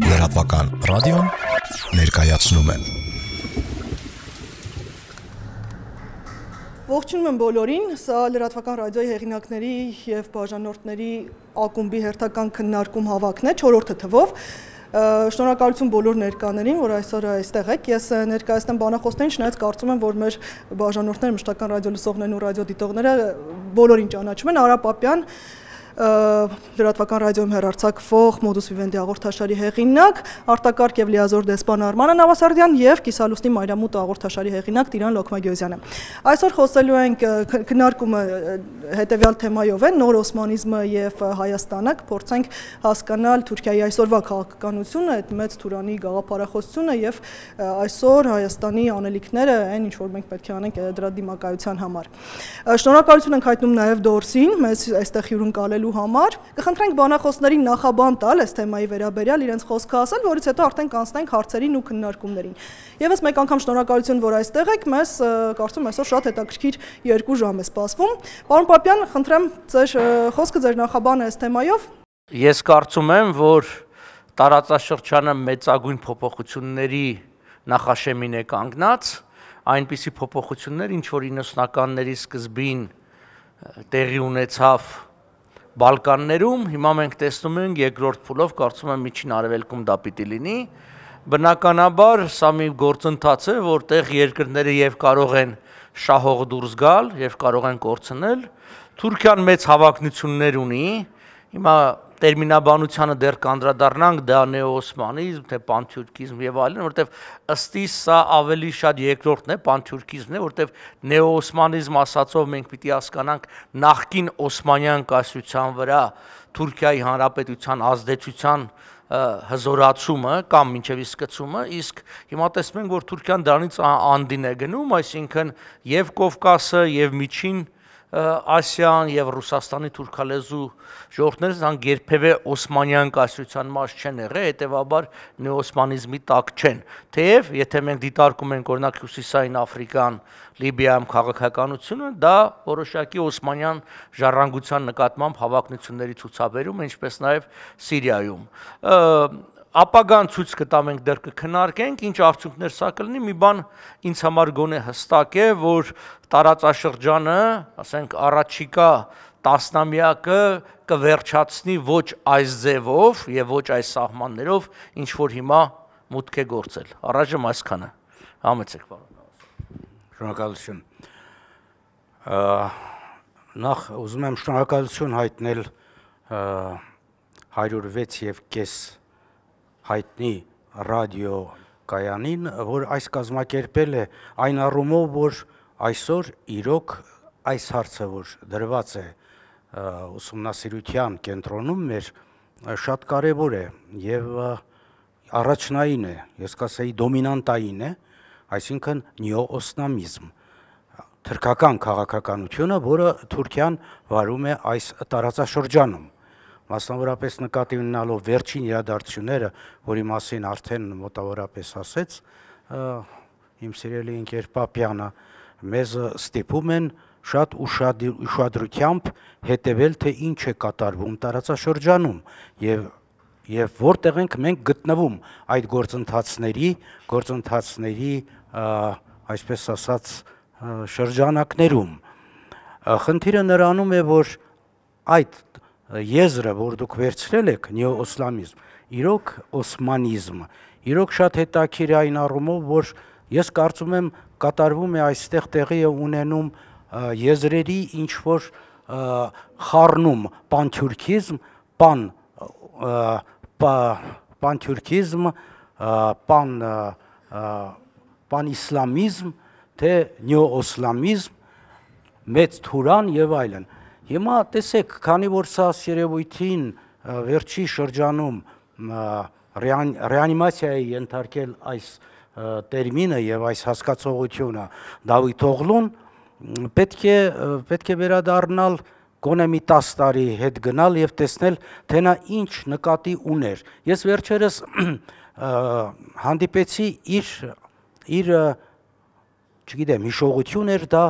Լրատվական ռադիոն ներկայացնում է։ Ողջունում եմ բոլորին, սա լրատվական ռադիոյի հեղինակների եւ բաժանորդների ակումբի հերթական քննարկում հավաքն է 4-րդը թվով։ Շնորհակալություն բոլոր ներկաներին, որ այսօր այստեղ եք։ Ես ներկայացնեմ բանախոսներին, չնայած կարծում եմ, որ մեր բաժանորդները, մշտական ռադիո լսողներն ու ռադիո դիտողները բոլորին ճանաչում են Արա Պապյան, լրատվական ռադիոյում հերարցակվող մոդուս վիվենդի հաղորդաշարի հեղինակ, արտակարգ եւ լիազոր դեսպան Արմանը Նավասարդյան եւ Կիսալուստի Մայրամուտ հաղորդաշարի հեղինակ Տիրան Լոկմագյոզյանը։ Այսօր խոսելու ենք քննարկումը հետեւյալ թեմայով է՝ նոր օսմանիզմը եւ Հայաստանը, փորձենք հասկանալ Թուրքիայի այսօրվա քաղաքականությունը, այդ մեծ Թուրանի գաղափարախոսությունը եւ այսօր Հայաստանի անելիքները, այն ինչ որ մենք պետք է անենք դրա դիմակայության համար։ Շնորհակալություն ենք հայտնում նաեւ Դորսին, մեզ այստեղ հյուրընկալել կանխելու համար կխնդրենք բանախոսներին նախաբան տալ այս թեմայի վերաբերյալ իրենց խոսքը ասել, որից հետո արդեն կանցնենք հարցերին ու քննարկումներին։ Եվս մեկ անգամ շնորհակալություն, որ այստեղ եք, մեզ կարծում այսօր շատ հետաքրքիր երկու ժամ է սպասվում։ Պարոն Պապյան, խնդրեմ ձեր խոսքը ձեր նախաբանը այս թեմայով։ Ես կարծում եմ, որ տարածաշրջանը մեծագույն փոփոխությունների նախաշեմին է կանգնած, այնպիսի փոփոխություններ, ինչ որ 90-ականների սկզբին տեղի ունեցավ Բալկաններում, հիմա մենք տեսնում ենք երկրորդ փուլով, կարծում եմ միջին արևելքում դա պիտի լինի։ Բնականաբար սա մի գործընթաց է, որտեղ երկրները եւ կարող են շահող դուրս գալ եւ կարող են կորցնել։ Թուրքիան մեծ հավակնություններ ունի։ Հիմա տերմինաբանությանը դեռ կանդրադառնանք, դա նեոոսմանիզմ, թե պանթյուրքիզմ եւ այլն, որտեվ ըստի սա ավելի շատ երկրորդն է, պանթյուրքիզմն է, որտեվ նեոոսմանիզմ ասածով մենք պիտի հասկանանք նախկին Օսմանյան կայսրության վրա Թուրքիայի հանրապետության ազդեցության հզորացումը կամ ինչևի սկծումը, իսկ հիմա տեսնում ենք, որ Թուրքիան դրանից անդին է գնում, այսինքն եւ Կովկասը, եւ Միջին Ասիան եւ Ռուսաստանի թուրքալեզու ժողովուրդները ցանկ երբևէ Օսմանյան կայսրության մաս չեն եղել, հետեւաբար նեօսմանիզմի տակ չեն։ Թեև եթե մենք դիտարկում ենք օրինակ Հյուսիսային Աֆրիկան, Լիբիայում քաղաքականությունը, դա որոշակի Օսմանյան ժառանգության նկատմամբ հավակնությունների ցուցաբերում, ինչպես նաեւ Սիրիայում ապագան ցույց կտա մենք դեռ կքննարկենք, ինչ արդյունքներ սա կլինի, մի բան ինձ համար գոնե հստակ է, որ տարածաշրջանը, ասենք առաջիկա տասնամյակը կվերջացնի ոչ այս ձևով եւ ոչ այս սահմաններով, ինչ որ հիմա մուտք է գործել։ Առաջում այսքանը։ Համեցեք, պարոն։ Շնորհակալություն։ Նախ ուզում եմ շնորհակալություն հայտնել 106 եւ կես հայտնի ռադիո կայանին, որ այս կազմակերպել է այն առումով, որ այսօր իրոք այս հարցը, որ դրված է ուսումնասիրության կենտրոնում մեր շատ կարևոր է եւ առաջնային է, ես կասեի դոմինանտային է, այսինքն նիոօսնամիզմ, թրքական քաղաքականությունը, որը Թուրքիան վարում է այս տարածաշրջանում։ Մասնավորապես նկատի ունենալով վերջին իրադարձությունները, որի մասին արդեն մոտավորապես ասեց իմ սիրելի ընկեր Պապյանը, մեզ ստիպում են շատ ուշադրությամբ հետևել, թե ինչ է կատարվում տարածաշրջանում եւ եւ որտեղ ենք մենք գտնվում այդ գործընթացների, գործընթացների, այսպես ասած, շրջանակներում։ Խնդիրը նրանում է, որ այդ եզրը, որ դուք վերցրել եք նեոօսլամիզմ, իրոք օսմանիզմը, իրոք շատ հետաքրիր այն առումով, որ ես կարծում եմ կատարվում է այստեղ տեղի է ունենում եզրերի ինչ որ խառնում, պանթյուրքիզմ, պան պանթյուրքիզմ, պան պանիսլամիզմ, թե նեոօսլամիզմ, մեծ թուրան եւ այլն։ Հիմա տեսեք, քանի որ սա սերևույթին վերջի շրջանում ռեանիմացիայի ենթարկել այս տերմինը եւ այս հասկացողությունը Դավիթ Օղլուն պետք է պետք է վերադառնալ գոնե մի 10 տարի հետ գնալ եւ տեսնել թե նա ինչ նկատի ուներ։ Ես վերջերս հանդիպեցի իր իր չգիտեմ հիշողություն էր դա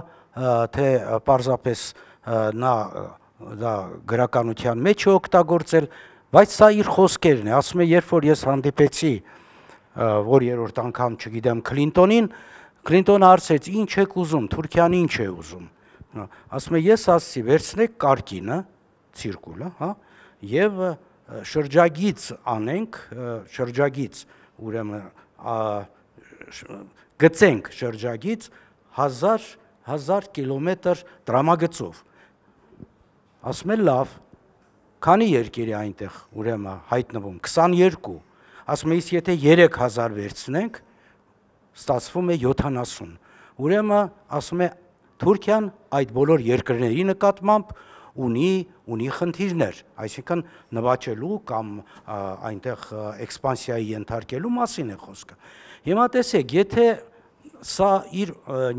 թե պարզապես և, նա դա գրականության մեջ է օգտագործել, բայց սա իր խոսքերն է, ասում է, երբ որ ես հանդիպեցի որ երրորդ անգամ չգիտեմ Քլինտոնին, Քլինտոնը հարցրեց, ինչ եք ուզում, Թուրքիան ինչ է ուզում։ Ասում է, ես ասացի, վերցնեք կարկինը, ցիրկուլը, հա, եւ շրջագից անենք, շրջագից, ուրեմն գծենք շրջագից 1000 1000 կիլոմետր տրամագծով ասում է լավ, քանի երկերի այնտեղ ուրեմն հայտնվում 22 ասում է իսկ եթե 3000 վերցնենք ստացվում է 70 ուրեմն ասում է Թուրքիան այդ բոլոր երկրների նկատմամբ ունի ունի խնդիրներ այսինքն նվաճելու կամ այնտեղ էքսպանսիայի ենթարկելու մասին է խոսքը հիմա տեսեք եթե սա իր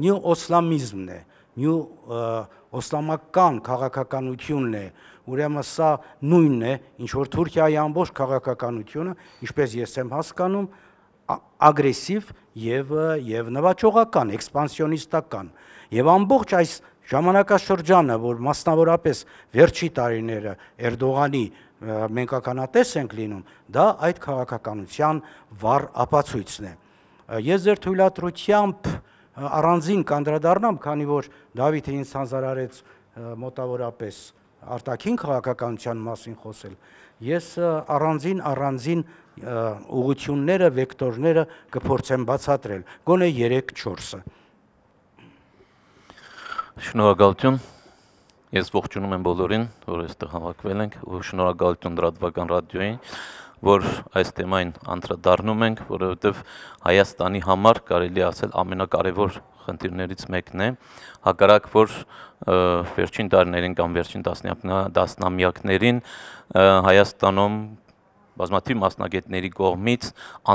նյու օսլամիզմն է նյու և, օսլամական քաղաքականությունն է, ուրեմն սա նույնն է, ինչ որ Թուրքիայի ամբողջ քաղաքականությունը, ինչպես ես եմ հասկանում, ագրեսիվ եւ եւ նվաճողական, էքսպանսիոնիստական եւ ամբողջ այս ժամանակաշրջանը, որ մասնավորապես վերջի տարիները Էրդողանի մենքականատես ենք լինում, դա այդ քաղաքականության վառ ապացույցն է։ Ես ձեր թույլատրությամբ առանձին կանդրադառնամ, քանի որ Դավիթը ինձ հանձարարեց մոտավորապես արտաքին քաղաքականության մասին խոսել։ Ես առանձին առանձին ուղությունները, վեկտորները կփորձեմ բացատրել, գոնե 3-4-ը։ Շնորհակալություն։ Ես ողջունում եմ բոլորին, որ այստեղ հավաքվել ենք, ու շնորհակալություն Դրադվական ռադիոյին որ այս թեմային անդրադառնում ենք, որովհետև Հայաստանի համար կարելի ասել ամենակարևոր խնդիրներից մեկն է, հակառակ որ վերջին տարիներին կամ վերջին տասնամյակներին Հայաստանում բազմաթիվ մասնագետների կողմից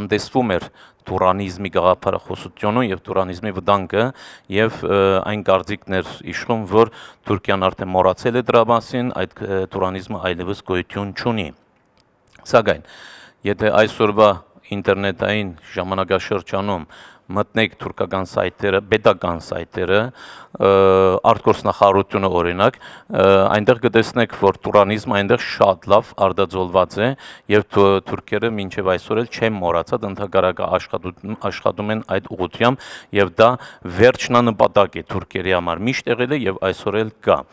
անդեսվում էր տուրանիզմի գաղափարախոսությունը եւ տուրանիզմի վտանգը եւ այն կարծիքներ իշխում, որ Թուրքիան արդեն մոռացել է դրա մասին, այդ տուրանիզմը այլևս գոյություն չունի։ Սակայն, եթե այսօրվա ինտերնետային ժամանակաշրջանում մտնեք թուրքական սայթերը, պետական սայթերը, արտգործնախարությունը օրինակ, այնտեղ կտեսնեք, որ տուրանիզմ այնտեղ շատ լավ արդաձոլված է եւ թուրքերը մինչեւ այսօր էլ չեն մոռացած ընդհանրակա աշխատում են այդ ուղությամբ եւ դա վերջնանպատակ է թուրքերի համար միշտ եղել է եւ այսօր էլ կա։ Ա,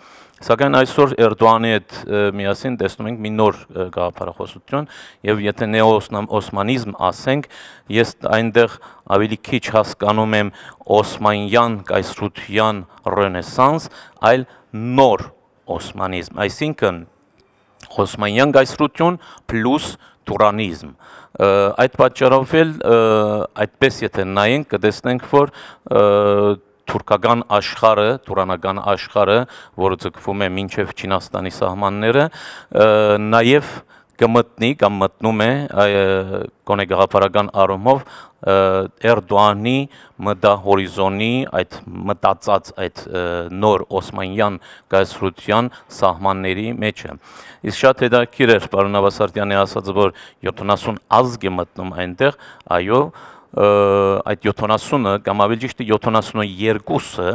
Սակայն այսօր Էրդողանի հետ միասին տեսնում ենք մի նոր գաղափարախոսություն եւ եթե նեոօսմանիզմ ասենք, ես այնտեղ ավելի քիչ հասկանում եմ օսմանյան կայսրության ռենեսանս, այլ նոր օսմանիզմ, այսինքն օսմանյան կայսրություն պլյուս տուրանիզմ։ Այդ պատճառով էլ այդպես եթե նայենք, կտեսնենք, որ թուրքական աշխարը, туրանական աշխարը, որը ձգվում է մինչև Չինաստանի սահմանները, նաև կմտնի կամ մտնում է կոնե գաղափարական առումով Էրդոանի մտա հորիզոնի այդ մտածած այդ նոր Օսմանյան կայսրության սահմանների մեջը։ Իսկ շատ հետաքրքիր էր պարոն Ավասարտյանի ասած, որ 70 ազգ է մտնում այնտեղ, այո, այո այդ 70-ը կամ ավելի ճիշտ 72-ը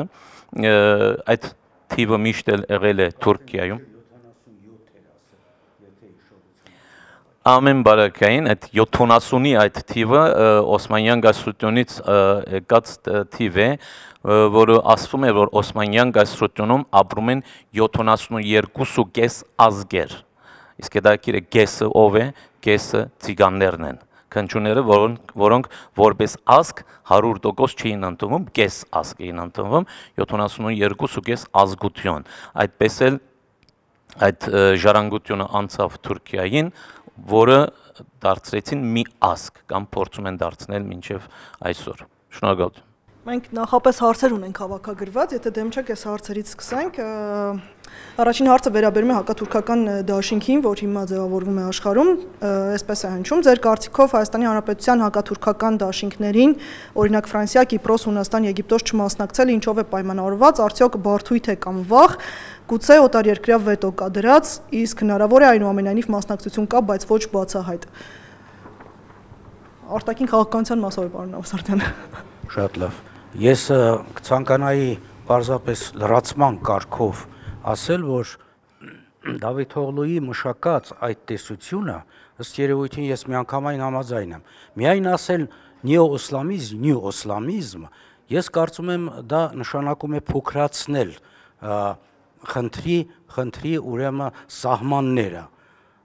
այդ թիվը միշտ էլ եղել է Թուրքիայում Ամեն բարակային այդ 70-ի այդ թիվը Օսմանյան գաստրությունից եկած թիվ է, որը ասվում է, որ Օսմանյան գաստրությունում ապրում են 72.5 ազգեր։ Իսկ դա գիրը գեսը ով է, գեսը ցիգաններն են քնչուները, որոնք որոնք որպես ազգ 100% չէին ընդունվում, կես ազգ էին ընդունվում, 72.5 ազգություն։ Այդպես էլ այդ ժառանգությունը անցավ Թուրքիային, որը դարձրեցին մի ազգ կամ փորձում են դարձնել մինչև այսօր։ Շնորհակալություն։ Մենք նախապես հարցեր ունենք հավաքագրված, եթե դեմ չեք, այս հարցերից սկսենք։ Առաջին հարցը վերաբերում է հակաթուրքական դաշինքին, որ հիմա ձևավորվում է աշխարհում, այսպես է հնչում։ Ձեր կարծիքով Հայաստանի Հանրապետության հակաթուրքական դաշինքներին, օրինակ Ֆրանսիա, Կիպրոս, Հունաստան, Եգիպտոս չմասնակցել, ինչով է պայմանավորված, արդյոք բարթույթ է կամ վախ, գուցե օտարերկրյա վետո կա դրած, իսկ հնարավոր է այնուամենայնիվ մասնակցություն կա, բայց ոչ բացահայտ։ Արտաքին քաղաքականության մասով է պարոն Ավսարդյանը։ Շատ լավ։ Ես ցանկանայի պարզապես լրացման կարգով ասել, որ Դավիթ Օղլուի մշակած այդ տեսությունը ըստ երևույթին ես միանգամայն համաձայն եմ։ Միայն ասել նեոօսլամիզմ, նյուօսլամիզմ, ես կարծում եմ դա նշանակում է փոքրացնել խնդրի, խնդրի ուրեմն սահմանները։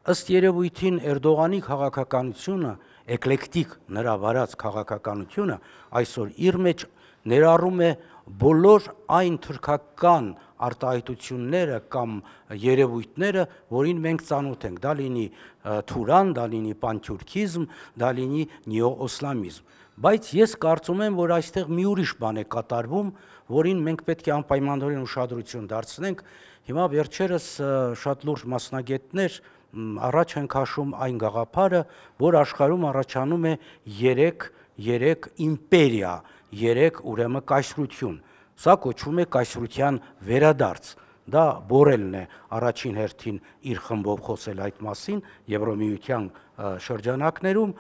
Ըստ երևույթին Էրդողանի քաղաքականությունը, էկլեկտիկ նրա վարած քաղաքականությունը այսօր իր մեջ ներառում է բոլոր այն թրքական արտահայտությունները կամ երևույթները, որին մենք ծանոթ ենք։ Դա լինի թուրան, դա լինի պանթյուրքիզմ, դա լինի նեոօսլամիզմ։ Բայց ես կարծում եմ, որ այստեղ մի ուրիշ բան է կատարվում, որին մենք պետք է անպայմանորեն ուշադրություն դարձնենք։ Հիմա վերջերս շատ լուրջ մասնագետներ առաջ են քաշում այն գաղափարը, որ աշխարհում առաջանում է 3 3 իմպերիա, 3 ուրեմն կայսրություն։ Սա կոչվում է կայսրության վերադարձ։ Դա Բորելն է առաջին հերթին իր խմբով խոսել այդ մասին Եվրոմիության շրջանակներում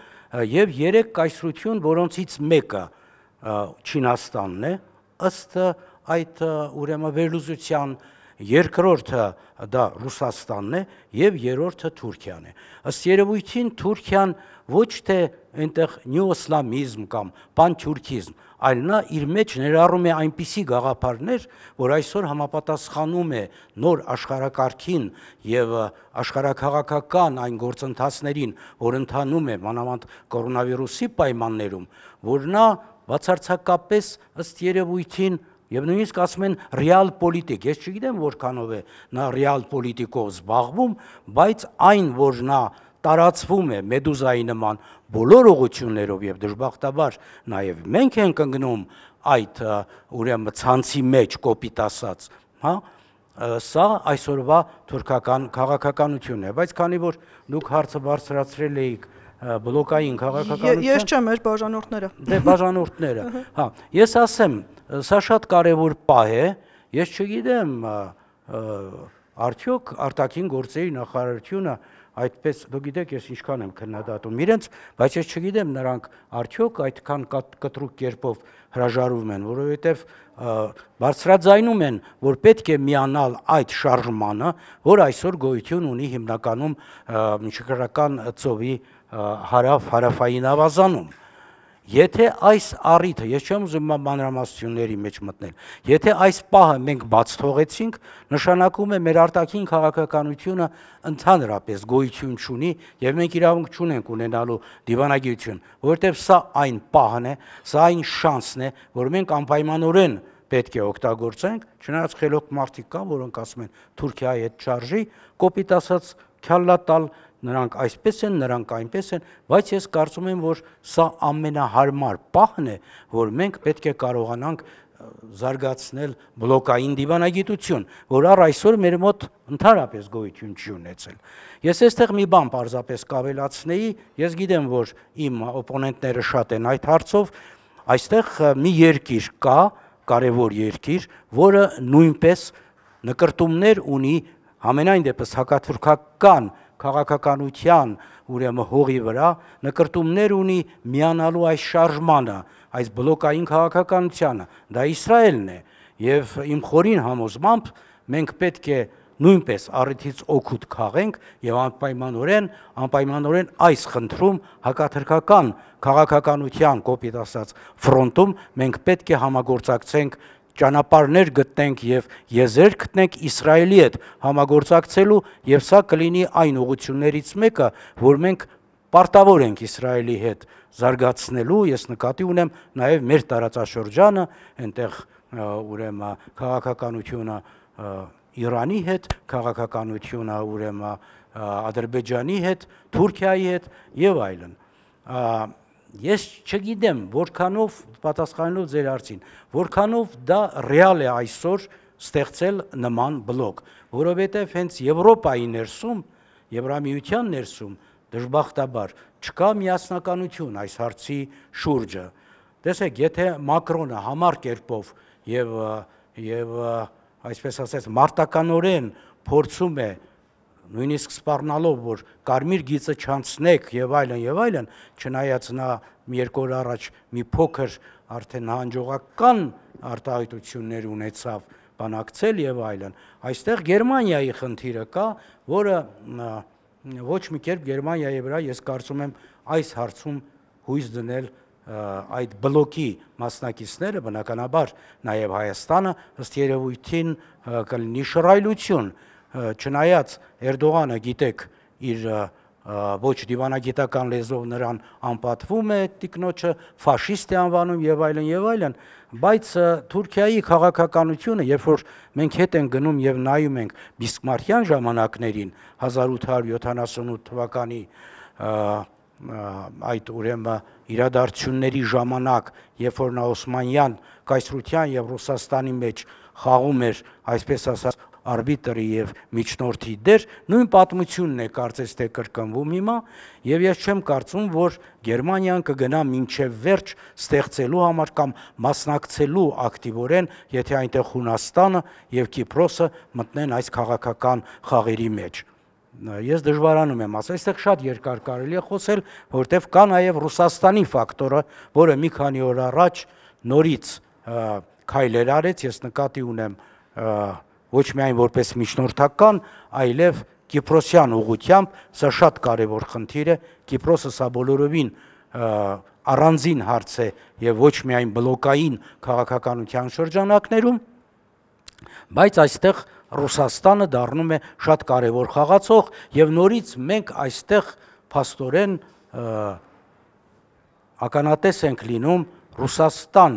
եւ երեք կայսրություն, որոնցից մեկը Չինաստանն է, ըստ այդ ուրեմն վերլուծության երկրորդը դա Ռուսաստանն է եւ երրորդը Թուրքիան է։ Ըստ երևույթին Թուրքիան ոչ թե այնտեղ նյու իսլամիզմ կամ պանթուրքիզմ, այլ նա իր մեջ ներառում է այնպիսի գաղափարներ, որ այսօր համապատասխանում է նոր աշխարակարգին եւ աշխարհակաղակական այն գործընթացներին, որ ընթանում է մանավանդ կորոնավիրուսի պայմաններում, որ նա բացարձակապես ըստ երևույթին Եվ նույնիսկ ասում են ռեալ պոլիտիկ, ես չգիտեմ որքանով է նա ռեալ պոլիտիկով զբաղվում, բայց այն, որ նա տարածվում է մեդուզայի նման բոլոր ուղություններով եւ դժբախտաբար նաեւ մենք ենք ընկնում այդ ուրեմն ցանցի մեջ կոպիտ ասած, հա? Սա այսօրվա թուրքական քաղաքականությունն է, բայց քանի որ դուք հարցը բարձրացրել էիք բլոկային քաղաքականություն։ Ես չեմ, մեր բաժանորդները։ Դե բաժանորդները, հա։ Ես ասեմ, սա շատ կարևոր պահ է։ Ես չգիտեմ, արդյոք արտաքին գործերի նախարարությունը այդպես դու գիտեք ես ինչքան եմ քննադատում իրենց, բայց ես չգիտեմ նրանք արդյոք այդքան կտրուկ կերպով հրաժարվում են, որովհետև բարձրաձայնում են, որ պետք է միանալ այդ շարժմանը, որ այսօր գոյություն ունի հիմնականում միջկրական ծովի հարավ հարավային ավազանում Եթե այս առիթը, ես չեմ ուզում մանրամասնությունների մեջ մտնել, եթե այս պահը մենք բաց թողեցինք, նշանակում է մեր արտաքին քաղաքականությունը ընդհանրապես գոյություն չունի եւ մենք իրավունք չունենք ունենալու դիվանագիտություն, որովհետեւ սա այն պահն է, սա այն շանսն է, որ մենք անպայմանորեն պետք է օգտագործենք, չնայած խելոք մարդիկ կան, որոնք ասում են Թուրքիայի հետ չարժի, կոպիտ ասած քյալլա տալ նրանք այսպես են, նրանք այնպես են, բայց ես կարծում եմ, որ սա ամենահարմար պահն է, որ մենք պետք է կարողանանք զարգացնել բլոկային դիվանագիտություն, որ առ այսօր մեր մոտ ընդհանրապես գոյություն չի ունեցել։ Ես այստեղ մի բան պարզապես կավելացնեի, ես գիտեմ, որ իմ օպոնենտները շատ են այդ հարցով, այստեղ մի երկիր կա, կարևոր երկիր, որը նույնպես նկրտումներ ունի ամենայն դեպս հակաթուրքական քաղաքականության ուրեմն հողի վրա նկարտումներ ունի միանալու այս շարժմանը, այս բլոկային քաղաքականությանը։ Դա Իսրայելն է եւ իմ խորին համոզմամբ մենք պետք է նույնպես առիթից օգուտ քաղենք եւ անպայմանորեն անպայմանորեն այս խնդրում հակաթրքական քաղաքականության կոպիտ ասած ֆրոնտում մենք պետք է համագործակցենք ճանապարհներ գտնենք եւ եզեր գտնենք Իսրայելի հետ համագործակցելու եւ սա կլինի այն ուղություններից մեկը, որ մենք պարտավոր ենք Իսրայելի հետ զարգացնելու, ես նկատի ունեմ նաեւ մեր տարածաշրջանը, այնտեղ ուրեմն քաղաքականությունը Իրանի հետ, քաղաքականությունը ուրեմն Ադրբեջանի հետ, Թուրքիայի հետ եւ այլն։ Ա, Ես չգիտեմ որքանով պատասխանելով ձեր հարցին, որքանով դա ռեալ է այսօր ստեղծել նման բլոկ, որովհետև հենց Եվրոպայի ներսում, Եվրամիության ներսում դժբախտաբար չկա միասնականություն այս հարցի շուրջը։ Տեսեք, եթե Մակրոնը համար կերպով եւ եւ այսպես ասած մարտականորեն փորձում է նույնիսկ սպառնալով, որ կարմիր գիծը չանցնեք եւ այլն եւ այլն, չնայած նա երկու օր առաջ մի փոքր արդեն հանջողական արտահայտություններ ունեցավ բանակցել եւ այլն, այստեղ Գերմանիայի խնդիրը կա, որը ոչ մի կերպ Գերմանիայի վրա ես կարծում եմ այս հարցում հույս դնել այդ բլոկի մասնակիցները բնականաբար նաև Հայաստանը ըստ երևույթին կլինի շռայլություն չնայած Էրդողանը գիտեք իր ոչ դիվանագիտական լեզվով նրան անպատվում է տիկնոջը, ֆաշիստ է անվանում եւ այլն եւ այլն, բայց Թուրքիայի քաղաքականությունը, երբ որ մենք հետ են գնում եւ նայում ենք Բիսմարքյան ժամանակներին 1878 թվականի այդ ուրեմն իրադարձությունների ժամանակ, երբ որ նա Օսմանյան կայսրության եւ Ռուսաստանի մեջ խաղում էր, այսպես ասած, արբիտրի եւ միջնորդի դեր նույն պատմությունն է կարծես թե կրկնվում հիմա եւ ես չեմ կարծում որ Գերմանիան կգնա մինչև վերջ ստեղծելու համար կամ մասնակցելու ակտիվորեն եթե այնտեղ Հունաստանը եւ Կիպրոսը մտնեն այս քաղաքական խաղերի մեջ ես դժվարանում եմ ասել, այստեղ շատ երկար կարելի է խոսել, որտեվ կա նաև Ռուսաստանի ֆակտորը, որը մի քանի օր առաջ նորից քայլեր արեց, ես նկատի ունեմ ոչ միայն որպես միջնորդական, այլև Կիպրոսյան ուղությամբ, սա շատ կարևոր խնդիր է, Կիպրոսը սա բոլորովին առանձին հարց է եւ ոչ միայն բլոկային քաղաքականության շրջանակներում, բայց այստեղ Ռուսաստանը դառնում է շատ կարևոր խաղացող եւ նորից մենք այստեղ փաստորեն ականատես ենք լինում Ռուսաստան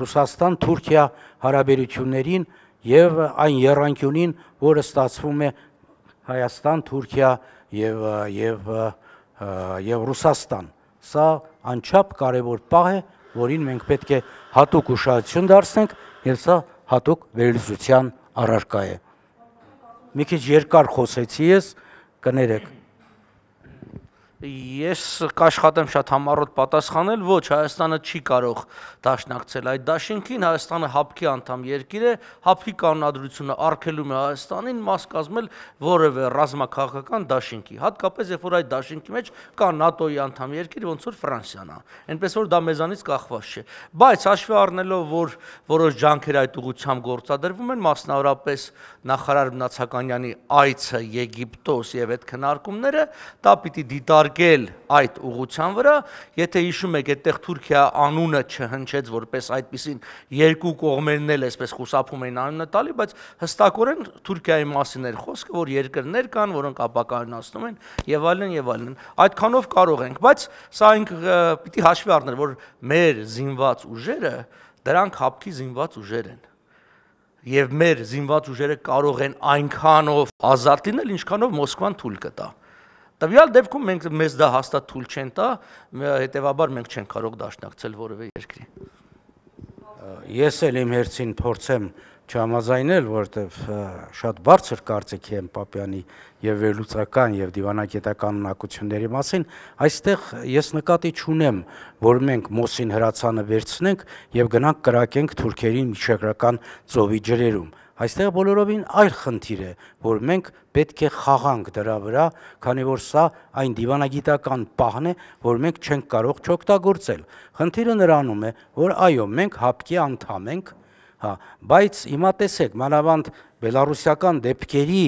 Ռուսաստան-Թուրքիա հարաբերություններին եւ այն երանգյունին, որը ստացվում է Հայաստան, Թուրքիա եւ եւ եւ Ռուսաստան։ Սա անչափ կարևոր պահ է, որին մենք պետք է հատուկ ուշադրություն դարձնենք եւ սա հատուկ վերլուծության առարկա է։ Մի քիչ երկար խոսեցի ես, կներեք ես կաշխատեմ շատ համառոտ պատասխանել, ոչ, Հայաստանը չի կարող դաշնակցել այդ դաշինքին, Հայաստանը հապկի անդամ երկիր է, հապկի կանոնադրությունը արգելում է Հայաստանին մաս կազմել որևէ ռազմաքաղաքական դաշինքի, հատկապես երբ որ այդ դաշինքի մեջ կա ՆԱՏՕ-ի անդամ երկիր, ոնց որ Ֆրանսիան է, այնպես որ դա մեզանից կախված չէ։ Բայց հաշվի առնելով, որ որոշ ջանքեր այդ ուղությամբ գործադրվում են, մասնավորապես նախարար Մնացականյանի այցը Եգիպտոս եւ այդ քննարկումները, դա պիտի դիտար ուղարկել այդ ուղղության վրա, եթե հիշում եք, այդտեղ Թուրքիա անունը չհնչեց որպես այդպեսին երկու կողմերն էլ էսպես խուսափում էին անունը տալի, բայց հստակորեն Թուրքիայի մասին էր խոսքը, որ երկրներ կան, որոնք ապականացնում են եւ այլն եւ այլն։ Այդքանով կարող ենք, բայց սա ինք պիտի հաշվի առնել, որ մեր զինված ուժերը դրանք հապկի զինված ուժեր են եւ մեր զինված ուժերը կարող են այնքանով ազատ լինել, ինչքանով Մոսկվան թույլ կտա։ Տվյալ դեպքում մենք մեզ դա հաստատ թույլ չեն տա, հետեւաբար մենք չենք կարող դաշնակցել որևէ երկրի։ Ես էլ իմ հերցին փորձեմ չհամաձայնել, որովհետև շատ բարձր կարծիք եմ Պապյանի եւ վերլուծական եւ դիվանագիտական ունակությունների մասին, այստեղ ես նկատի չունեմ, որ մենք Մոսին հրացանը վերցնենք եւ գնանք կրակենք թուրքերի միջերկրական ծովի ջրերում Այստեղ բոլորովին այլ խնդիր է, որ մենք պետք է խաղանք դրա վրա, քանի որ սա այն դիվանագիտական պահն է, որ մենք չենք կարող չօգտագործել։ Խնդիրը նրանում է, որ այո, մենք հապկի անդամ ենք, հա, բայց հիմա տեսեք, մանավանդ բելարուսիական դեպքերի,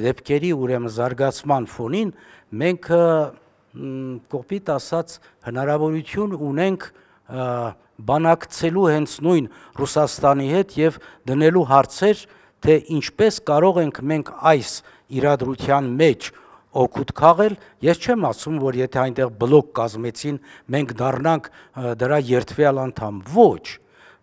դեպքերի ուրեմն զարգացման ֆոնին մենք կոպիտ ասած հնարավորություն ունենք բանակցելու հենց նույն Ռուսաստանի հետ եւ դնելու հարցեր, թե ինչպես կարող ենք մենք այս իրադրության մեջ օգուտ քաղել, ես չեմ ասում, որ եթե այնտեղ բլոկ կազմեցին, մենք դառնանք դրա երթվյալ անդամ։ Ոչ,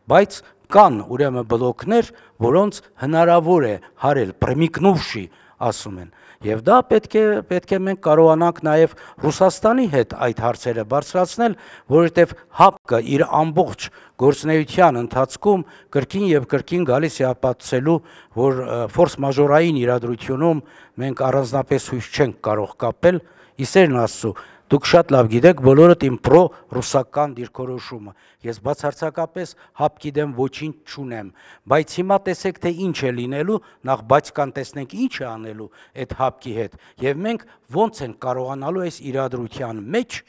բայց կան ուրեմն բլոկներ, որոնց հնարավոր է հարել, պրեմիկնուվշի ասում են։ Եվ դա պետք է պետք է մենք կարողանանք նաև Ռուսաստանի հետ այդ հարցերը բարձրացնել, որովհետև ՀԱՊԿ-ը իր ամբողջ գործնեության ընթացքում կրկին եւ կրկին գալիս է ապացուցելու, որ ֆորս մաժորային իրադրությունում մենք առանձնապես հույս չենք կարող կապել, իսերն աստծո Դուք շատ լավ գիտեք բոլորդ իմ պրո ռուսական դիրքորոշումը։ Ես բացարձակապես հապ գիտեմ ոչինչ չունեմ, բայց հիմա տեսեք թե ինչ է լինելու, նախ բայց կան տեսնենք ինչ է անելու այդ հապկի հետ։ Եվ մենք ոնց են կարողանալու այս իրադրության մեջ,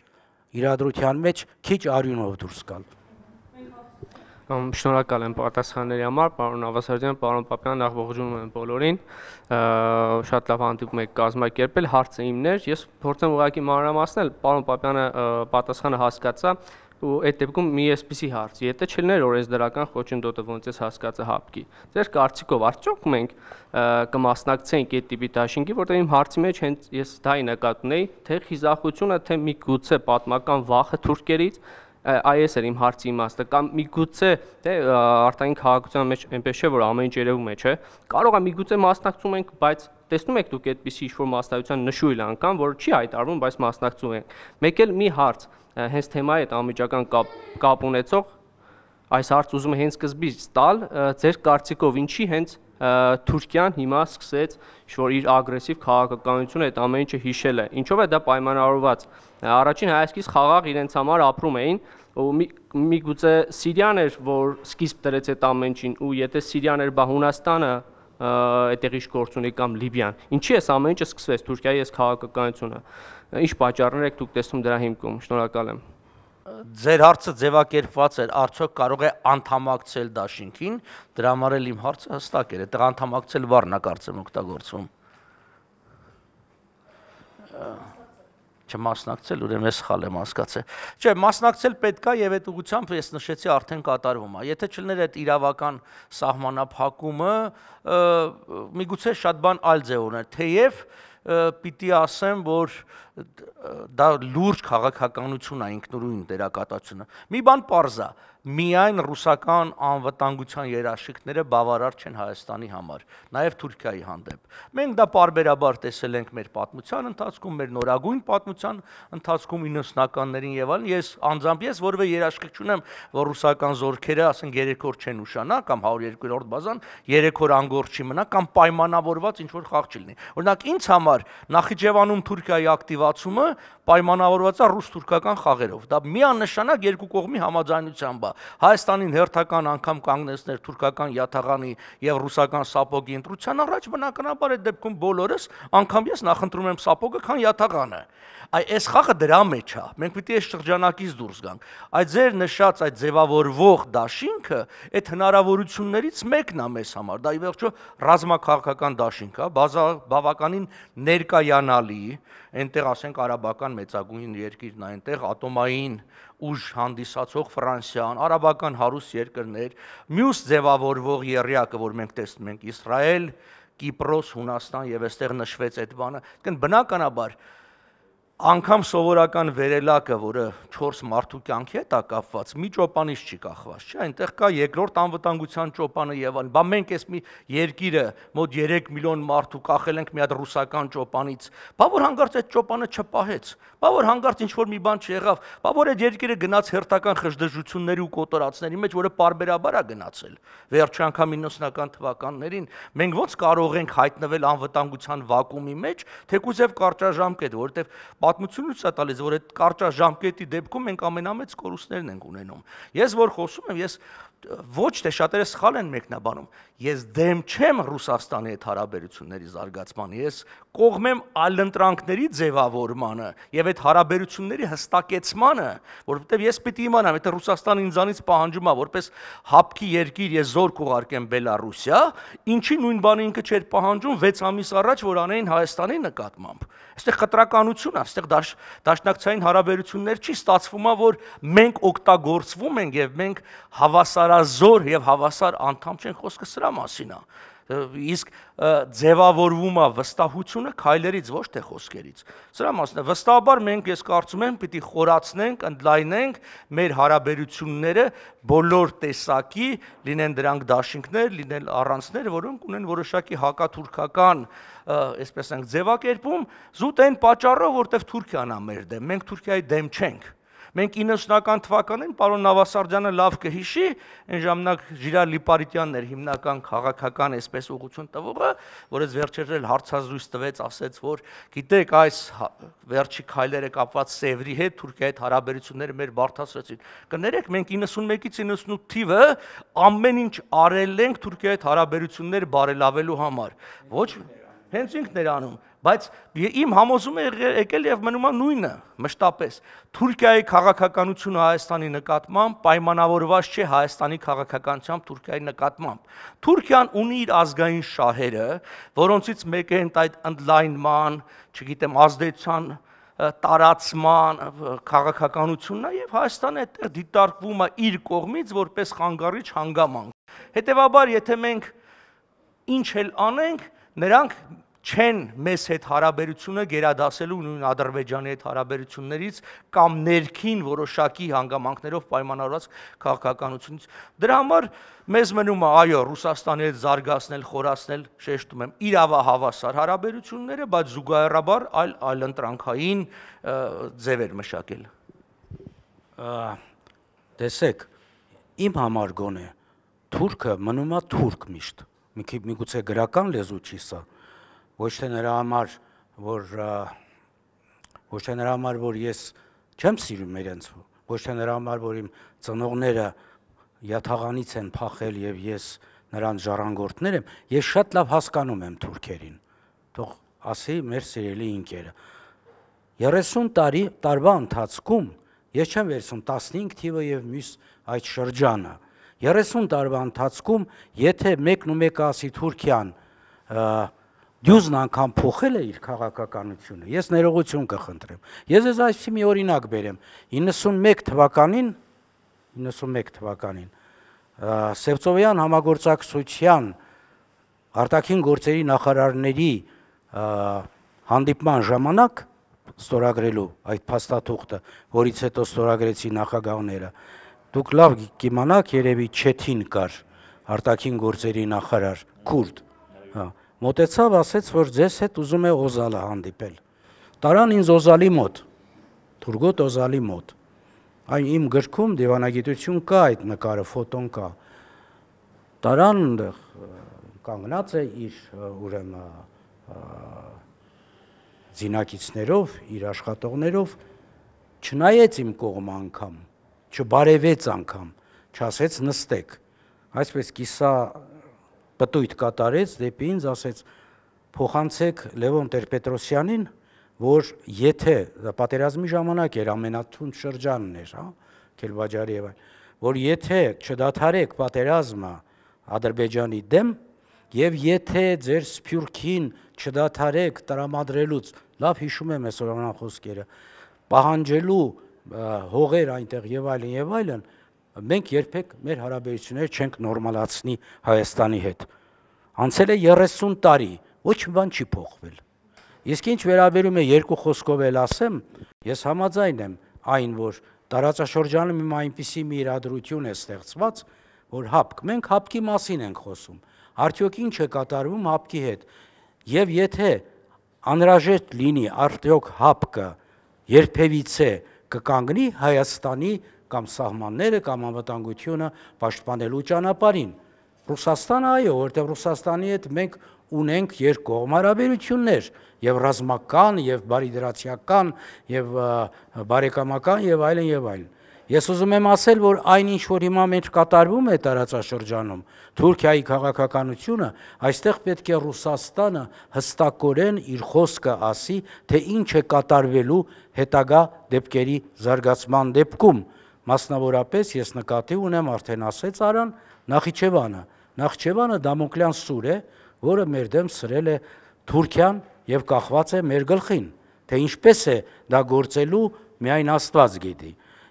իրադրության մեջ քիչ արյունով դուրս գալ։ Շնորհակալ եմ պատասխանների համար, պարոն Ավասարյան, պարոն Պապյան, ողջունում եմ բոլորին։ Շատ լավ հանդիպում եք կազմակերպել, հարցը իմն էր։ Ես փորձեմ ուղղակի մանրամասնել, պարոն Պապյանը պատասխանը հասկացա, ու այդ դեպքում մի էսպիսի հարց, եթե չլներ օրենսդրական խոչընդոտը ոնց էս հասկացա հապկի։ Ձեր կարծիքով արդյոք մենք կմասնակցենք այդ տիպի դաշինքի, որտեղ իմ հարցի մեջ հենց ես դա ի նկատում էի, թե խիզախությունը, թե մի գուցե պատմական վախը թուրքերից այս էր իմ հարցի իմաստը կամ միգուցե թե արտային քաղաքացիության մեջ այնպես չէ որ ամեն ինչ երևում է, չէ։ Կարող է միգուցե մասնակցում ենք, բայց տեսնում եք դուք այդպիսի ինչ-որ մասնակցության նշույլ անգամ, որ չի հայտարարվում, բայց մասնակցում ենք։ Մեկ էլ մի հարց, հենց թեմայի հետ անմիջական կապ կապ ունեցող այս հարցը ուզում եմ հենց սկզբից տալ, ձեր կարծիքով ինչի հենց Թուրքիան հիմա սկսեց ինչ-որ իր ագրեսիվ քաղաքականությունը այդ ամեն ինչը հիշել է։ Ինչով է դա պայմանավորված։ Առաջին հայացքից խաղաղ իրենց համար ապրում էին, ու մի, մի գուցե Սիրիան էր, որ սկիզբ դրեց այդ ամեն ինչին, ու եթե Սիրիան էր, բա Հունաստանը այդտեղ ինչ գործ ունի կամ Լիբիան։ Ինչի էս ամեն ինչը սկսվեց Թուրքիայի այս քաղաքականությունը։ Ինչ պատճառներ եք դուք տեսնում դրա հիմքում։ Շնորհակալ եմ։ Ա, ձեր հարցը ձևակերպված էր, արդյոք կարող է անդամակցել դաշինքին, դրա համար էլ իմ հարցը հստակ էր, այդտեղ անդամակցել բառն է կարծեմ օգտագործվում։ Չմասնակցել, ուրեմն ես սխալ եմ հասկացել։ Չէ, մասնակցել պետքա եւ այդ ուղությամբ ես նշեցի արդեն կատարվում է։ Եթե չլներ այդ իրավական սահմանափակումը, միգուցե շատ բան այլ ձեւներ, թեև դե պիտի ասեմ, որ դա լուրջ քաղաքականություն է ինքնուրույն դերակատարությունը։ Մի բան པարզ է, միայն ռուսական անվտանգության երաշխիքները բավարար չեն Հայաստանի համար, նաև Թուրքիայի հանդեպ։ Մենք դա parberabar տեսել ենք մեր պատմության ընթացքում, մեր նորագույն պատմության ընթացքում 90-ականներին եւ այլն։ Ես անձամբ ես որևէ երաշխիք չունեմ, որ ռուսական զորքերը, ասենք, 3 օր չեն ուշանա կամ 102-րդ բազան 3 օր անգործ չի մնա կամ պայմանավորված ինչ որ խաղ չլինի։ Օրինակ ինձ համար Նախիջևանում Թուրքիայի ակտիվացումը պայմանավորված է ռուս-թուրքական խաղերով։ Դա միանշանակ երկու կողմի համաձայնությամբ է։ Հայաստանին հերթական անգամ կանգնեցներ թուրքական յաթաղանի եւ ռուսական սապոգի ընտրության առաջ, բնականաբար այդ դեպքում բոլորս, անգամ ես նախընտրում եմ սապոգը, քան յաթաղանը այ այս խաղը դրա մեջ է։ Մենք պիտի այս շրջանակից դուրս գանք։ Այդ ձեր նշած այդ ձևավորվող դաշինքը այդ հնարավորություններից մեկն է մեզ համար։ Դա ի վերջո ռազմաքաղաքական դաշինք է, բավականին ներկայանալի, այնտեղ ասենք արաբական մեծագույն երկիրն այնտեղ ատոմային ուժ հանդիսացող Ֆրանսիան, արաբական հարուստ երկրներ, մյուս ձևավորվող երյակը, որ մենք տեսնում ենք Իսրայել, Կիպրոս, Հունաստան եւ այստեղ նշվեց այդ բանը։ Դեն բնականաբար անկամ սովորական վերելակը, որը 4 մարդու կյանքի հետ է կապված, մի ճոպանից չի կախված, չէ, այնտեղ կա երկրորդ անվտանգության ճոպանը եւ այլն։ Բա մենք էս մի երկիրը մոտ 3 միլիոն մարդու կախել ենք մի հատ ռուսական ճոպանից։ Բա որ հանկարծ այդ ճոպանը չփահեց։ Բա որ հանկարծ ինչ որ մի բան չեղավ։ Բա որ այդ երկիրը գնաց հերթական խժդժությունների ու կոտորածների մեջ, որը parberabar է գնացել։ Վերջի անգամ 90-ական թվականներին մենք ոնց կարող ենք հայտնվել անվտանգության վակուումի մեջ, թեկուզև կարճաժամկետ, որովհետեւ պատմությունը ցույց է տալիս, որ այդ կարճաժամկետի դեպքում մենք ամենամեծ կորուստներն ենք ունենում։ Ես որ խոսում եմ, ես ոչ թե շատերը սխալ են մեկնաբանում։ Ես դեմ չեմ Ռուսաստանի հետ հարաբերությունների զարգացման։ Ես կողմ եմ այլընտրանքների ձևավորմանը եւ այդ հարաբերությունների հստակեցմանը, որովհետեւ ես պիտի իմանամ, եթե Ռուսաստանը ինձանից պահանջում է որպես հապկի երկիր ես զորք ուղարկեմ Բելարուսիա, ինչի նույն բանը ինքը չէր պահանջում 6 ամիս առաջ, որ անեին Հայաստանի նկատմամբ այստեղ կտրականություն է, այստեղ դաշ, դաշնակցային հարաբերություններ չի ստացվում, որ մենք օգտագործվում ենք եւ մենք հավասարազոր եւ հավասար անդամ չենք, խոսքը սրա մասին է իսկ ձևավորվում է վստահությունը քայլերից ոչ թե խոսքերից։ Սրա մասն է վստահաբար մենք ես կարծում եմ պիտի խորացնենք, ընդլայնենք մեր հարաբերությունները բոլոր տեսակի, լինեն դրանք դաշինքներ, լինեն առանցներ, որոնք ունեն որոշակի հակաթուրքական, այսպես ասենք, ձևակերպում, զուտ այն պատճառով, որտեղ Թուրքիան է մեր դեմ։ Մենք Թուրքիայի դեմ չենք Մենք 90-ական թվականին պարոն Նավասարդյանը լավ կհիշի, այն ժամանակ Ժիրար Լիպարիտյանն էր հիմնական քաղաքական այսպես ուղղություն տվողը, որ այս վերջերս էլ հարցազրույց տվեց, ասեց, որ գիտեք, այս հա-, վերջի քայլերը կապված Սևրի հետ, Թուրքիայի հետ հարաբերությունները մեր բարթացրեցին։ Կներեք, մենք 91-ից 98 թիվը ամեն ինչ արել ենք Թուրքիայի հետ հարաբերություններ բարելավելու համար։ Ոչ հենց ինքն էր անում բայց իմ համոզումը եկել եւ մնում է նույնը մշտապես Թուրքիայի քաղաքականությունը Հայաստանի նկատմամբ պայմանավորված չէ Հայաստանի քաղաքականությամբ Թուրքիայի նկատմամբ Թուրքիան ունի իր ազգային շահերը որոնցից մեկը հենց այդ ընդլայնման չգիտեմ ազդեցության տարածման քաղաքականությունն է եւ Հայաստանը այդտեղ դիտարկվում է իր կողմից որպես խանգարիչ հանգամանք հետեւաբար եթե մենք ինչ էլ անենք նրանք չեն մեզ հետ հարաբերությունը գերադասելու նույն Ադրբեջանի հետ հարաբերություններից կամ ներքին որոշակի հանգամանքներով պայմանավորված քաղաքականությունից։ Դրա համար մեզ մնում է այո, Ռուսաստանի հետ զարգացնել, խորացնել, շեշտում եմ, իրավահավասար հարաբերությունները, բայց զուգահեռաբար այլ այլ ընտրանքային ձևեր մշակել։ Տեսեք, իմ համար գոնե թուրքը մնում է թուրք միշտ։ Միքի միգուցե գրական լեզու չի սա, մի ոչ թե նրա համար, որ ոչ թե նրա համար, որ ես չեմ սիրում իրենց, ոչ թե նրա համար, որ իմ ծնողները յաթաղանից են փախել եւ ես նրանց ժառանգորդներ եմ, ես շատ լավ հասկանում եմ թուրքերին։ Թող ասի մեր սիրելի ինքերը։ 30 տարի տարվա ընթացքում ես չեմ վերցնում 15 թիվը եւ մյուս այդ շրջանը։ 30 տարվա ընթացքում եթե մեկն ու մեկը ասի Թուրքիան, և, դյուզն անգամ փոխել է իր քաղաքականությունը։ Ես ներողություն կխնդրեմ։ Ես ես այսպեսի մի օրինակ բերեմ։ 91 թվականին 91 թվականին Սևծովյան համագործակցության արտաքին գործերի նախարարների հանդիպման ժամանակ ստորագրելու այդ փաստաթուղթը, որից հետո ստորագրեցի նախագահները։ Դուք լավ կիմանաք, երևի Չեթին կար արտաքին գործերի նախարար Քուրդ։ Հա Մոտեցավ, ասեց, որ ձեզ հետ ուզում է Օզալը հանդիպել։ Տարան ինձ Օզալի մոտ։ Թուրգոտ Օզալի մոտ։ Այն իմ գրքում դիվանագիտություն կա այդ նկարը, ֆոտոն կա։ Տարան կանգնած է իր ուրեմն զինակիցներով, իր աշխատողներով, չնայեց իմ կողմ անգամ, չբարևեց անգամ, չասեց նստեք։ Այսպես կիսա պտույտ կատարեց դեպի ինձ ասեց փոխանցեք Լևոն Տեր-Պետրոսյանին, որ եթե պատերազմի ժամանակ էր ամենաթուն շրջանն էր, հա, Քելբաջարի եւ այլ, որ եթե չդադարեք պատերազմը Ադրբեջանի դեմ եւ եթե ձեր սփյուռքին չդադարեք տրամադրելուց, լավ հիշում եմ այսօր անխոսքերը, պահանջելու հողեր այնտեղ եւ այլն եւ այլն, այլ, մենք երբեք մեր հարաբերությունները չենք նորմալացնի Հայաստանի հետ։ Անցել է 30 տարի, ոչ մի բան չի փոխվել։ Իսկ ինչ վերաբերում է երկու խոսքով էլ ասեմ, ես համաձայն եմ այն, որ տարածաշրջանում իմ այնպիսի մի իրադրություն է ստեղծված, որ հապկ, մենք հապկի մասին ենք խոսում։ Արդյոք ինչ է կատարվում հապկի հետ։ Եվ եթե անհրաժեշտ լինի արդյոք հապկը երբևիցե կկանգնի Հայաստանի կամ սահմանները կամ անվտանգությունը պաշտպանելու ճանապարհին։ Ռուսաստանը այո, որտեղ Ռուսաստանի հետ մենք ունենք երկկողմ հարաբերություններ, եւ ռազմական, եւ բարիդրացիական, եւ բարեկամական եւ այլն եւ այլն։ Ես ուզում եմ ասել, որ այն ինչ որ հիմա մեջ կատարվում է տարածաշրջանում, Թուրքիայի քաղաքականությունը, այստեղ պետք է Ռուսաստանը հստակորեն իր խոսքը ասի, թե ինչ է կատարվելու հետագա դեպքերի զարգացման դեպքում։ Մասնավորապես ես նկատի ունեմ արդեն ասեց Արան Նախիջևանը։ Նախիջևանը Դամոկլյան սուր է, որը մեր դեմ սրել է Թուրքիան եւ կախված է մեր գլխին, թե ինչպես է դա գործելու միայն Աստված գիտի։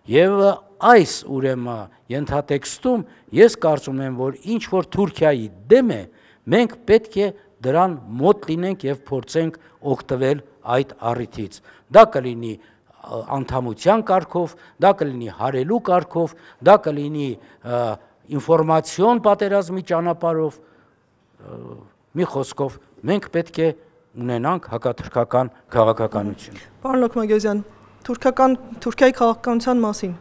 Եվ այս ուրեմն ենթատեքստում ես կարծում եմ, որ ինչ որ Թուրքիայի դեմ է, մենք պետք է դրան մոտ լինենք եւ փորձենք օգտվել այդ առիթից։ Դա կլինի անդամության կարգով, դա կլինի հարելու կարգով, դա կլինի ինֆորմացիոն պատերազմի ճանապարով, մի խոսքով մենք պետք է ունենանք հակաթուրքական քաղաքականություն։ Պարոն Լոկմագեզյան, թուրքական Թուրքիայի քաղաքականության մասին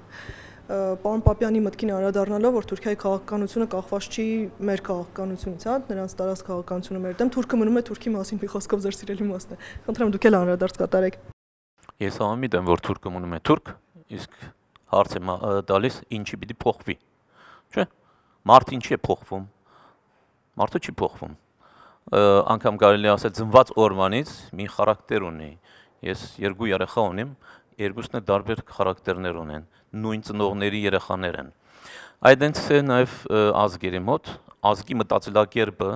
պարոն Պապյանի մտքին անդրադառնալով, որ Թուրքիայի քաղաքականությունը կախված չի մեր քաղաքականությունից, հա, նրանց տարած քաղաքականությունը մեր դեմ, Թուրքը մնում է Թուրքի մասին մի խոսքով ձեր սիրելի մասն է։ Խնդրեմ դուք էլ անդրադարձ կատարեք։ Ես ամի հա դեմ որ թուրքը մնում է թուրք, իսկ հարցը տալիս ինչի պիտի փոխվի։ Չէ՞։ Մարդ ինչի է փոխվում։ Մարդը չի փոխվում։ Անկամ կարելի ասել ծնված օրվանից մի խարակտեր ունի։ Ես երկու երեխա ունեմ, երկուսն է տարբեր խարակտերներ ունեն, նույն ծնողների երեխաներ են։ Այդտենց է նաև ազգերի մոտ ազգի մտածելակերպը,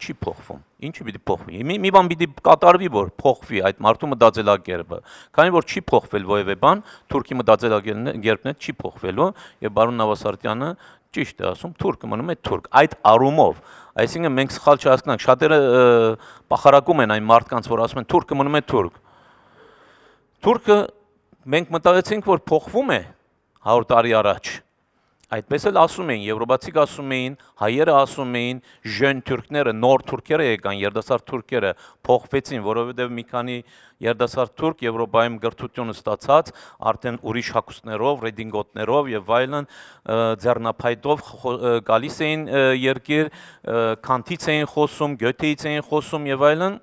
չի փոխվում։ Ինչի պիտի փոխվի։ Մի մի բան պիտի կատարվի, որ փոխվի այդ մարդու մտածելակերպը։ Քանի որ չի փոխվել ովևէ բան, Թուրքի մտածելակերպն է չի փոխվելու եւ բարոն Նավասարտյանը ճիշտ է ասում, թուրքը մնում է թուրք։ Այդ առումով, այսինքն մենք սխալ չհասկանանք, շատերը բախարակում են այն մարդկանց, որ ասում են թուրքը մնում է թուրք։ Թուրքը մենք մտածեցինք, որ փոխվում է 100 տարի առաջ Այդպես էլ ասում էին, եվրոպացիք ասում էին, հայերը ասում էին, ժեն թուրքները, նոր թուրքերը եկան, երդասար թուրքերը փոխվեցին, որովհետև մի քանի երդասար թուրք Եվրոպայում գրթությունը ստացած, արդեն ուրիշ հագուստներով, ռեդինգոտներով եւ այլն ձեռնափայտով գալիս էին երկիր, կանտից էին խոսում, գյոթեից էին խոսում եւ այլն,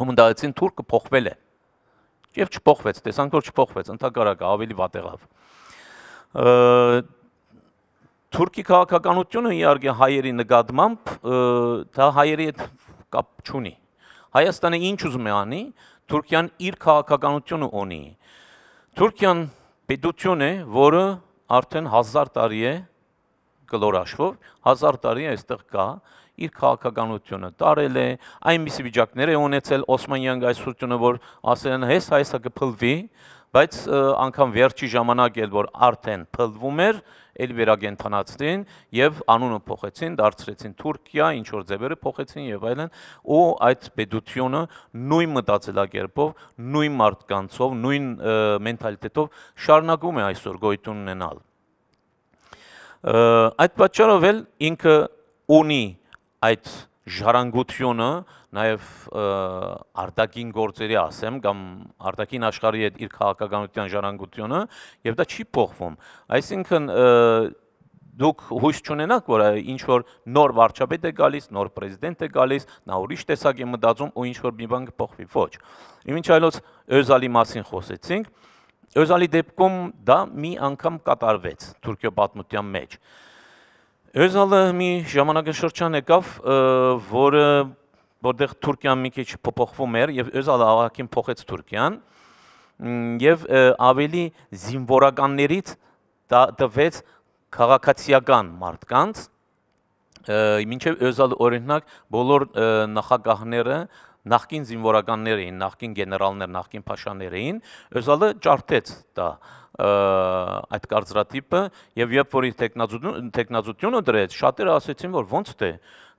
ու մտածեցին թուրքը փոխվել է։ Եվ չփոխվեց, տեսանք որ չփոխվեց, ընդհակառակը ավելի վատ եղավ Թուրքի քաղաքականությունը իհարկե հայերի նկատմամբ դա հայերի հետ կապ չունի։ Հայաստանը ինչ ուզում է անի, Թուրքիան իր քաղաքականությունը ունի։ Թուրքիան պետություն է, որը արդեն 1000 տարի է գլորաշխով, 1000 տարի է այստեղ կա իր քաղաքականությունը տարել է, այնմիսի վիճակներ է ունեցել Օսմանյան գայսությունը, որ ասել են հես հայսա կփլվի, բայց անգամ վերջի ժամանակ էլ որ արդեն փլվում էր, էլ վերագենթանացրին եւ անունը փոխեցին, դարձրեցին Թուրքիա, ինչ որ ձևերը փոխեցին եւ այլն, ու այդ պետությունը նույն մտածելակերպով, նույն մարդկանցով, նույն մենթալիտետով շարունակում է այսօր գոյություն ունենալ։ Այդ պատճառով էլ ինքը ունի այդ ժառանգությունը, նաև արտակին գործերի ասեմ կամ արտակին աշխարհի հետ իր քաղաքականության ժառանգությունը եւ դա չի փոխվում այսինքն դուք հույս չունենաք, որ ինչ որ նոր վարչապետ է գալիս, նոր պրեզիդենտ է գալիս, նա ուրիշ տեսակ է մտածում ու ինչ որ մի բան կփոխվի։ Ոչ։ Ինչ այլոց Օզալի մասին խոսեցինք։ Օզալի դեպքում դա մի անգամ կատարվեց Թուրքիա պատմության մեջ։ Օզալը մի ժամանակաշրջան եկավ, որը որտեղ Թուրքիան մի քիչ փոփոխվում էր եւ öz ավակին փոխեց Թուրքիան եւ ավելի զինվորականներից տվեց քաղաքացիական մարդկանց մինչև Özal օրինակ բոլոր նախագահները նախկին զինվորականներ էին, նախկին գեներալներ, նախկին փաշաներ էին, Özal-ը ճարտեց դա այդ կարծրատիպը եւ երբ որ իր տեխնազությունը դրեց, շատերը ասացին, որ ոնց թե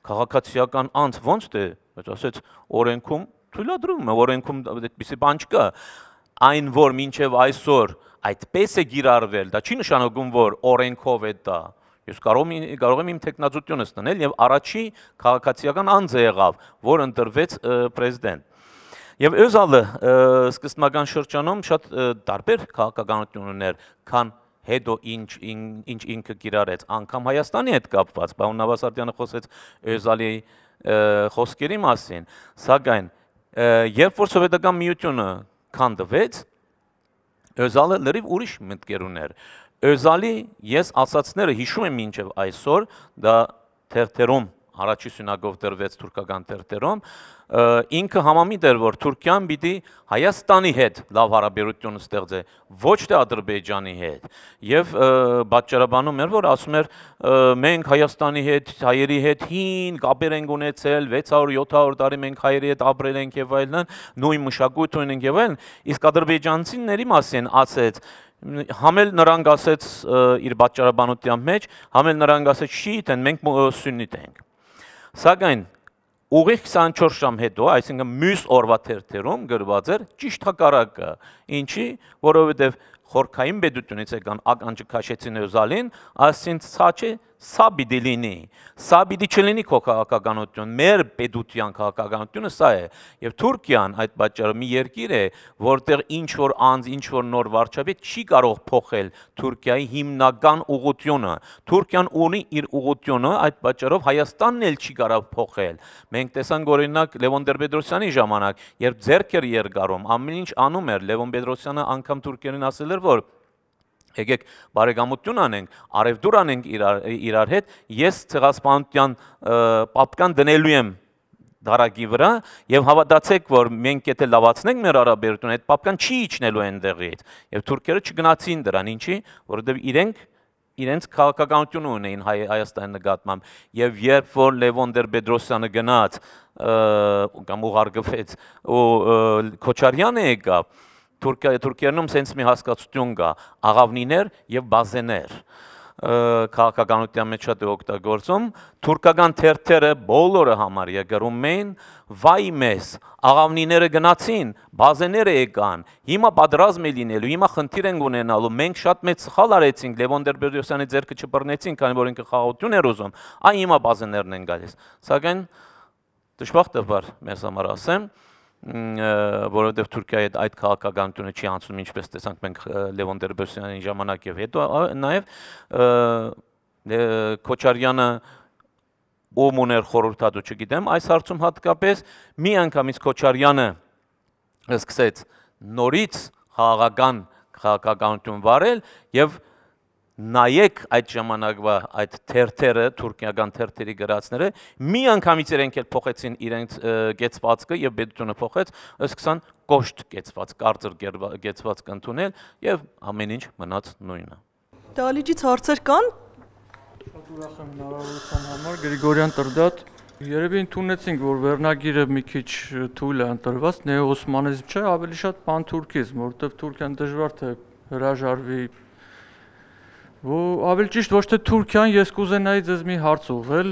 քաղաքացիական անձ ոնց թե, դե, բայց ասեց օրենքում թույլատրվում է, օրենքում այդպիսի բան չկա։ Այն որ մինչև այսօր այդպես է գիրառվել, դա չի նշանակում որ օրենքով է դա։ Ես կարող եմ կարող եմ իմ տեխնազությունս տնել եւ առաջի քաղաքացիական անձը եղավ, որ ընտրվեց պրեզիդենտ։ Եվ Özal-ը սկզբնական շրջանում շատ տարբեր քաղաքականություն ուներ, քան հետո ինչ ինչ ինքը կիրառեց անգամ Հայաստանի հետ կապված պարոն Նավասարդյանը խոսեց Էզալի խոսքերի մասին սակայն երբ որ սովետական միությունը քանդվեց Էզալը լրիվ ուրիշ մտքեր ուներ Էզալի ես ասացները հիշում եմ ինչև այսօր դա թերթերում առաջի սյունակով դրվեց թուրքական թերթերում թեր ինքը համամիտ էր, որ Թուրքիան պիտի Հայաստանի հետ լավ հարաբերություն ստեղծե, ոչ թե Ադրբեջանի հետ։ Եվ պատճառաբանում էր, որ ասում էր մենք Հայաստանի հետ, հայերի հետ հին կապեր ենք ունեցել, 600-700 տարի մենք հայերի հետ ապրել ենք եւ այլն, նույն մշակույթ ունենք եւ այլն, իսկ ադրբեջանցիների մասին ասեց համել նրանք ասեց իր պատճառաբանության մեջ, համել նրանք ասեց շիիթ են, մենք սուննիտ ենք։ Սակայն ուղիղ 24 ժամ հետո, այսինքն մյուս օրվա թերթերում գրված էր ճիշտ հակառակը։ Ինչի, որովհետև խորքային բեդությունից եկան ականջը քաշեցին Հյուսալին, ասին ցաչի սա պիտի լինի։ Սա պիտի չլինի քո քաղաքականություն, մեր պետության քաղաքականությունը սա է։ Եվ Թուրքիան այդ պատճառով մի երկիր է, որտեղ ինչ որ անձ, ինչ որ նոր վարչապետ չի կարող փոխել Թուրքիայի հիմնական ուղությունը։ Թուրքիան ունի իր ուղությունը, այդ պատճառով Հայաստանն էլ չի կարող փոխել։ Մենք տեսանք օրինակ Լևոն Դերբեդրոսյանի ժամանակ, երբ ձերքեր երկարում ամեն ինչ անում էր Լևոն Պետրոսյանը անգամ Թուրքերին ասել էր, որ եկեք բարեկամություն անենք, արևդուր անենք իրար, իրար հետ, ես ցեղասպանության պատկան դնելու եմ դարակի վրա եւ հավատացեք որ մենք եթե լավացնենք մեր հարաբերությունը այդ պատկան չի իջնելու այնտեղից եւ թուրքերը չգնացին դրան ինչի որովհետեւ իրենք իրենց քաղաքականությունը ունեին հայ, Հայաստանի նկատմամբ եւ երբ որ Լևոն Դերբեդրոսյանը գնաց կամ ուղարկվեց ու Քոչարյանը եկավ Թուրքիա Թուրքիայում սենց մի հասկացություն կա՝ աղավնիներ եւ բազեներ քաղաքականության մեջ շատ է օգտագործում թուրքական թերթերը բոլորը համար եկրում էին վայ մեզ աղավնիները գնացին բազեները եկան հիմա պատրաստ է լինելու հիմա խնդիր են ունենալու մենք շատ մեծ սխալ արեցինք Լևոն Դերբերյոսյանի ձեռքը չբռնեցին քանի որ ինքը խաղաղություն էր ուզում այ հիմա բազեներն են գալիս սակայն դժբախտաբար մեզ համար ասեմ որովհետև Թուրքիայի այդ այդ քաղաքականությունը չի անցնում ինչպես տեսանք մենք Լևոն Դերբերսյանի ժամանակ եւ հետո նաեւ Քոչարյանը ում ուներ խորհրդատու, չգիտեմ, այս հարցում հատկապես մի անգամից Քոչարյանը սկսեց նորից խաղաղական քաղաքականություն վարել եւ և նայեք այդ ժամանակվա այդ թերթերը, թուրքիական թերթերի գրածները, մի անգամից իրենք էլ փոխեցին իրենց գեցվածքը եւ պետությունը փոխեց, սկսան կոշտ գեցված, կարծր գեցվածք ընդունել եւ ամեն ինչ մնաց նույնը։ Դալիջից հարցեր կան։ Շատ ուրախ եմ հնարավորության համար Գրիգորյան Տրդատ Երևի ընդունեցինք, որ վերնագիրը մի քիչ թույլ է ընտրված, նեոօսմանիզմ չէ, ավելի շատ պանթուրքիզմ, որովհետև Թուրքիան դժվար թե հրաժարվի Ավելի ճիշտ ոչ թե Թուրքիան, ես կուզենայի ձեզ մի հարց ուղղել,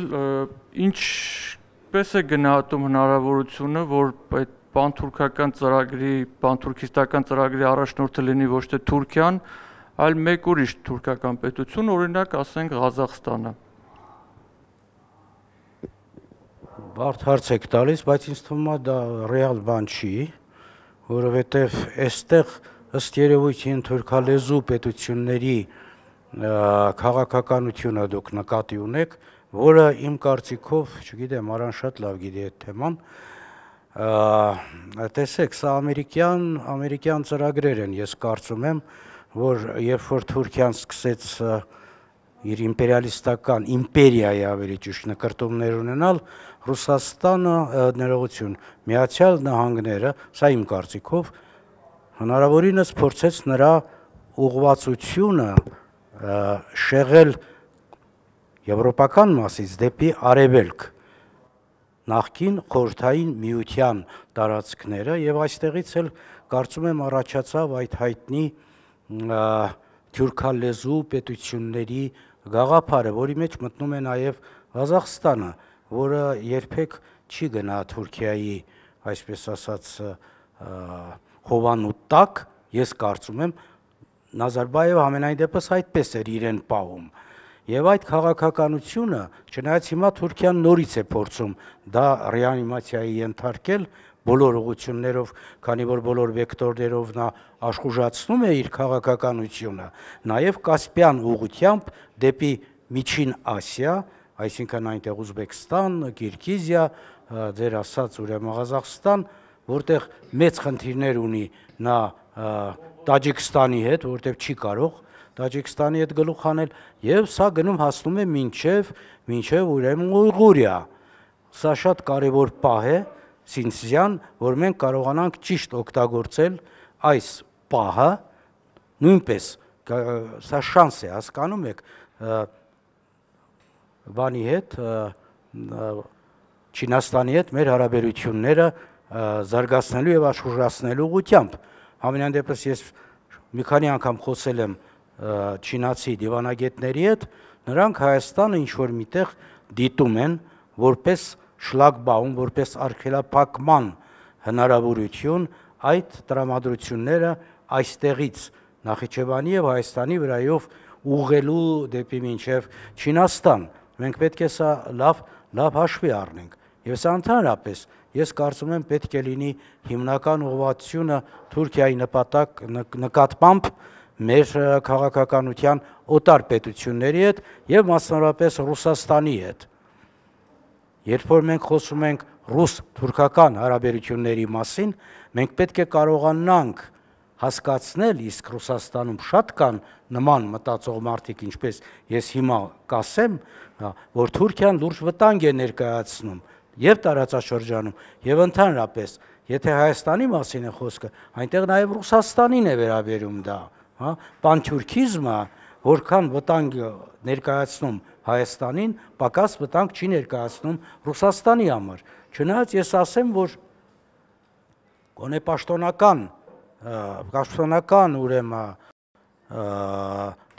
ինչպես է գնահատում հնարավորությունը, որ այդ պանթուրքական ծրագրի, պանթուրքիստական ծրագրի առաջնորդը լինի ոչ թե Թուրքիան, այլ մեկ ուրիշ թուրքական պետություն, օրինակ ասենք Ղազախստանը։ Բարդ հարց եք տալիս, բայց ինձ թվում է դա ռեալ բան չի, որովհետև այստեղ ըստ երևույթին թուրքալեզու պետությունների պետությունների քաղաքականությունը դուք նկատի ունեք, որը իմ կարծիքով, չգիտեմ, արան շատ լավ գիտի այդ թեման։ Տեսեք, սա ամերիկյան, ամերիկյան ծրագրեր են, ես կարծում եմ, որ երբ որ Թուրքիան սկսեց իր իմպերիալիստական իմպերիայի ավելի ճիշտ նկարտումներ ունենալ, Ռուսաստանը ներողություն, Միացյալ Նահանգները, սա իմ կարծիքով, հնարավորինս փորձեց նրա ուղղվածությունը շեղել եվրոպական մասից դեպի արևելք նախքին խորթային միության տարածքները եւ այստեղից էլ կարծում եմ առաջացավ այդ հայտնի թյուրքալեզու պետությունների գաղափարը, որի մեջ մտնում է նաեւ Ղազախստանը, որը երբեք չի գնա Թուրքիայի, այսպես ասած, հովանու տակ, ես կարծում եմ, Նազարբայևը ամենայն դեպս այդպես էր իրեն պահում։ Եվ այդ քաղաքականությունը, չնայած հիմա Թուրքիան նորից է փորձում դա ռեանիմացիայի ենթարկել բոլոր ուղություններով, քանի որ բոլոր վեկտորներով նա աշխուժացնում է իր քաղաքականությունը, նաև Կասպյան ուղությամբ դեպի Միջին Ասիա, այսինքն այնտեղ Ուզբեկստան, Կիրգիզիա, ձեր ասած ուրեմն Ղազախստան, որտեղ մեծ խնդիրներ ունի նա և, Տաջիկստանի հետ, որտեղ չի կարող Տաջիկստանի հետ գլուխ հանել եւ սա գնում հասնում է մինչեւ մինչեւ ուրեմն Ուրգուրիա։ Սա շատ կարեւոր պահ է Սինցիան, որ մենք կարողանանք ճիշտ օգտագործել այս պահը նույնպես սա շանս է, հասկանում եք, բանի հետ Չինաստանի հետ մեր հարաբերությունները զարգացնելու եւ աշխուժացնելու ուղությամբ Համենայն դեպս ես մի քանի անգամ խոսել եմ չինացի դիվանագետների հետ, նրանք Հայաստանը ինչ որ միտեղ դիտում են որպես շլագբաում, որպես արքելափակման հնարավորություն այդ տրամադրությունները այստեղից Նախիջևանի եւ Հայաստանի վրայով ուղղելու դեպի մինչև Չինաստան։ Մենք պետք է սա լավ լավ հաշվի առնենք։ Եվ սա ընդհանրապես ես կարծում եմ պետք է լինի հիմնական ուղղվածությունը Թուրքիայի նպատակ նկատմամբ մեր քաղաքականության օտար պետությունների հետ եւ մասնավորապես Ռուսաստանի հետ։ Երբ որ մենք խոսում ենք ռուս-թուրքական հարաբերությունների մասին, մենք պետք է կարողանանք հասկացնել, իսկ Ռուսաստանում շատ կան նման մտածող մարդիկ, ինչպես ես հիմա կասեմ, որ Թուրքիան լուրջ վտանգ է ներկայացնում եւ տարածաշրջանում եւ ընդհանրապես եթե Հայաստանի մասին է խոսքը այնտեղ նաեւ Ռուսաստանին է վերաբերում դա հա պանթյուրքիզմը որքան վտանգ ներկայացնում Հայաստանին պակաս վտանգ չի ներկայացնում Ռուսաստանի համար չնայած ես ասեմ որ գոնե պաշտոնական պաշտոնական ուրեմն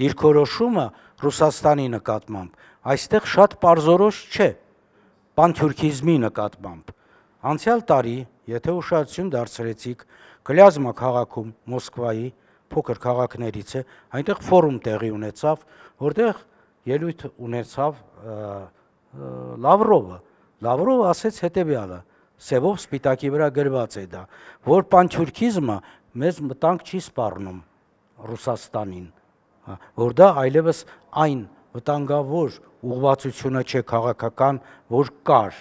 դիրքորոշումը Ռուսաստանի նկատմամբ այստեղ շատ parzorosh չէ պանթյուրքիզմի նկատմամբ։ Անցյալ տարի, եթե ուշադրություն դարձրեցիք, Կլյազմա քաղաքում Մոսկվայի փոքր քաղաքներից է, այնտեղ ֆորում տեղի ունեցավ, որտեղ ելույթ ունեցավ Լավրովը։ Լավրովը ասաց հետեւյալը. Սևով սպիտակի վրա գրված է դա, որ պանթյուրքիզմը մեզ մտանք չի սպառնում Ռուսաստանին, որ դա այլևս այն վտանգավոր ուղղվածությունը չէ քաղաքական, որ կար։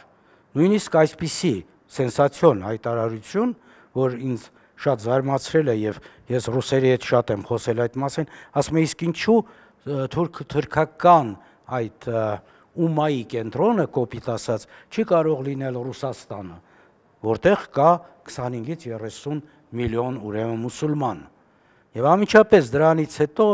Նույնիսկ այսպիսի սենսացիոն հայտարարություն, որ ինձ շատ զարմացրել է եւ ես ռուսերի հետ շատ եմ խոսել այդ մասին, ասում եմ իսկ ինչու թուրք թրքական այդ ումայի կենտրոնը կոպիտ ասած չի կարող լինել Ռուսաստանը, որտեղ կա 25-ից 30 միլիոն ուրեմն մուսուլման։ Եվ ամիջապես դրանից հետո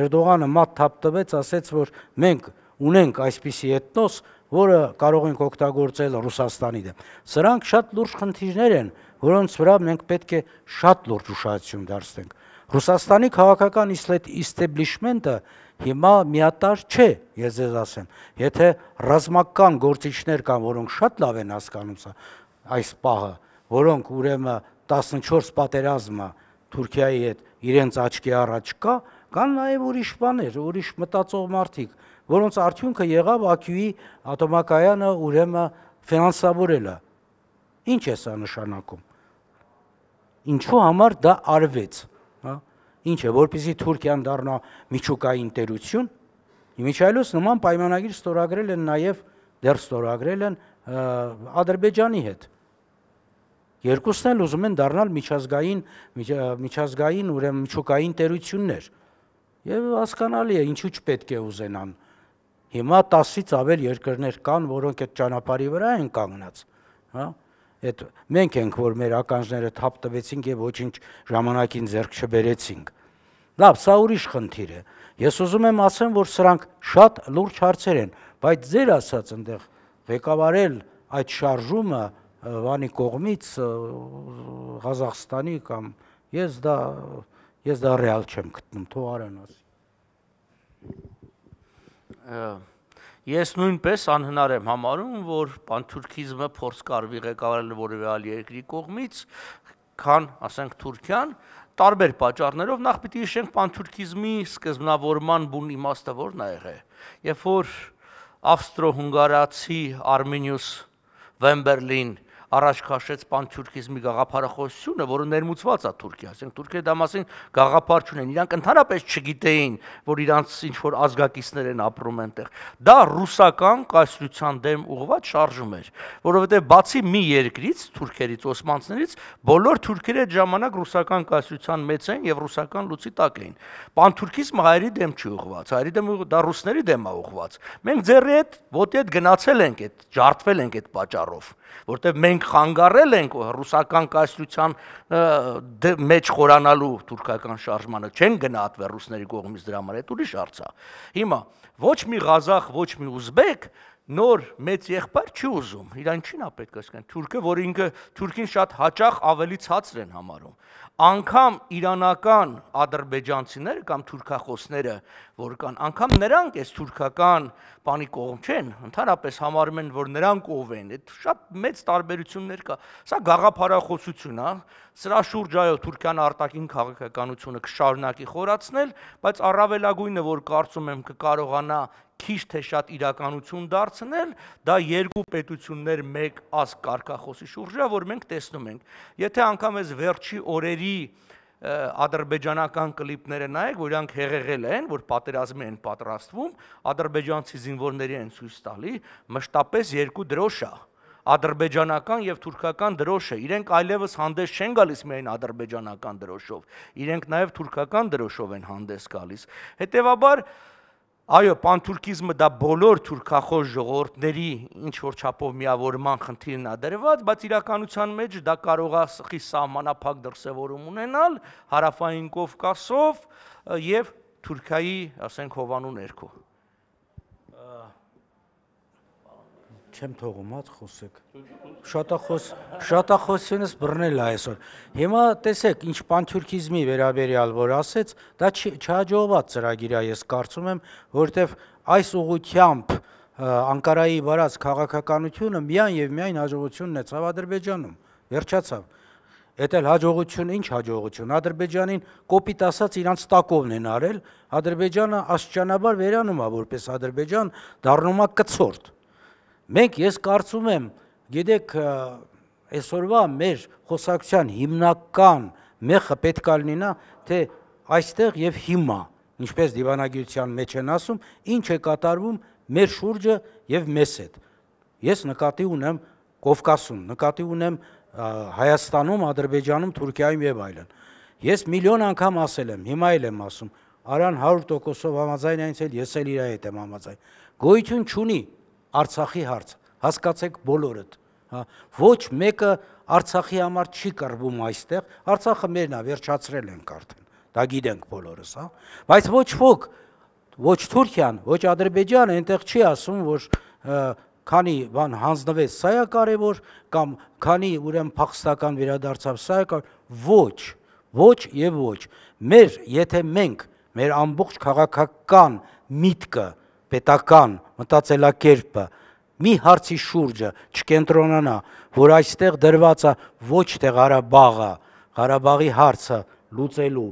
Էրդողանը մատ թափտվեց, ասեց, որ մենք ունենք այսպիսի էթնոս, որը կարող ենք օգտագործել Ռուսաստանի դեմ։ Սրանք շատ լուրջ խնդիրներ են, որոնց վրա մենք պետք է շատ լուրջ ուշադրություն դարձնենք։ Ռուսաստանի քաղաքական իստեբլիշմենտը հիմա միատար չէ, ես ձեզ ասեմ։ Եթե ռազմական գործիչներ կան, որոնք շատ լավ են հասկանում սա այս պահը, որոնք ուրեմն 14 պատերազմը Թուրքիայի հետ իրենց աչքի առաջ կա, կան նաև ուրիշ բաներ, ուրիշ մտածող մարդիկ, որոնց արդյունքը եղավ Աքյուի ատոմակայանը ուրեմն ֆինանսավորելը։ Ինչ է սա նշանակում։ Ինչու համար դա արվեց, հա։ Ինչ է, որpիսի Թուրքիան դառնա միջուկային տերություն, Իմիջայլոս նման պայմանագիր ստորագրել են նաև դեռ ստորագրել են Ադրբեջանի հետ Երկուսն էլ ուզում են դառնալ միջազգային միջազգային ուրեմն միջուկային տերություններ։ Եվ հասկանալի է, ինչու չպետք է ուզենան։ Հիմա 10-ից ավել երկրներ կան, որոնք այդ ճանապարհի վրա են կանգնած, հա՞։ Այդ մենք ենք, որ մեր ականջները թափ տվեցինք եւ ոչինչ ժամանակին ձեռք չբերեցինք։ Լավ, սա ուրիշ խնդիր է։ Ես ուզում եմ ասեմ, որ սրանք շատ լուրջ հարցեր են, բայց ձեր ասած այնտեղ ղեկավարել այդ շարժումը վանի կողմից Ղազախստանի կամ ես դա ես դա ռեալ չեմ գտնում, թող արան ասի։ Ես նույնպես անհնար եմ համարում, որ պանթուրքիզմը փորձ կարվի ղեկավարել որևէ այլ երկրի կողմից, քան, ասենք, Թուրքիան, տարբեր պատճառներով նախ պիտի հիշենք պանթուրքիզմի սկզբնավորման բուն իմաստը որն է եղել։ Երբ որ ավստրո-հունգարացի Արմինիուս Վեմբերլին 1800 առաջ քաշեց պանթյուրքիզմի գաղափարախոսությունը, որը ներմուծված է Թուրքիա, ասենք Թուրքիա դա մասին գաղափար չունեն, իրանք ընդհանրապես չգիտեին, որ իրանք ինչ որ ազգակիցներ են ապրում այնտեղ։ Դա ռուսական կայսրության դեմ ուղղված շարժում էր, որովհետև բացի մի երկրից, թուրքերից, օսմանցներից, բոլոր թուրքերը այդ ժամանակ ռուսական կայսրության մեջ են եւ ռուսական լույսի տակ էին։ Պանթուրքիզմը հայերի դեմ չի ուղղված, հայերի դեմ դա ռուսների դեմ է ուղղված։ Մենք ձեռի հետ ոտի հետ գնացել ենք այդ, ջարդվել ենք այդ պատճառով, որտեղ մենք մենք խանգարել ենք ռուսական կայսրության դե, մեջ խորանալու թուրքական շարժմանը, չեն գնահատվել ռուսների կողմից դրա համար, այդ ուրիշ հարց է։ Հիմա ոչ մի ղազախ, ոչ մի ուզբեկ նոր մեծ եղբայր չի ուզում, իրան չին պետք է ասեն, թուրքը, որ ինքը թուրքին շատ հաճախ ավելի ցածր են համարում։ Անկամ իրանական ադրբեջանցիները կամ թուրքախոսները, որ կան, անկամ նրանք էս թուրքական բանի կողմ չեն, ընդհանրապես համարում են, որ նրանք ով են։ Այդ շատ մեծ տարբերություններ կա։ Սա գաղափարախոսություն է։ Սրա շուրջ այո Թուրքիան արտաքին քաղաքականությունը կշարունակի խորացնել, բայց առավելագույնը, որ կարծում եմ կկարողանա քիչ թե շատ իրականություն դարձնել, դա երկու պետություններ մեկ ազգ կարգախոսի շուրջը, որ մենք տեսնում ենք։ Եթե անգամ այս վերջի օրերի ադրբեջանական կլիպները նայեք, որ իրանք հեղեղել են, որ պատերազմի են պատրաստվում, ադրբեջանցի զինվորների են ցույց տալի, մշտապես երկու դրոշա, ադրբեջանական եւ թուրքական դրոշը։ Իրենք այլևս հանդես չեն գալիս միայն ադրբեջանական դրոշով, իրենք նաեւ թուրքական դրոշով են հանդես գալիս։ Հետևաբար, Այո, պանթուրքիզմը դա բոլոր թուրքախոս ժողովուրդների ինչ որ չափով միավորման խնդիրն է դրված, բայց իրականության մեջ դա կարող է սխի սահմանափակ դրսևորում ունենալ հարավային Կովկասով եւ Թուրքիայի, ասենք, Հովանու ներքո։ չեմ թողում հատ խոսեք։ Շատախոս շատախոսինս բռնել է այսօր։ Հիմա տեսեք, ինչ պանթյուրքիզմի վերաբերյալ որ ասեց, դա չհաջողված ծրագիր է, ես կարծում եմ, որովհետև այս ուղությամբ Անկարայի վարած քաղաքականությունը միայն եւ միայն հաջողությունն է ցավ Ադրբեջանում։ Վերջացավ։ Էդ էլ հաջողություն, ինչ հաջողություն։ Ադրբեջանին կոպիտ ասած իրանց տակովն են արել։ Ադրբեջանը աշճանաբար վերանում է որպես Ադրբեջան, դառնում է կցորդ։ Մենք ես կարծում եմ, գիտեք, այսօրվա մեր խոսակցության հիմնական մեխը պետք է լինա, թե այստեղ եւ հիմա, ինչպես դիվանագիտության մեջ են ասում, ինչ է կատարվում մեր շուրջը եւ մեզ հետ։ Ես նկատի ունեմ Կովկասում, նկատի ունեմ Հայաստանում, Ադրբեջանում, Թուրքիայում եւ այլն։ Ես միլիոն անգամ ասել եմ, հիմա էլ եմ ասում, արան 100%-ով համաձայն այնց էլ ես էլ իր հետ եմ համաձայն։ Գոյություն չունի, Արցախի հարց, հասկացեք բոլորդ, հա, ոչ մեկը Արցախի համար չի կռվում այստեղ, Արցախը մերն է, վերջացրել ենք արդեն։ Դա գիտենք բոլորս, հա։ Բայց ոչ ոք, ոչ Թուրքիան, ոչ Ադրբեջանը այնտեղ չի ասում, որ հա, քանի բան հանձնվեց, սա է կարևոր, կամ քանի ուրեմն փախստական վերադարձավ, սա է կարևոր։ Ոչ, ոչ եւ ոչ։ Մեր, եթե մենք մեր ամբողջ քաղաքական միտքը պետական մտածելակերպը մի հարցի շուրջը չկենտրոնանա, որ այստեղ դրված է ոչ թե Ղարաբաղը, Ղարաբաղի հարցը լուծելու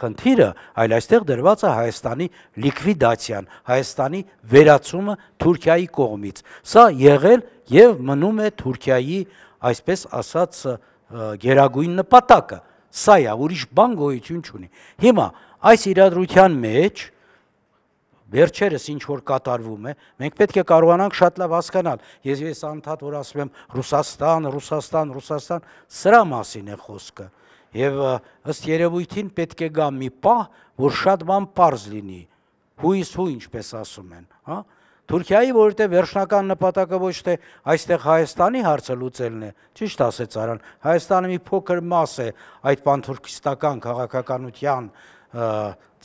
խնդիրը, այլ այստեղ դրված է Հայաստանի լիկվիդացիան, Հայաստանի վերացումը Թուրքիայի կողմից։ Սա եղել եւ մնում է Թուրքիայի, այսպես ասած, գերագույն նպատակը։ Սա է, ուրիշ բան գոյություն չունի։ Հիմա այս իրադրության մեջ վերջերս ինչ որ կատարվում է, մենք պետք է կարողանանք շատ լավ հասկանալ։ Ես ես անդադ որ ասում եմ Ռուսաստան, Ռուսաստան, Ռուսաստան, սրա մասին է խոսքը։ Եվ ըստ երևույթին պետք է գա մի պահ, որ շատ բան པարզ լինի։ Հույս հու ինչպես ասում են, հա՞։ Թուրքիայի, որովհետև վերջնական նպատակը ոչ թե այստեղ Հայաստանի հարցը լուծելն է, ճիշտ ասեց Արան, Հայաստանը մի փոքր մաս է այդ պանթուրքիստական քաղաքականության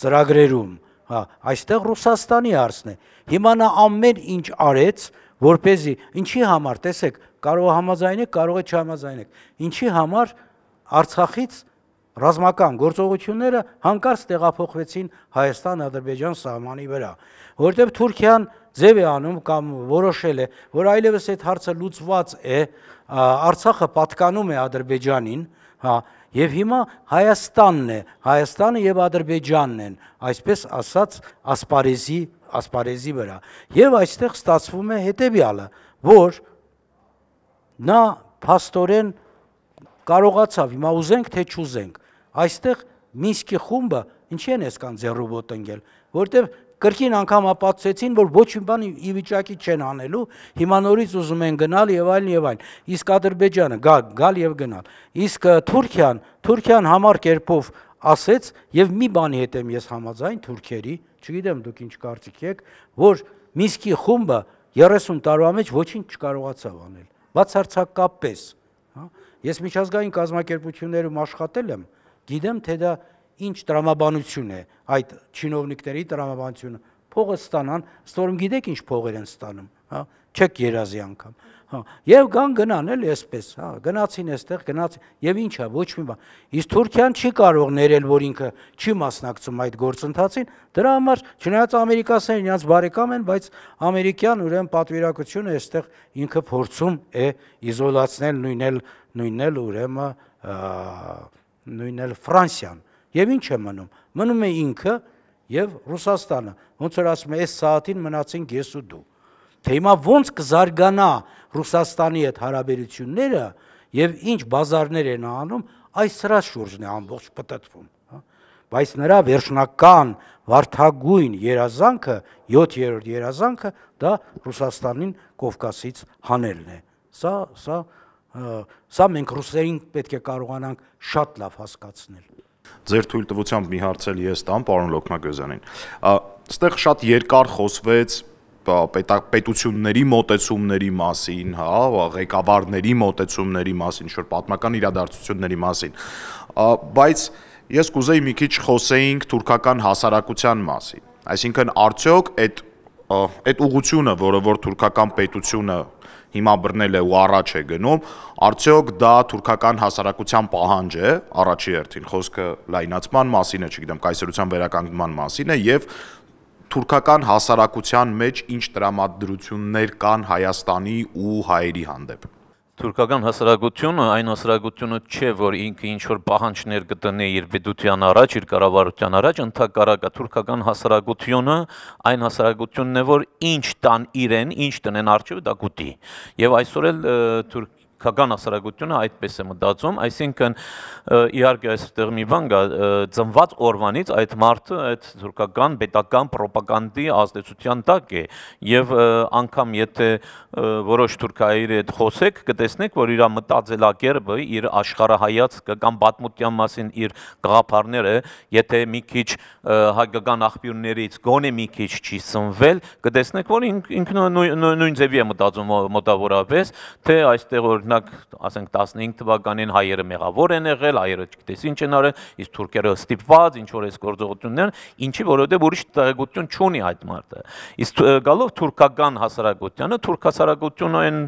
ծրագրերում, հա, այստեղ Ռուսաստանի հարցն է։ Հիմա նա ամեն ինչ արեց, որ เป զի ինչի համար, տեսեք, կարող համաձայնեք, կարող է չհամաձայնեք։ Ինչի համար Արցախից ռազմական գործողությունները հանկարծ տեղափոխվեցին Հայաստան-Ադրբեջան սահմանի վրա, որտեղ Թուրքիան ձև է անում կամ որոշել է, որ այլևս այդ հարցը լուծված է, Արցախը պատկանում է Ադրբեջանին, հա, եւ հիմա Հայաստանն է, Հայաստանը եւ Ադրբեջանն են, այսպես ասած ասպարեզի ասպարեզի վրա։ Եվ այստեղ ստացվում է հետեւյալը, որ նա փաստորեն կարողացավ, հիմա ուզենք թե չուզենք, այստեղ Մինսկի խումբը ինչի են այսքան ձեռուբոտ ընկել, որտեղ կրկին անգամ ապացուցեցին, որ ոչ մի բան ի վիճակի չեն անելու, հիմա նորից ուզում են գնալ եւ այլն եւ այլն։ Իսկ Ադրբեջանը գա, գալ եւ գնալ։ Իսկ Թուրքիան, Թուրքիան համար կերպով ասեց եւ մի բանի հետ եմ ես համաձայն թուրքերի, չգիտեմ դուք ինչ կարծիք եք, որ Մինսկի խումբը 30 տարվա մեջ ոչինչ չկարողացավ անել, բացարձակապես։ հա»։ Ես միջազգային կազմակերպություններում աշխատել եմ, գիտեմ, թե դա ինչ տրամաբանություն է այդ чиновниկների տրամաբանությունը։ Փողը ստանան, ստորում գիտեք ինչ փողեր են ստանում, հա, չեք երազի անգամ։ Հա, եւ կան գնան էլ այսպես, հա, գնացին այստեղ, գնացին եւ ինչա, ոչ մի բան։ Իսկ Թուրքիան չի կարող ներել, որ ինքը չի մասնակցում այդ գործընթացին, դրա համար չնայած ամերիկացիները իրենց բարեկամ են, բայց ամերիկյան ուրեմն պատվիրակությունը այստեղ ինքը փորձում է իզոլացնել նույնել նույնել ուրեմն նույնել Ֆրանսիան Եվ ինչ է մնում։ Մնում է ինքը եւ Ռուսաստանը։ Ոնց որ ասում է, այս սահատին մնացինք ես ու դու։ Թե հիմա ոնց կզարգանա Ռուսաստանի հետ հարաբերությունները եւ ինչ բազարներ են անում, այս սրա շուրջն է ամբողջ պատտվում, հա։ Բայց նրա վերջնական վարթագույն երազանքը, 7-րդ երազանքը դա Ռուսաստանին Կովկասից հանելն է։ Սա սա սա մենք ռուսերին պետք է կարողանանք շատ լավ հասկացնել։ Ձեր թույլ տվությամբ մի հարցել ես տամ պարոն Լոքնագոզյանին։ Այստեղ շատ երկար խոսվեց պետությունների մոտեցումների մասին, հա, ղեկավարների մոտեցումների մասին, շուտ պատմական իրադարձությունների մասին։ Բայց ես կուզեի մի քիչ խոսեինք թուրքական հասարակության մասին։ Այսինքն արդյոք այդ այդ ուղությունը, որը որ թուրքական պետությունը որ հիմա բռնել է ու առաջ է գնում, արդյոք դա թուրքական հասարակության պահանջ է, առաջի հերթին խոսքը լայնացման մասին է, չգիտեմ, կայսրության վերականգնման մասին է եւ թուրքական հասարակության մեջ ինչ տրամադրություններ կան Հայաստանի ու հայերի հանդեպ։ Թուրքական հասարակությունը այն հասարակությունը չէ, որ ինքը ինչ որ պահանջներ կտնի իր պետության առաջ, իր կառավարության առաջ, ընդհակառակը թուրքական հասարակությունը այն հասարակությունն է, որ ինչ տան իրեն, ինչ տնեն արջևը դա գուտի։ Եվ այսօր էլ թուրք քաղաքական հասարակությունը այդպես է մտածում, այսինքն իհարկե այստեղ մի բան կա, ծնված օրվանից այդ մարդը այդ թուրքական պետական ռոպագանդի ազդեցության տակ է եւ անգամ եթե որոշ թուրքայիների հետ խոսեք, կտեսնեք, որ իր մտածելակերպը, իր աշխարհայացքը կամ պատմության մասին իր գաղափարները, եթե մի քիչ հայկական աղբյուրներից գոնե մի քիչ չի սնվել, կտեսնեք, որ ինքնը նույն ձևի է մտածում մոտավորապես, թե այստեղ որ օրինակ, ասենք 15 թվականին հայերը մեղավոր են եղել, հայերը չգիտես ինչ են արել, իսկ թուրքերը ստիպված ինչ որ այս գործողություններն, ինչի որովհետև ուրիշ տեղեկություն չունի այդ մարդը։ Իսկ գալով թուրքական հասարակությանը, թուրք հասարակությունը այն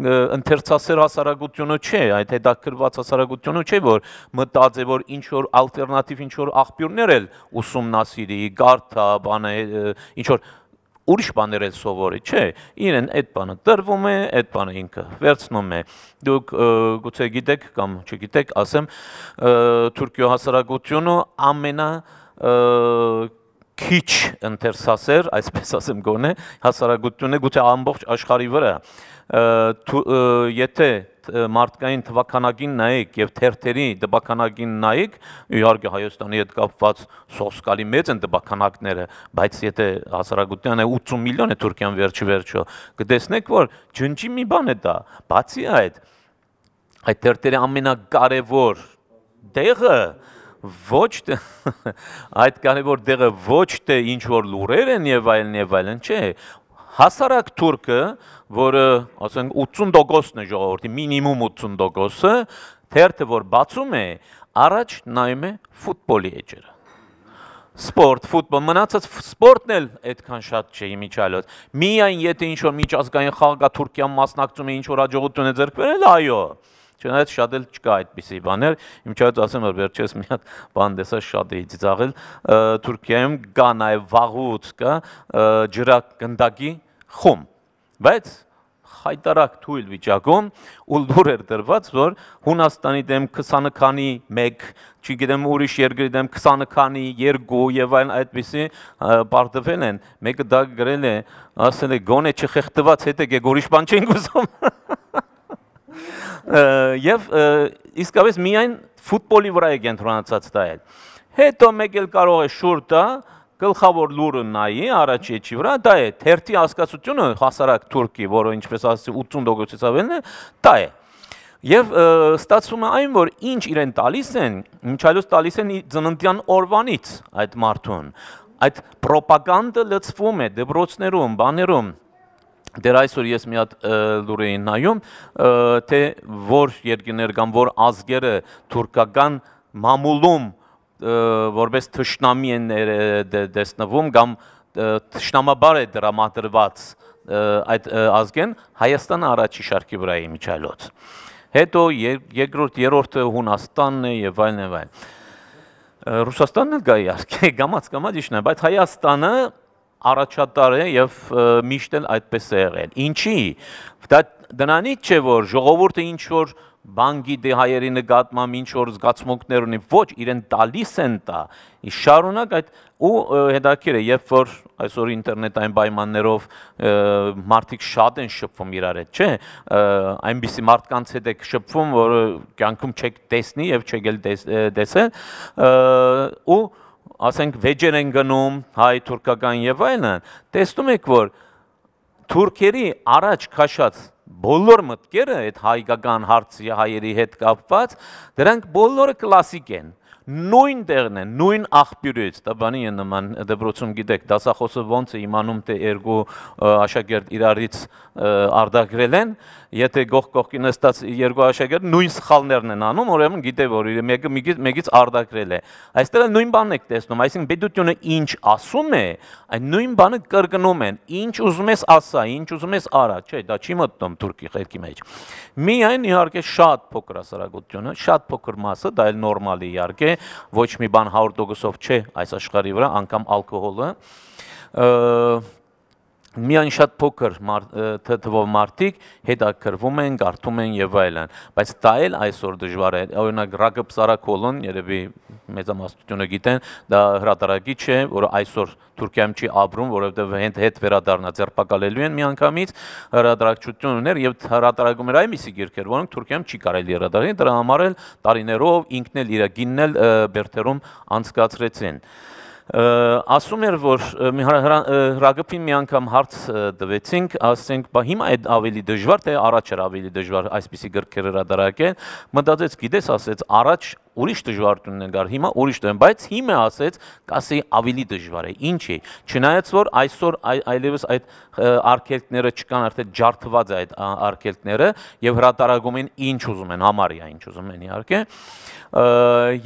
ընթերցասեր հասարակությունը չէ, այդ հետաքրված հասարակությունը չէ, որ մտածե, որ ինչ որ ալտերնատիվ ինչ որ աղբյուրներ էլ ուսումնասիրի, գարթա, բանը, ինչ որ ուրիշ բաներ էլ սովորի, չէ, իրեն այդ բանը տրվում է, այդ բանը ինքը վերցնում է։ Դուք գուցե գիտեք կամ չգիտեք, ասեմ, Թուրքիո հասարակությունը ամենա քիչ ընթերցասեր, այսպես ասեմ գոնե, հասարակությունը գուցե ամբողջ աշխարի վրա։ Եթե այդ մարդկային թվականակին նայեք եւ թերթերի դպականագին նայեք, իհարկե Հայաստանի հետ կապված սոսկալի մեծ են դպականակները, բայց եթե հասարակությանը 80 միլիոն է Թուրքիան վերջի վերջո, կտեսնեք, որ ջնջի մի բան է դա, բացի այդ այդ թերթերի ամենակարևոր դեղը ոչ թե այդ կարևոր դերը ոչ թե ինչ որ լուրեր են եւ այլն եւ այլն չէ հասարակ թուրքը, որը ասենք 80%-ն է ժողովրդի, մինիմում 80%-ը, թերթը որ բացում է, առաջ նայում է ֆուտբոլի էջերը։ Սպորտ, ֆուտբոլ, մնացած սպորտն էլ այդքան շատ չէ իմիջալոց։ Միայն եթե ինչ-որ միջազգային խաղ կա Թուրքիան մասնակցում է ինչ-որ հաջողություն է ձեռք բերել, այո, Չնայած շատ էլ չկա այդպիսի բաներ, իմիջիայից ասեմ, որ վերջերս մի հատ բան տեսա շատ էի ծիծաղել, Թուրքիայում կա նաև վաղուց կա ջրակնդակի խում, բայց հայտարակ թույլ վիճակում ու լուր էր դրված, որ Հունաստանի դեմ 20 քանի 1, չգիտեմ ուրիշ երկրի դեմ 20 քանի 2 եւ այլն այդպիսի բարձվել են։ Մեկը դա գրել է, ասել է գոնե չխեղդված հետ է, գե ուրիշ բան չեն գուզում։ Եվ իսկապես միայն ֆուտբոլի վրա է կենտրոնացած դա էլ։ Հետո մեկ էլ կարող է շուրտը գլխավոր լուրը նայի առաջի էջի վրա, դա է թերթի հասկացությունը հասարակ Թուրքի, որը ինչպես ասացի 80%-ից ավելն է, դա է։ Եվ ստացվում է այն, որ ինչ իրեն տալիս են, ինչ այլոց տալիս են ծննդյան օրվանից այդ մարդուն։ Այդ ռոպագանդը լծվում է դպրոցներում, բաներում, Դեր այսօր ես մի հատ լուր էին նայում, թե որ երկիներ կամ որ ազգերը թուրքական մամուլում որպես թշնամի են դե, դեսնվում կամ թշնամաբար է դրամատրված այդ ազգեն Հայաստանը առաջի շարքի վրա է միջայլոց։ Հետո երկրորդ, երրորդը Հունաստանն է եւ այլն եւ այլն։ Ռուսաստանն էլ գա իհարկե, գամած գամած իշն է, բայց Հայաստանը առաջատար է եւ միշտ էլ այդպես է եղել։ Ինչի։ Դա դրանից չէ որ ժողովուրդը ինչ որ բանգի դե հայերի նկատմամբ ինչ որ զգացմունքներ ունի, ոչ, իրեն տալիս են տա։ Շարունակ այդ ու հետաքրիր է, երբ որ այսօր ինտերնետային պայմաններով մարդիկ շատ են շփվում իրար հետ, չէ՞, այնպիսի մարդկանց հետ է շփվում, որը կյանքում չեք տեսնի եւ չեք էլ տեսել, ու ասենք վեճեր են գնում, հայ, թուրքական եւ այլն, տեսնում եք, որ թուրքերի առաջ քաշած բոլոր մտքերը այդ հայկական հարցի հայերի հետ կապված, դրանք բոլորը կլասիկ են նույն տեղն է, նույն աղբյուրից, տաբանի է նման դպրոցում գիտեք, դասախոսը ոնց է իմանում, թե երկու աշակերտ իրարից արդագրել են, եթե գող կողքի նստած երկու աշակերտ նույն սխալներն են անում, ուրեմն գիտե որ իր մեկը մեկից արդակրել է։ Այստեղ էլ նույն բանն եք տեսնում, այսինքն պետությունը ինչ ասում է, այն նույն բանը կրկնում են։ Ինչ ուզում ես ասա, ինչ ուզում ես արա, չէ, դա չի մտնում Թուրքի խելքի մեջ։ Միայն իհարկե շատ փոքր հասարակությունը, շատ փոքր մասը, դա էլ նորմալ է իհարկե, ոչ մի բան 100%-ով չէ այս աշխարհի վրա, անգամ ալկոհոլը միայն շատ փոքր թվով մարդիկ հետաքրվում են, կարդում են եւ այլն, բայց դա էլ այսօր դժվար է։ Օրինակ Ռագոբ Սարակոլոն, երևի մեծամասնությունը գիտեն, դա հրատարակիչ է, որը այսօր Թուրքիայում չի ապրում, որովհետև հենց հետ վերադառնա ձերբակալելու են միանգամից հրատարակչություն ուներ եւ հրատարակում էր այնպիսի գիրքեր, որոնք Թուրքիայում չի կարելի հրատարակել, դրա համար էլ տարիներով ինքն էլ իր գիննել բերթերում անցկացրեցին։ Ա ասում էր որ հրագպի մի անգամ հարց տվեցինք ասենք բա հիմա այդ ավելի դժվար թե առաջ էր ավելի դժվար այսպիսի գրքեր հրադարակել մտածեց գիտես ասեց առաջ ուրիշ դժվարությունն են գար հիմա ուրիշ դեմ բայց հիմա ասեց կասի ավելի դժվար է ինչ է չնայած որ այսօր այլևս այդ արկելքները չկան արդեն ջարդված է այդ արկելքները եւ հրատարակում են ինչ ուզում են համարյա ինչ ուզում են իհարկե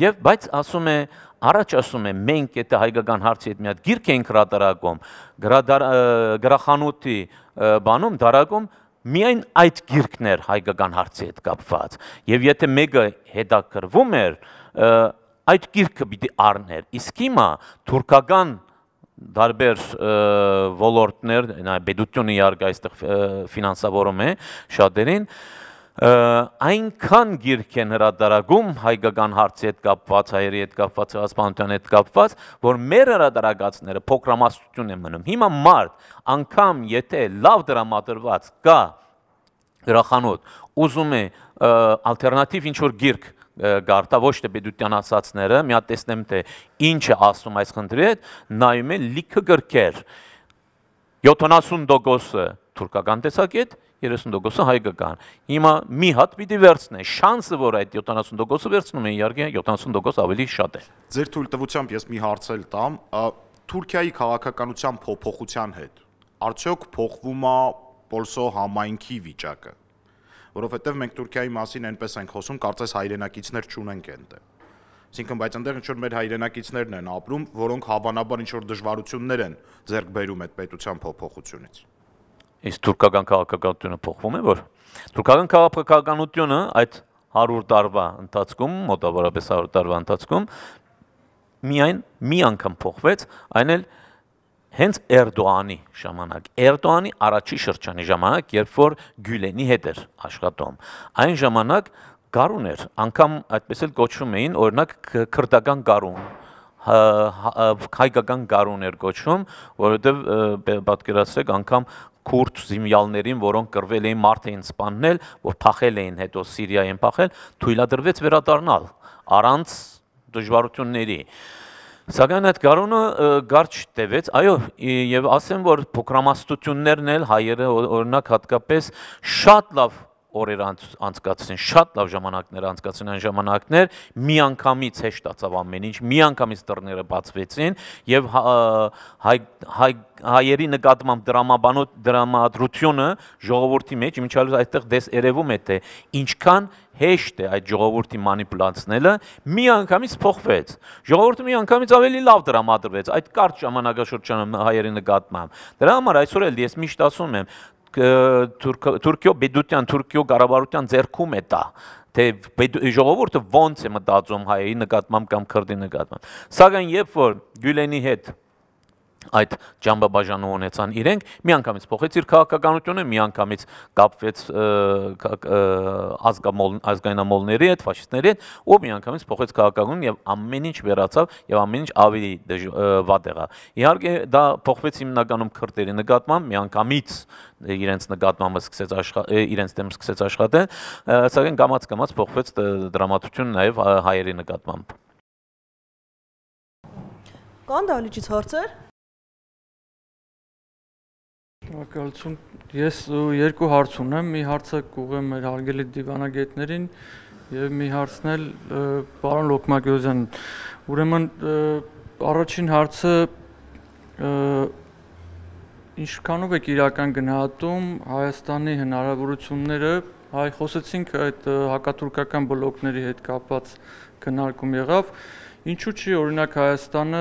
եւ բայց ասում է Առաջ ասում եմ, մենք եթե հայկական հարցի հետ մի հատ գիրք ենք հրատարակում, գրախանութի բանում, դարակում, միայն այդ գիրքն էր հայկական հարցի հետ կապված։ Եվ եթե մեկը հետաքրվում էր, այդ գիրքը պիտի առներ։ Իսկ հիմա թուրքական դարբեր ոլորտներ, նայ բեդությունը իհարկե այստեղ ֆինանսավորում է շատերին, այնքան գիրք են հրատարակում հայկական հարցի հետ կապված, հայերի հետ կապված, ցեղասպանության հետ կապված, որ մեր հրատարակածները փոքրամասնություն են մնում։ Հիմա մարդ, անգամ եթե լավ դրամատրված կա գրախանութ, ուզում է ալտերնատիվ ինչ-որ գիրք գարտա ոչ թե պետության ասացները, միա տեսնեմ թե ինչ է ասում այս խնդրի հետ, նայում է լիքը գրքեր։ 70%-ը թուրքական տեսակետ, 30%-ը հայկական։ Հիմա մի հատ պիտի վերցնեն։ Շանսը, որ այդ 70%-ը վերցնում են, իհարկե 70% ավելի շատ է։ Ձեր թույլտվությամբ ես մի հարց էլ տամ, Թուրքիայի քաղաքականության փոփոխության հետ արդյոք փոխվում է Պոլսո համայնքի վիճակը, որովհետև մենք Թուրքիայի մասին այնպես ենք խոսում, կարծես հայրենակիցներ չունենք այնտեղ։ Այսինքն, բայց այնտեղ ինչ որ մեր հայրենակիցներն են ապրում, որոնք հավանաբար ինչ որ դժվարություններ են ձեռք բերում այդ պետության փոփոխությունից իսկ թուրքական քաղաքականությունը փոխվում է, որ թուրքական քաղաքականությունը այդ 100 տարվա ընթացքում, մոտավորապես 100 տարվա ընթացքում միայն մի անգամ փոխվեց, այն էլ հենց Էրդոանի ժամանակ, Էրդոանի առաջի շրջանի ժամանակ, երբ որ Գյուլենի հետ էր աշխատում։ Այն ժամանակ գարուն էր, անգամ այդպես էլ կոչվում էին, օրինակ քրդական գարուն, հայկական գարուն էր կոչվում, որովհետև պատկերացրեք անգամ քուրդ զինյալներին, որոնք կրվել էին մարդ էին սպանել, որ փախել էին հետո Սիրիայեն փախել, թույլատրվեց վերադառնալ առանց դժվարությունների։ Սակայն այդ գարունը գարչ տևեց, այո, եւ ասեմ, որ փոքրամասնություններն էլ հայերը օրինակ հատկապես շատ լավ օրեր անցկացրին, շատ լավ ժամանակներ անցկացրին այն ժամանակներ, միանգամից հեշտացավ ամեն ինչ, միանգամից դռները բացվեցին եւ հայերի նկատմամբ դրամաբանոտ դրամատրությունը ժողովրդի մեջ միջալուց այստեղ դես երևում է թե ինչքան հեշտ է այդ ժողովրդի մանիպուլացնելը միանգամից փոխվեց։ Ժողովուրդը միանգամից ավելի լավ դրամադրվեց այդ կարճ ժամանակաշրջանում հայերի նկատմամբ։ Դրա համար այսօր էլ ես միշտ ասում եմ, Թուրքիո բեդության, Թուրքիո կառավարության ձեռքում է դա թե ժողովուրդը ո՞նց է մտածում հայերի նկատմամբ կամ քրդի նկատմամբ։ Սակայն երբ որ Գյուլենի հետ այդ ջամբաբաժանը ունեցան իրենք, միանգամից փոխեց իր քաղաքականությունը, միանգամից կապվեց ազգամոլ ազգայնամոլների հետ, ֆաշիստների հետ, ու միանգամից փոխեց քաղաքականությունը եւ ամեն ինչ վերացավ եւ ամեն ինչ ավելի վատ եղավ։ Իհարկե դա փոխվեց հիմնականում քրդերի նկատմամբ, միանգամից իրենց նկատմամբ սկսեց աշխատել, իրենց դեմ սկսեց աշխատել, սակայն կամած-կամած փոխվեց դրամատուրգությունը նաեւ հայերի նկատմամբ։ Կան դալիճից հարցեր։ Շնորհակալություն։ Ես երկու հարց ունեմ։ Մի հարցը կուղեմ մեր հարգելի դիվանագետներին եւ մի հարցն էլ պարոն Լոկմագյոզյան։ Ուրեմն առաջին հարցը ինչքանով է իրական գնահատում Հայաստանի հնարավորությունները հայ խոսեցինք այդ հակաթուրքական բլոկների հետ կապված քննարկում եղավ Ինչու՞ չի օրինակ Հայաստանը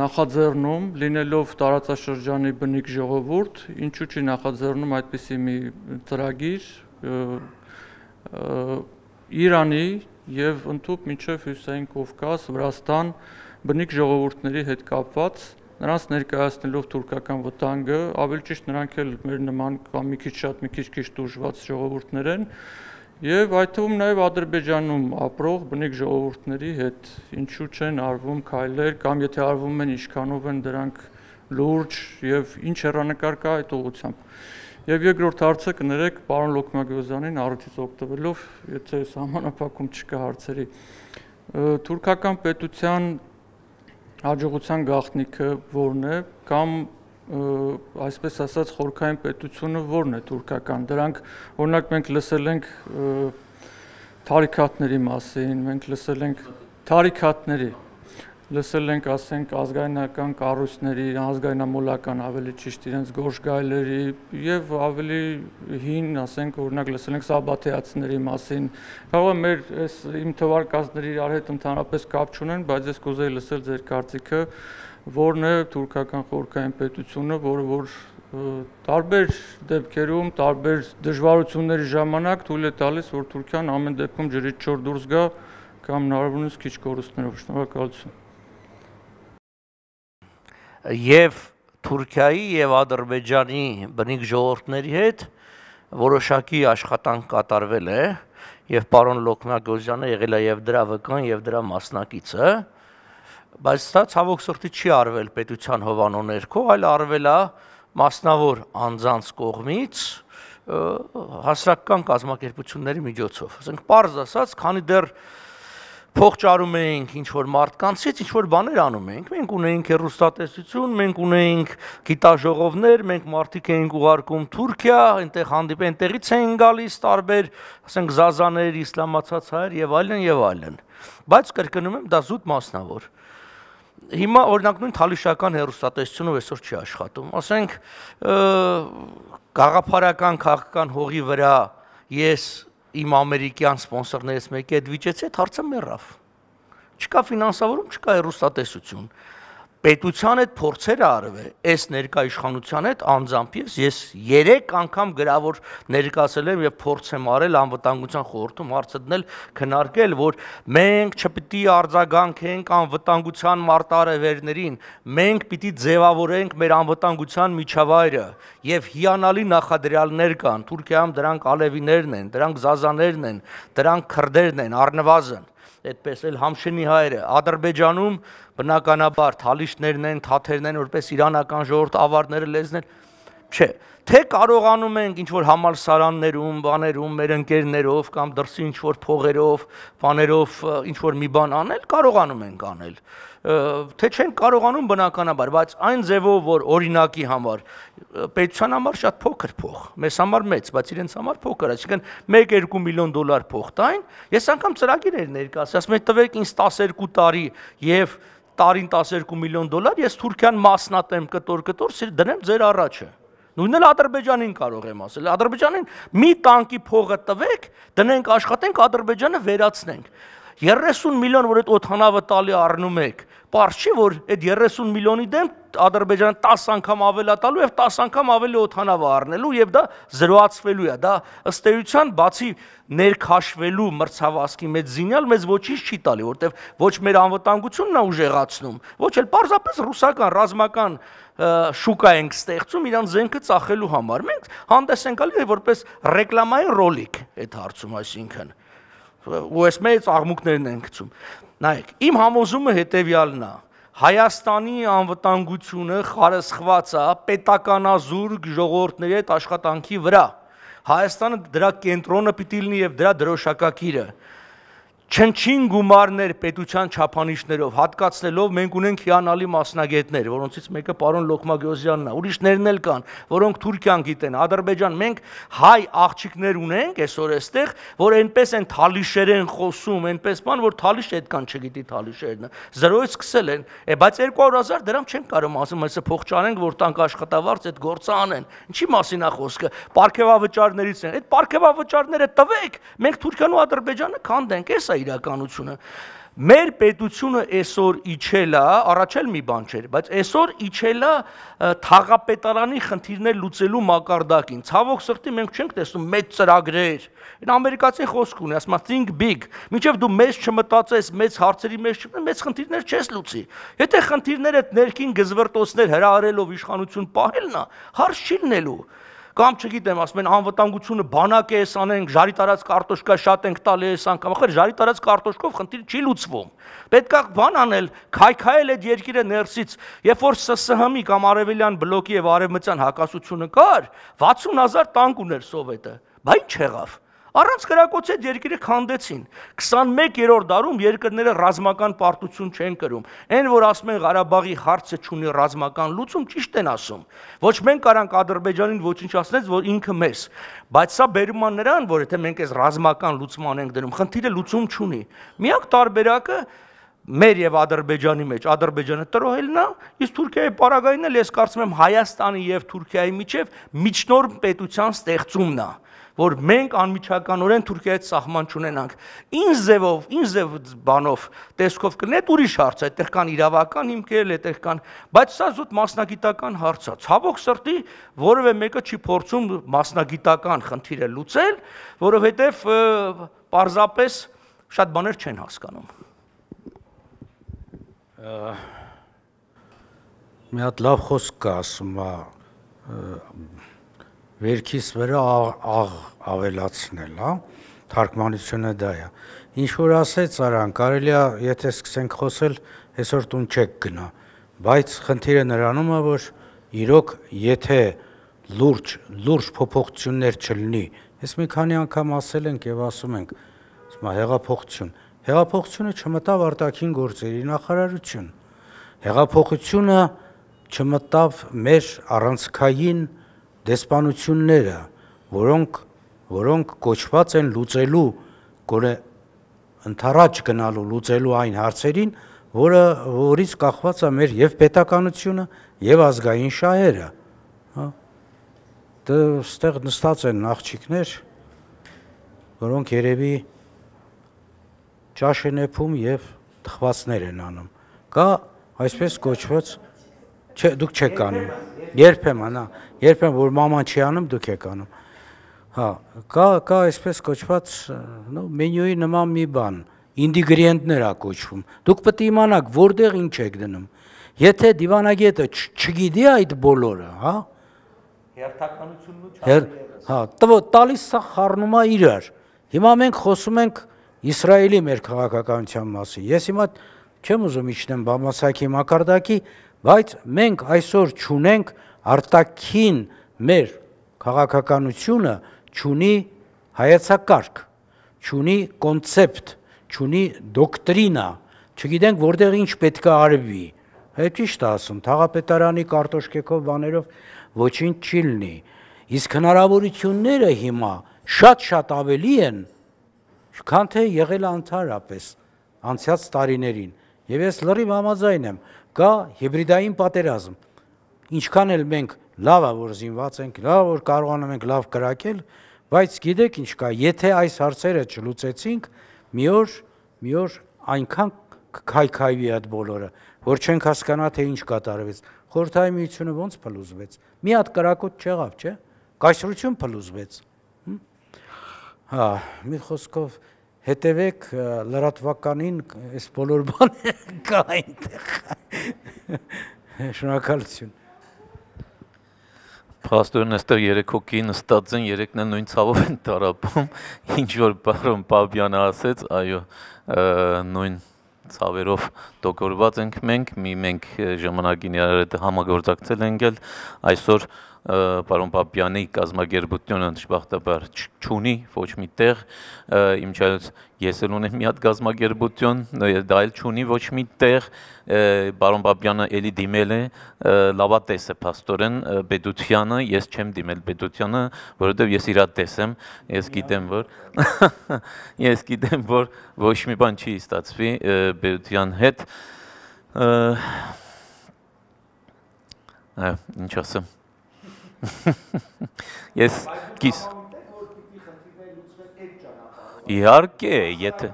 նախաձեռնում լինելով տարածաշրջանի բնիկ ժողովուրդ, ինչու՞ չի նախաձեռնում այդպիսի մի ծրագիր Իրանի եւ ընդհանուր միջև Հյուսիսային Կովկաս, Վրաստան բնիկ ժողովուրդների հետ կապված նրանց ներկայացնելով թուրքական վտանգը, ավելի ճիշտ նրանք էլ մեր նման կամ մի քիչ շատ, մի քիչ քիչ դժվարված ժողովուրդներ են, ժողովուրդ եւ այդ թվում նաեւ Ադրբեջանում ապրող բնիկ ժողովուրդների հետ ինչու չեն արվում քայլեր կամ եթե արվում են ինչքանով են դրանք լուրջ եւ ինչ հերանեկար կա այդ ուղությամբ եւ երկրորդ հարցը կներեք պարոն Լոկմագյուզյանին առիթից օգտվելով եթե համանապակում չկա հարցերի թուրքական պետության հաջողության գաղտնիքը որն է կամ այսպես ասած խորքային պետությունը որն է թուրքական։ Դրանք օրինակ մենք լսել ենք թարիքատների մասին, մենք լսել ենք թարիքատների, լսել ենք ասենք ազգայնական կառույցների, ազգայնամոլական ավելի ճիշտ իրենց գորշգայլերի եւ ավելի հին, ասենք օրինակ լսել ենք սաբաթեացների մասին։ Կարող է մեր այս իմ թվարկածների իրար հետ ընդհանրապես կապ չունեն, բայց ես կուզեի լսել ձեր կարծիքը, որն է թուրքական խորհրդային պետությունը, որը որ տարբեր դեպքերում, տարբեր դժվարությունների ժամանակ թույլ է տալիս, որ Թուրքիան ամեն դեպքում ջրից չոր դուրս գա կամ հնարավորինս քիչ կորուստներով։ Շնորհակալություն։ Եվ Թուրքիայի եւ Ադրբեջանի բնիկ ժողովրդների հետ որոշակի աշխատանք կատարվել է եւ պարոն Լոկնագոզյանը եղել է եւ դրա վկան եւ դրա մասնակիցը։ և բայց սա ցավոք սրտի չի արվել պետության հովանու ներքո, այլ արվել է մասնավոր անձանց կողմից հասարակական կազմակերպությունների միջոցով։ Ասենք པարզ ասած, քանի դեռ փոխճարում էինք ինչ որ մարդկանցից, ինչ որ բաներ անում էինք։ Մենք ունեինք հերոստատեսություն, մենք ունեինք գիտաժողովներ, մենք մարդիկ էինք ուղարկում Թուրքիա, այնտեղ հանդիպ, այնտեղից էին գալիս տարբեր, ասենք զազաներ, իսլամացած հայեր եւ այլն եւ այլն։ Բայց կրկնում եմ, դա զուտ մասնավոր է հիմա օրինակ նույն թալիշական հերոստատեսությունը այսօր չի աշխատում։ Ասենք գաղափարական քաղաքական հողի վրա ես իմ ամերիկյան սպոնսորներից մեկի հետ վիճեցի, այդ հարցը մեռավ։ Չկա ֆինանսավորում, չկա հերոստատեսություն պետության այդ փորձերը արվել, այս ներկա իշխանության հետ անձամբ ես ես 3 անգամ գրավոր ներկայացել եմ եւ փորձ եմ արել անվտանգության խորհրդում հարց դնել, քննարկել, որ մենք չպիտի արձագանքենք անվտանգության մարտարևերներին, մենք պիտի ձևավորենք մեր անվտանգության միջավայրը եւ հիանալի նախադրյալներ կան, Թուրքիայում դրանք ալևիներն են, դրանք զազաներն են, դրանք քրդերն են, արնվազն են այդպես էլ համշենի հայրը Ադրբեջանում բնականաբար թալիշներն են, թաթերն են, որպես իրանական ժողովուրդ ավարները լեզներ։ Չէ, թե կարողանում ենք ինչ որ համալսարաններում, բաներում, մեր ընկերներով կամ դրսի ինչ որ փողերով, բաներով ինչ որ մի բան անել, կարողանում ենք անել։ Թե չեն կարողանում բնականաբար, բայց այն ձևով, որ օրինակի համար պետության համար շատ փոքր փող, մեզ համար մեծ, բայց իրենց համար փոքր, այսինքն 1-2 միլիոն դոլար փող տային, ես անգամ ծրագիր էր ներկայացրել, ասում եմ տվեք ինձ 12 տարի եւ տարին 12 միլիոն դոլար, ես Թուրքիան մասնատեմ կտոր-կտոր, դնեմ ձեր առաջը։ կտոր, Նույնն էլ Ադրբեջանին կարող եմ ասել։ Ադրբեջանին մի տանկի փողը տվեք, դնենք աշխատենք Ադրբեջանը վերացնենք։ 30 միլիոն, որ այդ օթանավը տալի առնում եք, Պարզ չէ, որ այդ 30 միլիոնի դեմ Ադրբեջանը 10 անգամ ավելատալու եւ 10 անգամ ավելի օթանավ առնելու եւ դա զրոացվելու է։ Դա ըստ էության բացի ներքաշվելու մրցավազքի մեջ զինյալ մեզ ոչինչ չի տալի, որտեվ ոչ մեր անվտանգությունն է ուժեղացնում, ոչ էլ պարզապես ռուսական ռազմական շուկա ենք ստեղծում իրան զենքը ծախելու համար։ Մենք հանդես ենք գալի որպես ռեկլամային ռոլիկ այդ հարցում, այսինքն ու այս մեծ աղմուկներն են գցում։ Նայեք, իմ համոզումը հետևյալն է։ Հայաստանի անվտանգությունը խարսխված է պետականազուրկ ժողովուրդների այդ աշխատանքի վրա։ Հայաստանը դրա կենտրոնը պիտի լինի եւ դրա դրոշակակիրը։ դր չնչին գումարներ պետության չափանիշներով հատկացնելով մենք ունենք հիանալի մասնագետներ, որոնցից մեկը պարոն Լոկմագյոզյանն է, ուրիշներն էլ կան, որոնք Թուրքիան գիտեն, Ադրբեջան, մենք հայ աղջիկներ ունենք այսօր էստեղ, որ այնպես են թալիշերեն խոսում, այնպես բան, որ թալիշ այդքան չգիտի թալիշերն։ Զրոյից սկսել են, է, բայց 200.000 դրամ չեն կարող ասում, այսը փոխճանենք, որ տանք աշխատավարձ այդ գործը անեն։ Ինչի մասին է խոսքը։ Պարքևավճարներից են։ Այդ պարքևավճարները տվեք, մենք Թուրքիան ու Ադրբեջանը քանդենք, էս է իրականությունը։ Մեր պետությունը այսօր իջելա, առաջել մի բան չէր, բայց այսօր իջելա թաղապետարանի խնդիրներ լուծելու մակարդակին։ Ցավոք սրտի մենք չենք տեսնում մեծ ծրագրեր։ Այն ամերիկացի խոսք ունի, ասում է think big։ Մինչև դու մեծ չմտածես, մեծ հարցերի մեջ չմտնես, մեծ խնդիրներ չես լուծի։ Եթե խնդիրները ներքին գզվրտոցներ հրահարելով իշխանություն պահելն է, հարց չի լինելու կամ չգիտեմ, ասում են անվտանգությունը բանակ է, ես անենք, ժարի տարած կարտոշկա շատ ենք տալ ես անգամ, ախր ժարի տարած կարտոշկով խնդիր չի լուծվում։ Պետքա բան անել, քայքայել այդ երկիրը ներսից, երբ որ ՍՍՀՄ-ի կամ արևելյան բլոկի եւ արևմտյան հակասությունը կար, 60000 տանկ ուներ Սովետը։ Բա ի՞նչ եղավ։ Առանց կրակոցի երկիրը քանդեցին։ 21-րդ դարում երկրները ռազմական պարտություն չեն կրում։ Էն որ ասում են Ղարաբաղի հարցը չունի ռազմական լուծում, ճիշտ են ասում։ Ոչ մենք կարանք Ադրբեջանին ոչինչ ասնեց, որ ինքը մեզ, բայց սա բերում է նրան, որ եթե մենք այս ռազմական լուծման ենք դնում, խնդիրը լուծում չունի։ Միակ տարբերակը մեր եւ Ադրբեջանի մեջ Ադրբեջանը տրոհելն է, իսկ Թուրքիայի պարագայինն էլ ես կարծում եմ Հայաստանի եւ Թուրքիայի միջև միջնորդ պետության ստեղծումն է որ մենք անմիջականորեն Թուրքիայի հետ սահման չունենանք։ Ինչ ձևով, ինչ ձև բանով տեսքով կլինի, այդ ուրիշ հարց է, այդտեղ կան իրավական հիմքեր, այդտեղ կան, բայց սա զուտ մասնագիտական հարց է։ Ցավոք սրտի որևէ մեկը չի փորձում մասնագիտական խնդիրը լուծել, որովհետև պարզապես շատ բաներ չեն հասկանում։ Մի հատ լավ խոսք կա, ասում է վերքիս վրա աղ ավելացնել, հա։ Թարգմանությունը դա է։ Ինչ որ ասեց Արան, կարելի է, եթե սկսենք խոսել, այսօր տուն չեք գնա, բայց խնդիրը նրանում է, որ իրոք եթե լուրջ լուրջ փոփոխություններ չլինի, ես մի քանի անգամ ասել ենք եւ ասում ենք, ասում հեղափոխություն։ Հեղափոխությունը չմտավ արտաքին գործերի նախարարություն։ Հեղափոխությունը չմտավ մեր առանցքային դեսպանությունները, որոնք որոնք կոչված են լուծելու գոնե ընթառաջ գնալու լուծելու այն հարցերին, որը որից կախված է մեր եւ պետականությունը եւ ազգային շահերը, հա։ Դե ստեղ նստած են աղջիկներ, որոնք երևի ճաշ են եփում եւ թխվածներ են անում։ Կա այսպես կոչված Չէ, դուք չեք անում։ Երբեմն, հա, երբեմն որ մաման չի անում, դուք եք անում։ Հա, կա կա այսպես կոչված, նո մենյուի նման մի բան, ինդիգրիենտներ է կոչվում։ Դուք պետք է իմանաք որտեղ ինչ եք դնում։ Եթե դիվանագետը չգիտի այդ բոլորը, հա, հերթականությունն ու չարի։ Հա, տալիս սա խառնում է իրար։ Հիմա մենք խոսում ենք Իսրայելի մեր քաղաքականության մասին։ Ես հիմա չեմ ուզում իջնեմ բամասակի մակարդակի, բայց մենք այսօր ճունենք արտաքին մեր քաղաքականությունը ճունի հայեցակարգ, ճունի կոնցեպտ, ճունի դոկտրինա, չգիտենք որտեղ ինչ պետք է արվի։ Այդ ճիշտ է ասում, թաղապետարանի կարտոշկեքով բաներով ոչինչ չի լինի։ Իսկ հնարավորությունները հիմա շատ-շատ ավելի են, քան թե եղել անթարապես անցյալ տարիներին։ Եվ ես լրիվ համաձայն եմ, կա հիբրիդային պատերազմ։ Ինչքան էլ մենք լավ է որ զինված ենք, լավ որ կարողանում ենք լավ կրակել, բայց գիտեք ինչ կա, եթե այս հարցերը չլուծեցինք, մի օր, մի օր այնքան քայքայվի այդ բոլորը, որ չենք հասկանա թե ինչ կատարվեց։ Խորհրդային միությունը ոնց փլուզվեց։ Մի հատ կրակոտ չեղավ, չէ՞։ Կայսրություն փլուզվեց։ Հա, մի խոսքով հետևեք լրատվականին, այս բոլոր բանը կա այնտեղ։ Շնորհակալություն։ Պաստորն այստեղ երեք հոգի նստած են, երեքն են նույն ցավով են տարապում, ինչ որ բարոն Պապյանը ասեց, այո, նույն ցավերով տոկորված ենք մենք, մի մենք ժամանակին իրար հետ համագործակցել ենք, այսօր պարոն Պապյանի կազմագերբությունը դժբախտաբար չունի ոչ մի տեղ, իմիջայլոց ես էլ ունեմ մի հատ կազմագերբություն, դա էլ չունի ոչ մի տեղ, պարոն Պապյանը էլի դիմել է, լավատես է փաստորեն պետությանը, ես չեմ դիմել պետությանը, որովհետև ես իրատես եմ, ես գիտեմ, որ ես գիտեմ, որ ոչ մի բան չի ստացվի պետության հետ, Այո, ինչ ասեմ։ Ես կիս Իհարկե, եթե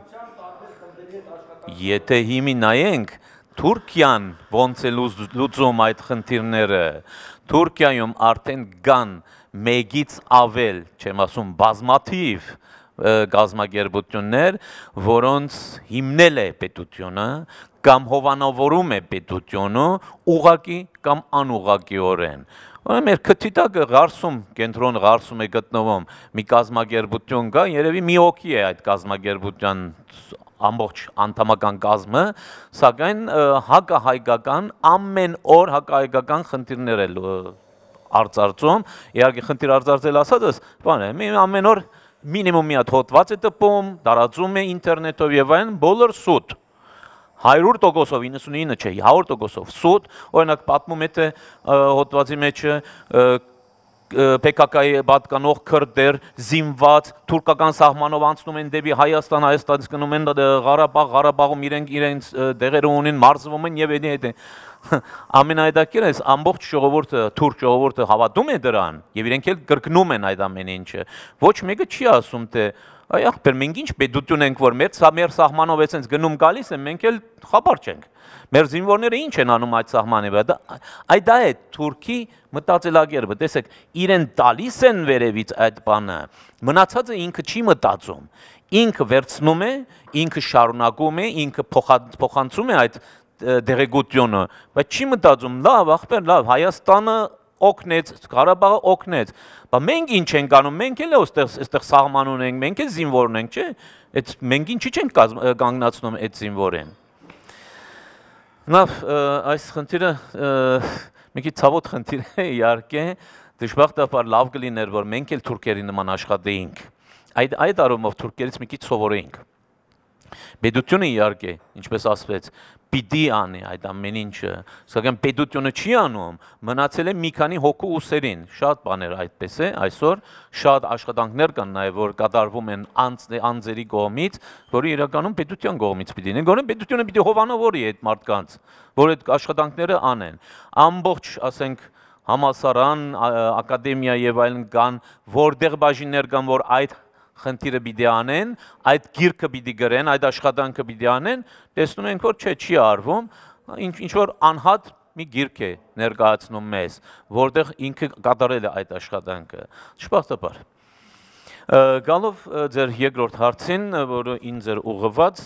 Եթե հիմի նայենք Թուրքիան ոնց է լուծում այդ խնդիրները։ Թուրքիայում արդեն կան մեգից ավել, չեմ ասում, բազմաթիվ գազագերբություններ, որոնց հիմնել է պետությունը կամ հովանավորում է պետությունը ուղակի կամ անուղակիորեն։ Ուրեմն մեր քթիտակը Ղարսում, կենտրոն Ղարսում է գտնվում։ Մի կազմակերպություն կա, երևի մի օքի է այդ կազմակերպության ամբողջ անդամական կազմը, սակայն հակահայկական ամեն օր հակահայկական խնդիրներ է արծարծում։ Իհարկե խնդիր արծարծել ասածս, բան է, մի ամեն օր մինիմում մի հատ հոդված է տպում, տարածում է ինտերնետով եւ այն բոլոր սուտ։ 100%-ով 99 չէ, 100%-ով սուտ, օրինակ պատմում է թե հոդվածի մեջ PKK-ի պատկանող քրդեր զինված թուրքական սահմանով անցնում են դեպի Հայաստան, Հայաստանից գնում են Ղարաբաղ, Ղարաբաղում իրենք իրենց դեղերը ունին, մարզվում են եւ այնի հետ է։ Ամենայդակերն այս ամբողջ ժողովուրդը, թուրք ժողովուրդը հավատում է դրան եւ իրենք էլ կրկնում են այդ ամեն ինչը։ Ոչ մեկը չի ասում թե այ ախպեր մենք ինչ պետություն ենք որ մեր սա մեր սահմանով էսենց գնում գալիս են մենք էլ խաբար չենք մեր զինվորները ինչ են անում այդ սահմանի վրա այ դա է թուրքի մտածելակերպը տեսեք իրեն տալիս են վերևից այդ բանը մնացածը ինքը չի մտածում ինքը վերցնում է ինքը շարունակում է ինքը փոխանցում է այդ դեղեցությունը բայց չի մտածում լավ ախպեր լավ հայաստանը օգնեց, Ղարաբաղը օգնեց։ Բա մենք ինչ ենք անում։ Մենք էլ այստեղ այստեղ սահման ունենք, մենք էլ զինվորն ենք, չէ՞։ Այդ մենք ինչի չենք կանգնացնում այդ զինվորին։ Նա այս խնդիրը մի քիչ ցավոտ խնդիր է իհարկե, դժբախտաբար լավ կլիներ, որ մենք էլ թուրքերի նման աշխատեինք։ Այդ այդ առումով թուրքերից մի քիչ սովորեինք։ Բեդությունը իհարկե, ինչպես ասվեց, պիտի անի այդ ամեն ինչը։ Իսկական պետությունը չի անում, մնացել է մի քանի հոգու ուսերին։ Շատ բաներ այդպես է այսօր, շատ աշխատանքներ կան նաև որ կատարվում են անձերի կողմից, որը իրականում պետության կողմից պիտի լինեն։ Գոնե պետությունը պիտի հովանավորի այդ մարդկանց, որ այդ աշխատանքները անեն։ Ամբողջ, ասենք, համալսարան, ակադեմիա եւ այլն կան, որտեղ բաժիններ կան, որ այդ խնդիրը պիտի անեն, այդ գիրքը պիտի գրեն, այդ աշխատանքը պիտի անեն, տեսնում ենք, որ չէ, չի արվում, ինչ ինչ որ անհատ մի գիրք է ներկայացնում մեզ, որտեղ ինքը կատարել է այդ աշխատանքը։ Շփախտաբար։ Գալով ձեր երկրորդ հարցին, որը ինձ էր ուղղված,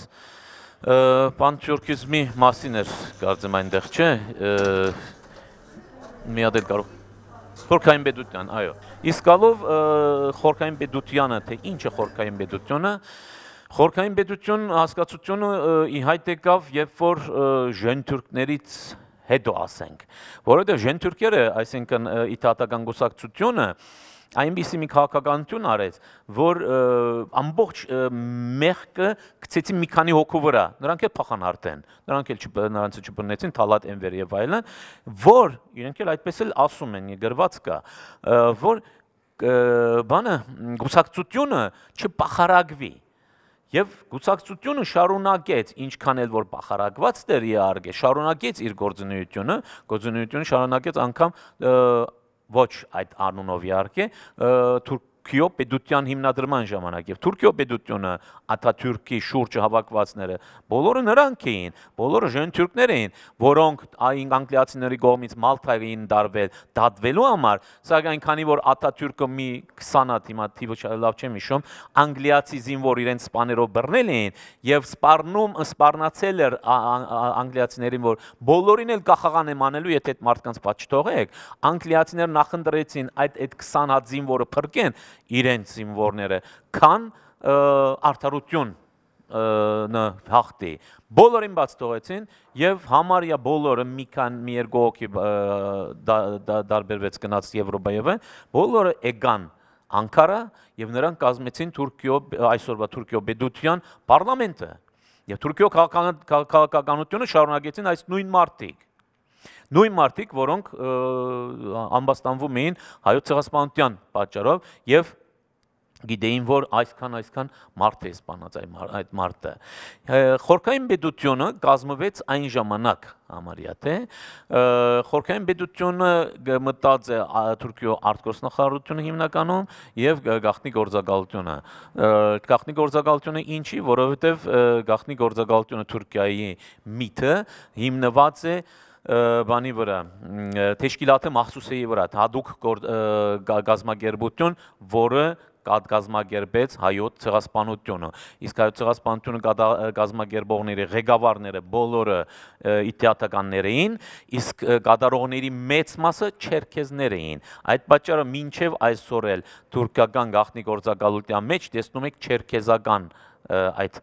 պանթյուրքիզմի մասին էր, կարծեմ այնտեղ չէ, մի հատ էլ կարող։ Թուրքային պետության, այո։ Իսկ ալով խորքային պետությունը, թե ինչ է խորքային պետությունը, Խորքային պետություն հասկացությունը ի հայտ եկավ, երբ որ ժենթուրքներից հետո ասենք, որովհետև ժենթուրքերը, այսինքն իթատական գուսակցությունը, այնպիսի մի քաղաքականություն արեց, որ ամբողջ մեղքը գցեցին մի քանի հոգու վրա։ Նրանք էլ փախան արդեն։ Նրանք էլ նրանց չբնեցին Թալատ Էնվեր եւ այլն, որ իրենք էլ այդպես էլ ասում են, գրված կա, որ բանը գուսակցությունը չփախարակվի։ Եվ գուցակցությունը շարունակեց, ինչքան էլ որ բախարակված դեր իհարկե, շարունակեց իր գործունեությունը, գործունեությունը շարունակեց անգամ ոչ այդ անունով իհարկե թուրք Թուրքիո պետության հիմնադրման ժամանակ եւ Թուրքիո պետությունը Աթաթյուրքի շուրջը հավաքվածները բոլորը նրանք էին, բոլորը ժենթյուրքներ էին, որոնք այն անգլիացիների կողմից Մալթայի էին դարվել, դատվելու համար, սակայն քանի որ Աթաթյուրքը մի 20-ատ հիմա թիվը լավ չեմ հիշում, անգլիացի զինվոր իրենց սպաներով բռնել էին եւ սպառնում սպառնացել էր անգլիացիներին, որ բոլորին էլ կախաղան եմ անելու, եթե այդ մարդկանց բաց չթողեք։ Անգլիացիները նախընտրեցին այդ այդ 20 հատ զինվորը փրկեն իրենց զինվորները, քան արդարություն ն հաղթի։ Բոլորին բաց թողեցին եւ համարյա բոլորը մի քան մի երկու հոգի դարբերվեց գնաց Եվրոպայով, բոլորը եկան Անկարա եւ նրանք կազմեցին Թուրքիո այսօրվա Թուրքիո բեդության parlamento եւ Թուրքիո քաղաքականությունը շարունակեցին այս նույն մարտիկ։ Նույն մարտիկ, որոնք ամբաստանվում էին հայոց ցեղասպանության պատճառով եւ գիտեին, որ այսքան այսքան մարդ է սպանած այդ այդ մարդը։ Խորքային պետությունը կազմվեց այն ժամանակ համարյա, թե խորքային պետությունը մտած է Թուրքիո արտգործնախարարությունը հիմնականում եւ գախնի գործակալությունը։ Գախնի գործակալությունը ինչի, որովհետեւ գախնի գործակալությունը Թուրքիայի միթը հիմնված է բանի վրա թեշկիլատը մախսուսեի վրա հadouk գազմագերբություն, որը կազմակերպեց հայոց ցեղասպանությունը։ Իսկ հայոց ցեղասպանությունը կազմակերպողների ղեկավարները բոլորը իթիատականներ էին, իսկ կատարողների մեծ մասը չերքեզներ էին։ Այդ պատճառով մինչև այսօր էլ թուրքական գաղտնի գործակալության մեջ տեսնում եք չերքեզական այդ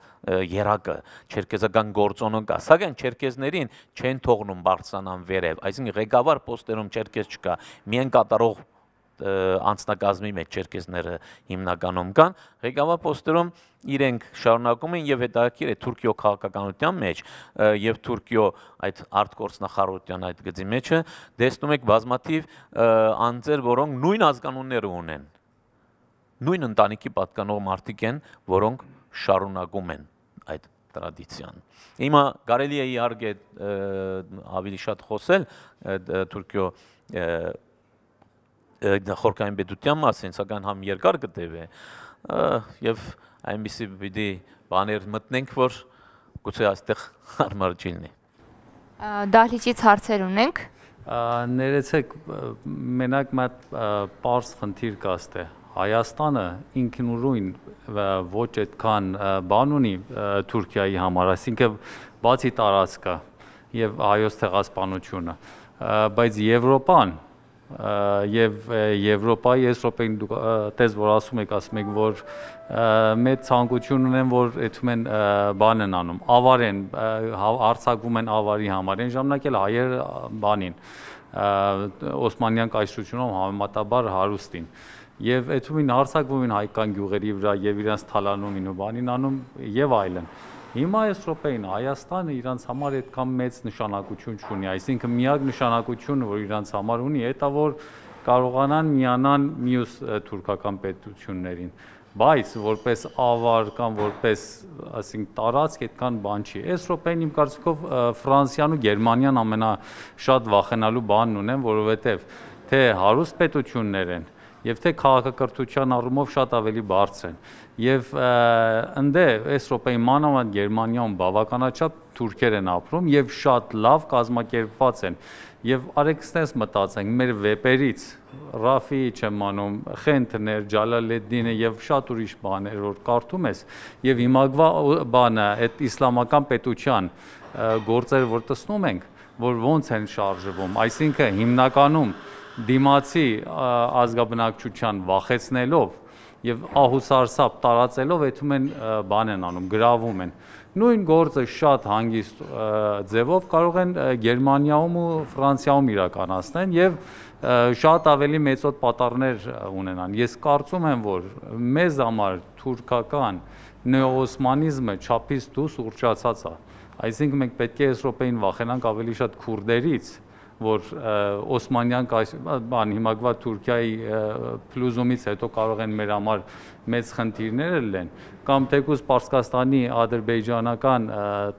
երակը չերկեզական գործոնոն կա սակայն չերկեզներին չեն թողնում բարձրանան վերև այսինքն ղեկավար պոստերում չերկեզ չկա միայն կատարող անձնակազմի մեջ չերկեսները հիմնականում կան, ղեկավարոստերում իրենք շարունակում են եւ հետաքրքիր է Թուրքիո քաղաքականության մեջ եւ Թուրքիո այդ արտգործնախարարության այդ գծի մեջը դեսնում եք բազմաթիվ անձեր, որոնք նույն ազգանունները ունեն։ Նույն ընտանիքի պատկանող մարդիկ են, որոնք շարունակում են այդ տրադիցիան։ Հիմա կարելի է իհարկե ավելի շատ խոսել Թուրքիո նախորքային պետության մասին, սակայն համ երկար կտև է և այնպիսի պիտի բաներ մտնենք, որ գուցե այստեղ հարմար չլինի։ Դահլիճից հարցեր ունենք։ Ներեցեք, մենակ մատ պարս խնդիր կաստ է։ Հայաստանը ինքնուրույն ոչ այդքան բան ունի Թուրքիայի համար, այսինքն բացի տարածքը եւ հայոց ցեղասպանությունը, բայց Եվրոպան եւ Եվրոպայի, Եվրոպեն դուք տես որ ասում եք, ասում եք որ մեծ ցանկություն ունեն որ եթում են բան են անում, ավար են, հարցակվում են ավարի համար, այն ժամանակ էլ հայեր բանին Օսմանյան կայսրությունով համեմատաբար հարուստին եւ եթումին հարցակվում են հայկական գյուղերի վրա եւ իրանց թալանում ու բանին անում եւ այլն։ Ա, Հիմա այս րոպեին Հայաստանը իրանց համար այդքան մեծ նշանակություն չունի, այսինքն միակ նշանակությունը, որ իրանց համար ունի, դա որ կարողանան միանան մյուս թուրքական պետություններին բայց որպես ավար կամ որպես ասենք տարածք այդքան բան չի։ Այս րոպեին իմ կարծիքով Ֆրանսիան ու Գերմանիան ամենաշատ վախենալու բանն ունեն, որովհետև թե հարուստ պետություններ են, եւ թե քաղաքակրթության առումով շատ ավելի բարձր են։ Եվ ընդե այս րոպեի մանավանդ Գերմանիայում բավականաչափ թուրքեր են ապրում եւ շատ լավ կազմակերպված են։ Եվ արեք ստես մտածենք մեր վեպերից Ռաֆի չեմ անում, Խենթներ, Ջալալեդդինը եւ շատ ուրիշ բաներ որ կարդում ես եւ հիմագվա բանը այդ իսլամական պետության գործերը որ տեսնում ենք, որ ոնց են շարժվում, այսինքն հիմնականում դիմացի ազգաբնակչության վախեցնելով եւ ահուսարսապ տարածելով եթում են բան են անում, գրավում են։ Նույն գործը շատ հանգիստ ձևով կարող են Գերմանիայում ու Ֆրանսիայում իրականացնեն եւ շատ ավելի մեծոտ պատառներ ունենան։ Ես կարծում եմ, որ մեզ համար թուրքական նեոօսմանիզմը չափից դուրս ուրճացած է։ Այսինքն մենք պետք է այս րոպեին վախենանք ավելի շատ քուրդերից, որ Օսմանյան բան հիմակվա Թուրքիայի փլուզումից հետո կարող են մեր համար մեծ խնդիրներ լինեն կամ թեկուզ Պարսկաստանի ադրբեջանական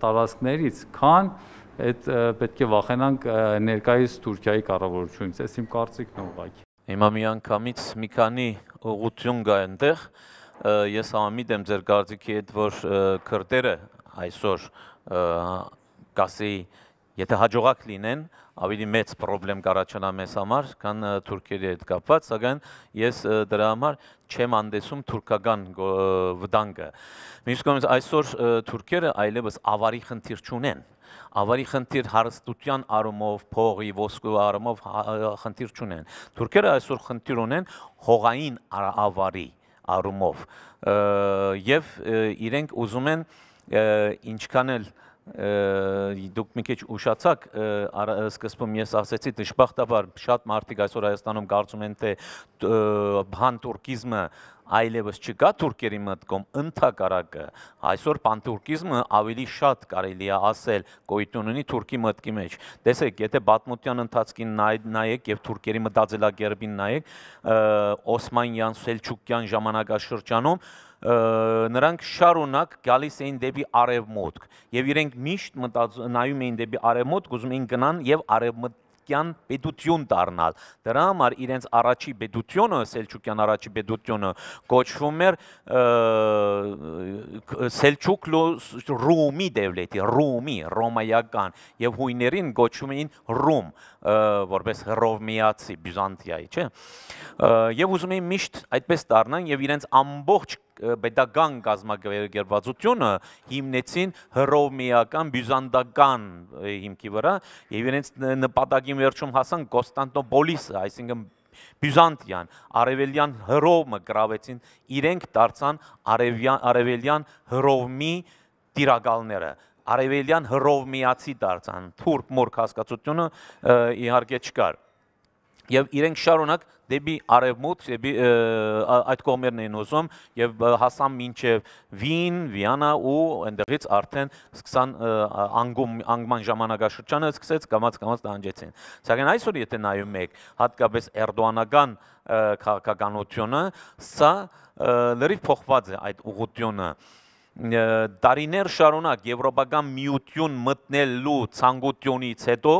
տարածքներից քան այդ պետք է վախենանք ներկայիս Թուրքիայի կառավարությունից ես իմ կարծիքն ուղղակի Հիմա մի անգամից մի քանի ուղություն գա այնտեղ ես համամիտ եմ ձեր կարծիքի հետ որ քրտերը այսօր կասեի եթե հաջողակ լինեն ավելի մեծ խնդրեմ կառաջանա մեզ համար, քան թուրքերի հետ կապված, սակայն ես դրա համար չեմ անդեսում թուրքական վտանգը։ Մյուս կողմից այսօր թուրքերը այլևս ավարի խնդիր չունեն ավարի խնդիր հարստության առումով, փողի, ոսկու առումով հա, խնդիր չունեն։ Թուրքերը այսօր խնդիր ունեն հողային ավարի առումով։ Եվ իրենք ուզում են ինչքան էլ դուք մի քիչ ուշացաք սկզբում ես ասեցի դժբախտաբար շատ մարդիկ այսօր Հայաստանում կարծում են թե բանտուրկիզմը այլևս չկա թուրքերի մտքում ընդհակարակը այսօր պանթուրքիզմը ավելի շատ կարելի է ասել գոյություն ունի թուրքի մտքի մեջ տեսեք եթե բաթմության ընթացքին նայեք եւ թուրքերի մտածելակերպին նայեք օսմանյան սելջուկյան ժամանակաշրջանում նրանք շարունակ գալիս էին դեպի արևմուտք եւ իրենք միշտ նայում էին դեպի արևմուտք, ուզում էին գնան եւ արևմտյան պետություն դառնալ։ Դրա համար իրենց առաջի պետությունը, Սելջուկյան առաջի պետությունը կոչվում էր Սելջուկլու Ռումի դևլետի, Ռումի, Ռոմայական եւ հույներին կոչվում էին Ռում, որպես հռովմիացի Բյուզանդիայի, չէ՞։ Եվ ուզում էին միշտ այդպես դառնան եւ իրենց ամբողջ pedagogan գազմագերբացությունը հիմնեցին հռոմեական բյուզանդական հիմքի վրա եւ իրենց նպատակին վերջում հասան Կոստանդնոպոլիսը, այսինքն Բյուզանդիան, Արևելյան Հռոմը գրավեցին, իրենք դարձան Արևյան Արևելյան Հռոմի տիրակալները։ Արևելյան Հռոմիացի դարձան։ Թուրք մորք հասկացությունը իհարկե չկար եւ իրենք շարունակ դեպի արևմուտք, դեպի այդ կողմերն էին ուզում եւ հասան մինչեւ Վին, Վիանա ու այնտեղից արդեն սկսան անգում անգման ժամանակաշրջանը սկսեց կամած կամած տանջեցին։ Սակայն այսօր եթե նայում եք հատկապես Էրդողանական քաղաքականությունը, սա լրիվ փոխված է այդ ուղղությունը դարիներ շարունակ եվրոպական միություն մտնելու ցանկությունից հետո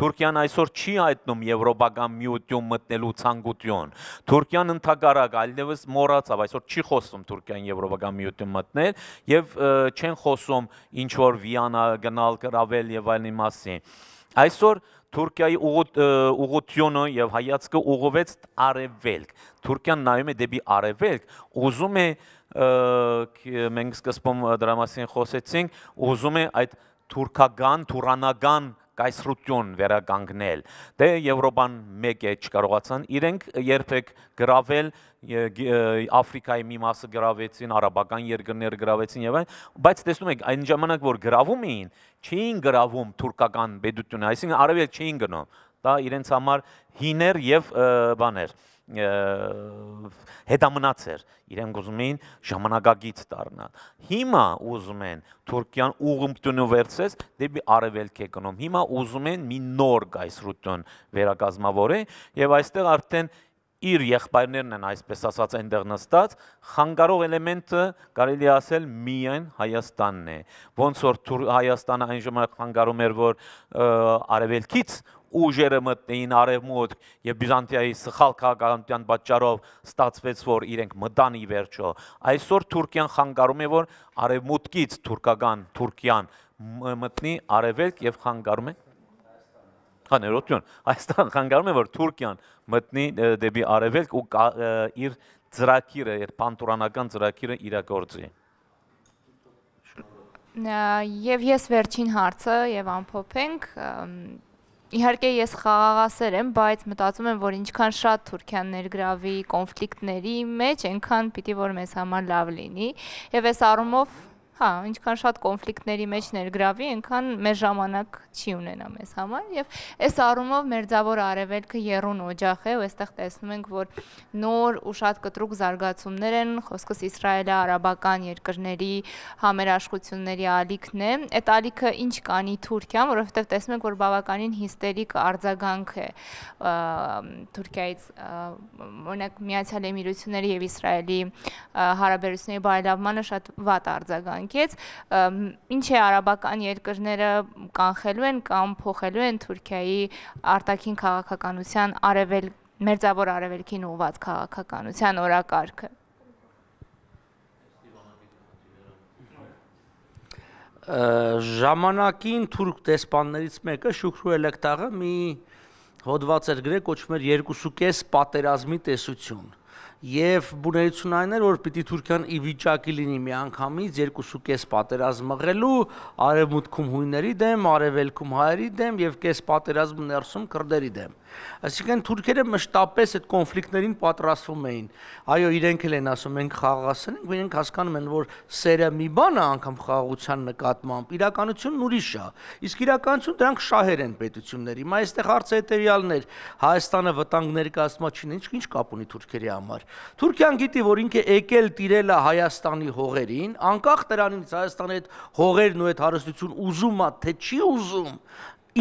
Թուրքիան այսօր չի հայտնում եվրոպական միություն մտնելու ցանկություն։ Թուրքիան ընդհակառակ այլևս մոռացավ, այսօր չի խոսում Թուրքիան եվրոպական միություն մտնել եւ չեն խոսում ինչ որ Վիանա գնալ գրավել եւ այլն մասին։ Այսօր Թուրքիայի ուղությունը եւ հայացքը ուղղվեց արևելք։ Թուրքիան նայում է դեպի արևելք, ուզում է և մենք սկզբում դրա մասին խոսեցինք, ուզում է այդ թուրքական, թուրանական կայսրություն վերականգնել։ Դե Եվրոպան մեկ է չկարողացան իրենք երբեք գրավել Աֆրիկայի մի մասը գրավեցին, արաբական երկրներ գրավեցին եւ այն, բայց տեսնում եք այն ժամանակ որ գրավում էին, չէին գրավում թուրքական պետությունը, այսինքն արևելք չէին գնում։ Դա իրենց համար հիներ եւ բաներ։ Ա, հետամնաց էր, իրեն գուզում էին ժամանակագից դառնալ։ Հիմա ուզում են Թուրքիան ուղղմտունը վերցես դեպի արևելք է գնում։ Հիմա ուզում են մի նոր գայսրություն վերակազմավորի եւ այստեղ արդեն իր եղբայրներն են այսպես ասած այնտեղ նստած, խանգարող էլեմենտը կարելի ասել միայն Հայաստանն է։ Ոնց որ Հայաստանը այն ժամանակ խանգարում էր, որ արևելքից ուժերը մտնեին արևմուտք եւ Բիզանտիայի սխալ քաղաքականության պատճառով ստացվեց, որ իրենք մտան ի վերջո։ Այսօր Թուրքիան խանգարում է, որ արևմուտքից թուրքական Թուրքիան մտնի արևելք եւ խանգարում է Հաներություն, Հայաստան խանգարում է, որ Թուրքիան մտնի դեպի արևելք ու իր ծրագիրը, իր պանտուրանական ծրագիրը իրագործի։ Եվ ես վերջին հարցը եւ ամփոփենք Իհարկե ես խաղաղասեր եմ, բայց մտածում եմ, որ ինչքան շատ Թուրքիան ներգրավի կոնֆլիկտների մեջ, այնքան պիտի որ մեզ համար լավ լինի։ Եվ այս առումով հա, ինչքան շատ կոնֆլիկտների մեջ ներգրավի, այնքան մեր ժամանակ չի ունենա մեզ համար եւ այս առումով մերձավոր արևելքը երուն օջախ է ու այստեղ տեսնում ենք, որ նոր ու շատ կտրուկ զարգացումներ են, խոսքս Իսրայելը արաբական երկրների համերաշխությունների ալիքն է։ Այդ ալիքը ինչ կանի Թուրքիան, որովհետեւ տեսնում ենք, որ բավականին հիստերիկ արձագանք է Թուրքիայից օրինակ Միացյալ Էմիրությունների եւ Իսրայելի հարաբերությունների բարելավմանը շատ վատ արձագանք կանքեց, ինչ է արաբական երկրները կանխելու են կամ փոխելու են Թուրքիայի արտաքին քաղաքականության արևել մերձավոր արևելքին ուղված քաղաքականության օրակարգը։ ժամանակին թուրք դեսպաններից մեկը Շուքրու Էլեկտաղը մի հոդված էր գրել կոչվում էր 2.5 պատերազմի տեսություն եւ բուներությունը այն էր, որ պիտի Թուրքիան ի վիճակի լինի միանգամից 2.5 պատերազմ մղելու արևմուտքում հույների դեմ, արևելքում հայերի դեմ եւ կես պատերազմ ներսում քրդերի դեմ։ Այսինքն թուրքերը մշտապես այդ կոնֆլիկտներին պատրաստվում էին։ Այո, իրենք էլ են ասում, մենք խաղաղացնենք, իրենք հասկանում են, որ սերը մի բան է անգամ խաղաղության նկատմամբ, իրականությունն ուրիշ է։ Իսկ իրականություն դրանք շահեր են պետությունների։ Հիմա այստեղ հարցը հետեւյալն է. Հայաստանը վտանգ ներկայացումա չի, ինչ ինչ կապ ունի Թուրքիայի համար։ Թուրքիան գիտի, որ ինքը եկել տիրել է Հայաստանի հողերին, անկախ դրանից Հայաստանի այդ հողերն ու այդ հարստություն ուզում է, թե չի ուզում,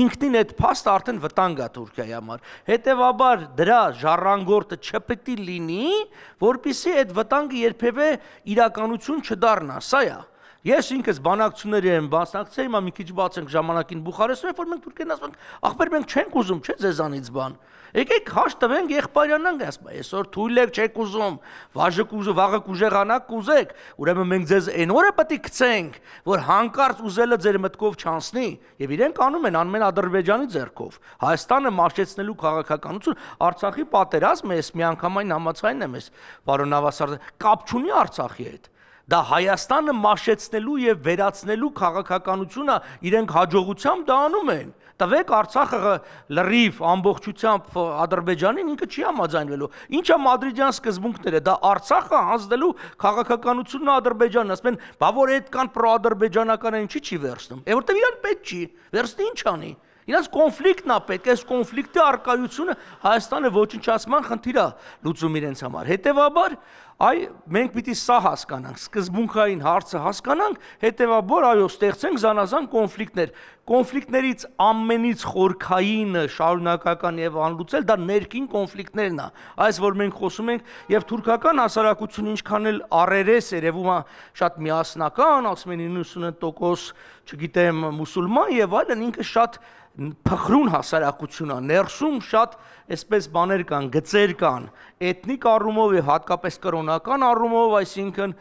ինքնին այդ փաստը արդեն վտանգ է Թուրքիայի համար։ Հետևաբար դրա ժառանգորդը չպետք է լինի, որpիսի այդ վտանգը երբևէ իրականություն չդառնա։ Սա է։ Ես ինքս բանակցությունների եմ մասնակցել, հիմա մի քիչ բաց ենք ժամանակին Բուխարեստում, երբ որ մենք Թուրքիան ասում ենք, ախպեր մենք չենք ուզում, չէ՞ ձեզանից բան։ Եկեք հաշ տվենք եղբայրանանք, ասում այսօր թույլ եք, չեք ուզում, վաժը կուզու, վաղը կուժեղանակ կուզեք, ուրեմն մենք ձեզ այն օրը պետք է գցենք, որ հանկարծ ուզելը ձեր մտքով չանցնի, եւ իրենք անում են անմեն Ադրբեջանի ձեռքով։ Հայաստանը մարշեցնելու քաղաքականություն, Արցախի պատերազմը, ես միանգամայն համաձայն եմ ես, պարոն Նավասարդը, կապ չունի Արցախի հետ Դա Հայաստանը մաշեցնելու եւ վերացնելու քաղաքականությունը իրենք հաջողությամբ դա անում են։ Տվեք Արցախը լրիվ ամբողջությամբ Ադրբեջանին ինքը չի համաձայնվելու։ Ինչ է մադրիդյան սկզբունքները, դա Արցախը հանձնելու քաղաքականությունն Ադրբեջանն, ասում են, բա որ այդքան պրոադրբեջանականը ինչի՞ չի վերցնում։ Է որտեվ իրան պետք չի։ Վերցնի ինչ անի։ Իրանց կոնֆլիկտն է պետք, այս կոնֆլիկտի արկայությունը Հայաստանը ոչնչացման խնդիր է լուծում իրենց համար։ Հետևաբար այ մենք պիտի սա հասկանանք, սկզբունքային հարցը հասկանանք, հետևաբար այո, ստեղծենք զանազան կոնֆլիկտներ։ Կոնֆլիկտներից ամենից խորքայինը շարունակական եւ անլուծել դա ներքին կոնֆլիկտներն է։ Այս որ մենք խոսում ենք եւ թուրքական հասարակությունը ինչքան էլ առերես երևում է շատ միասնական, ասում են 90%, չգիտեմ, մուսուլման եւ այլն, ինքը շատ փխրուն հասարակություն է, ներսում շատ այսպես բաներ կան, գծեր կան, էթնիկ առումով եւ հատկապես կրոնական առումով, այսինքն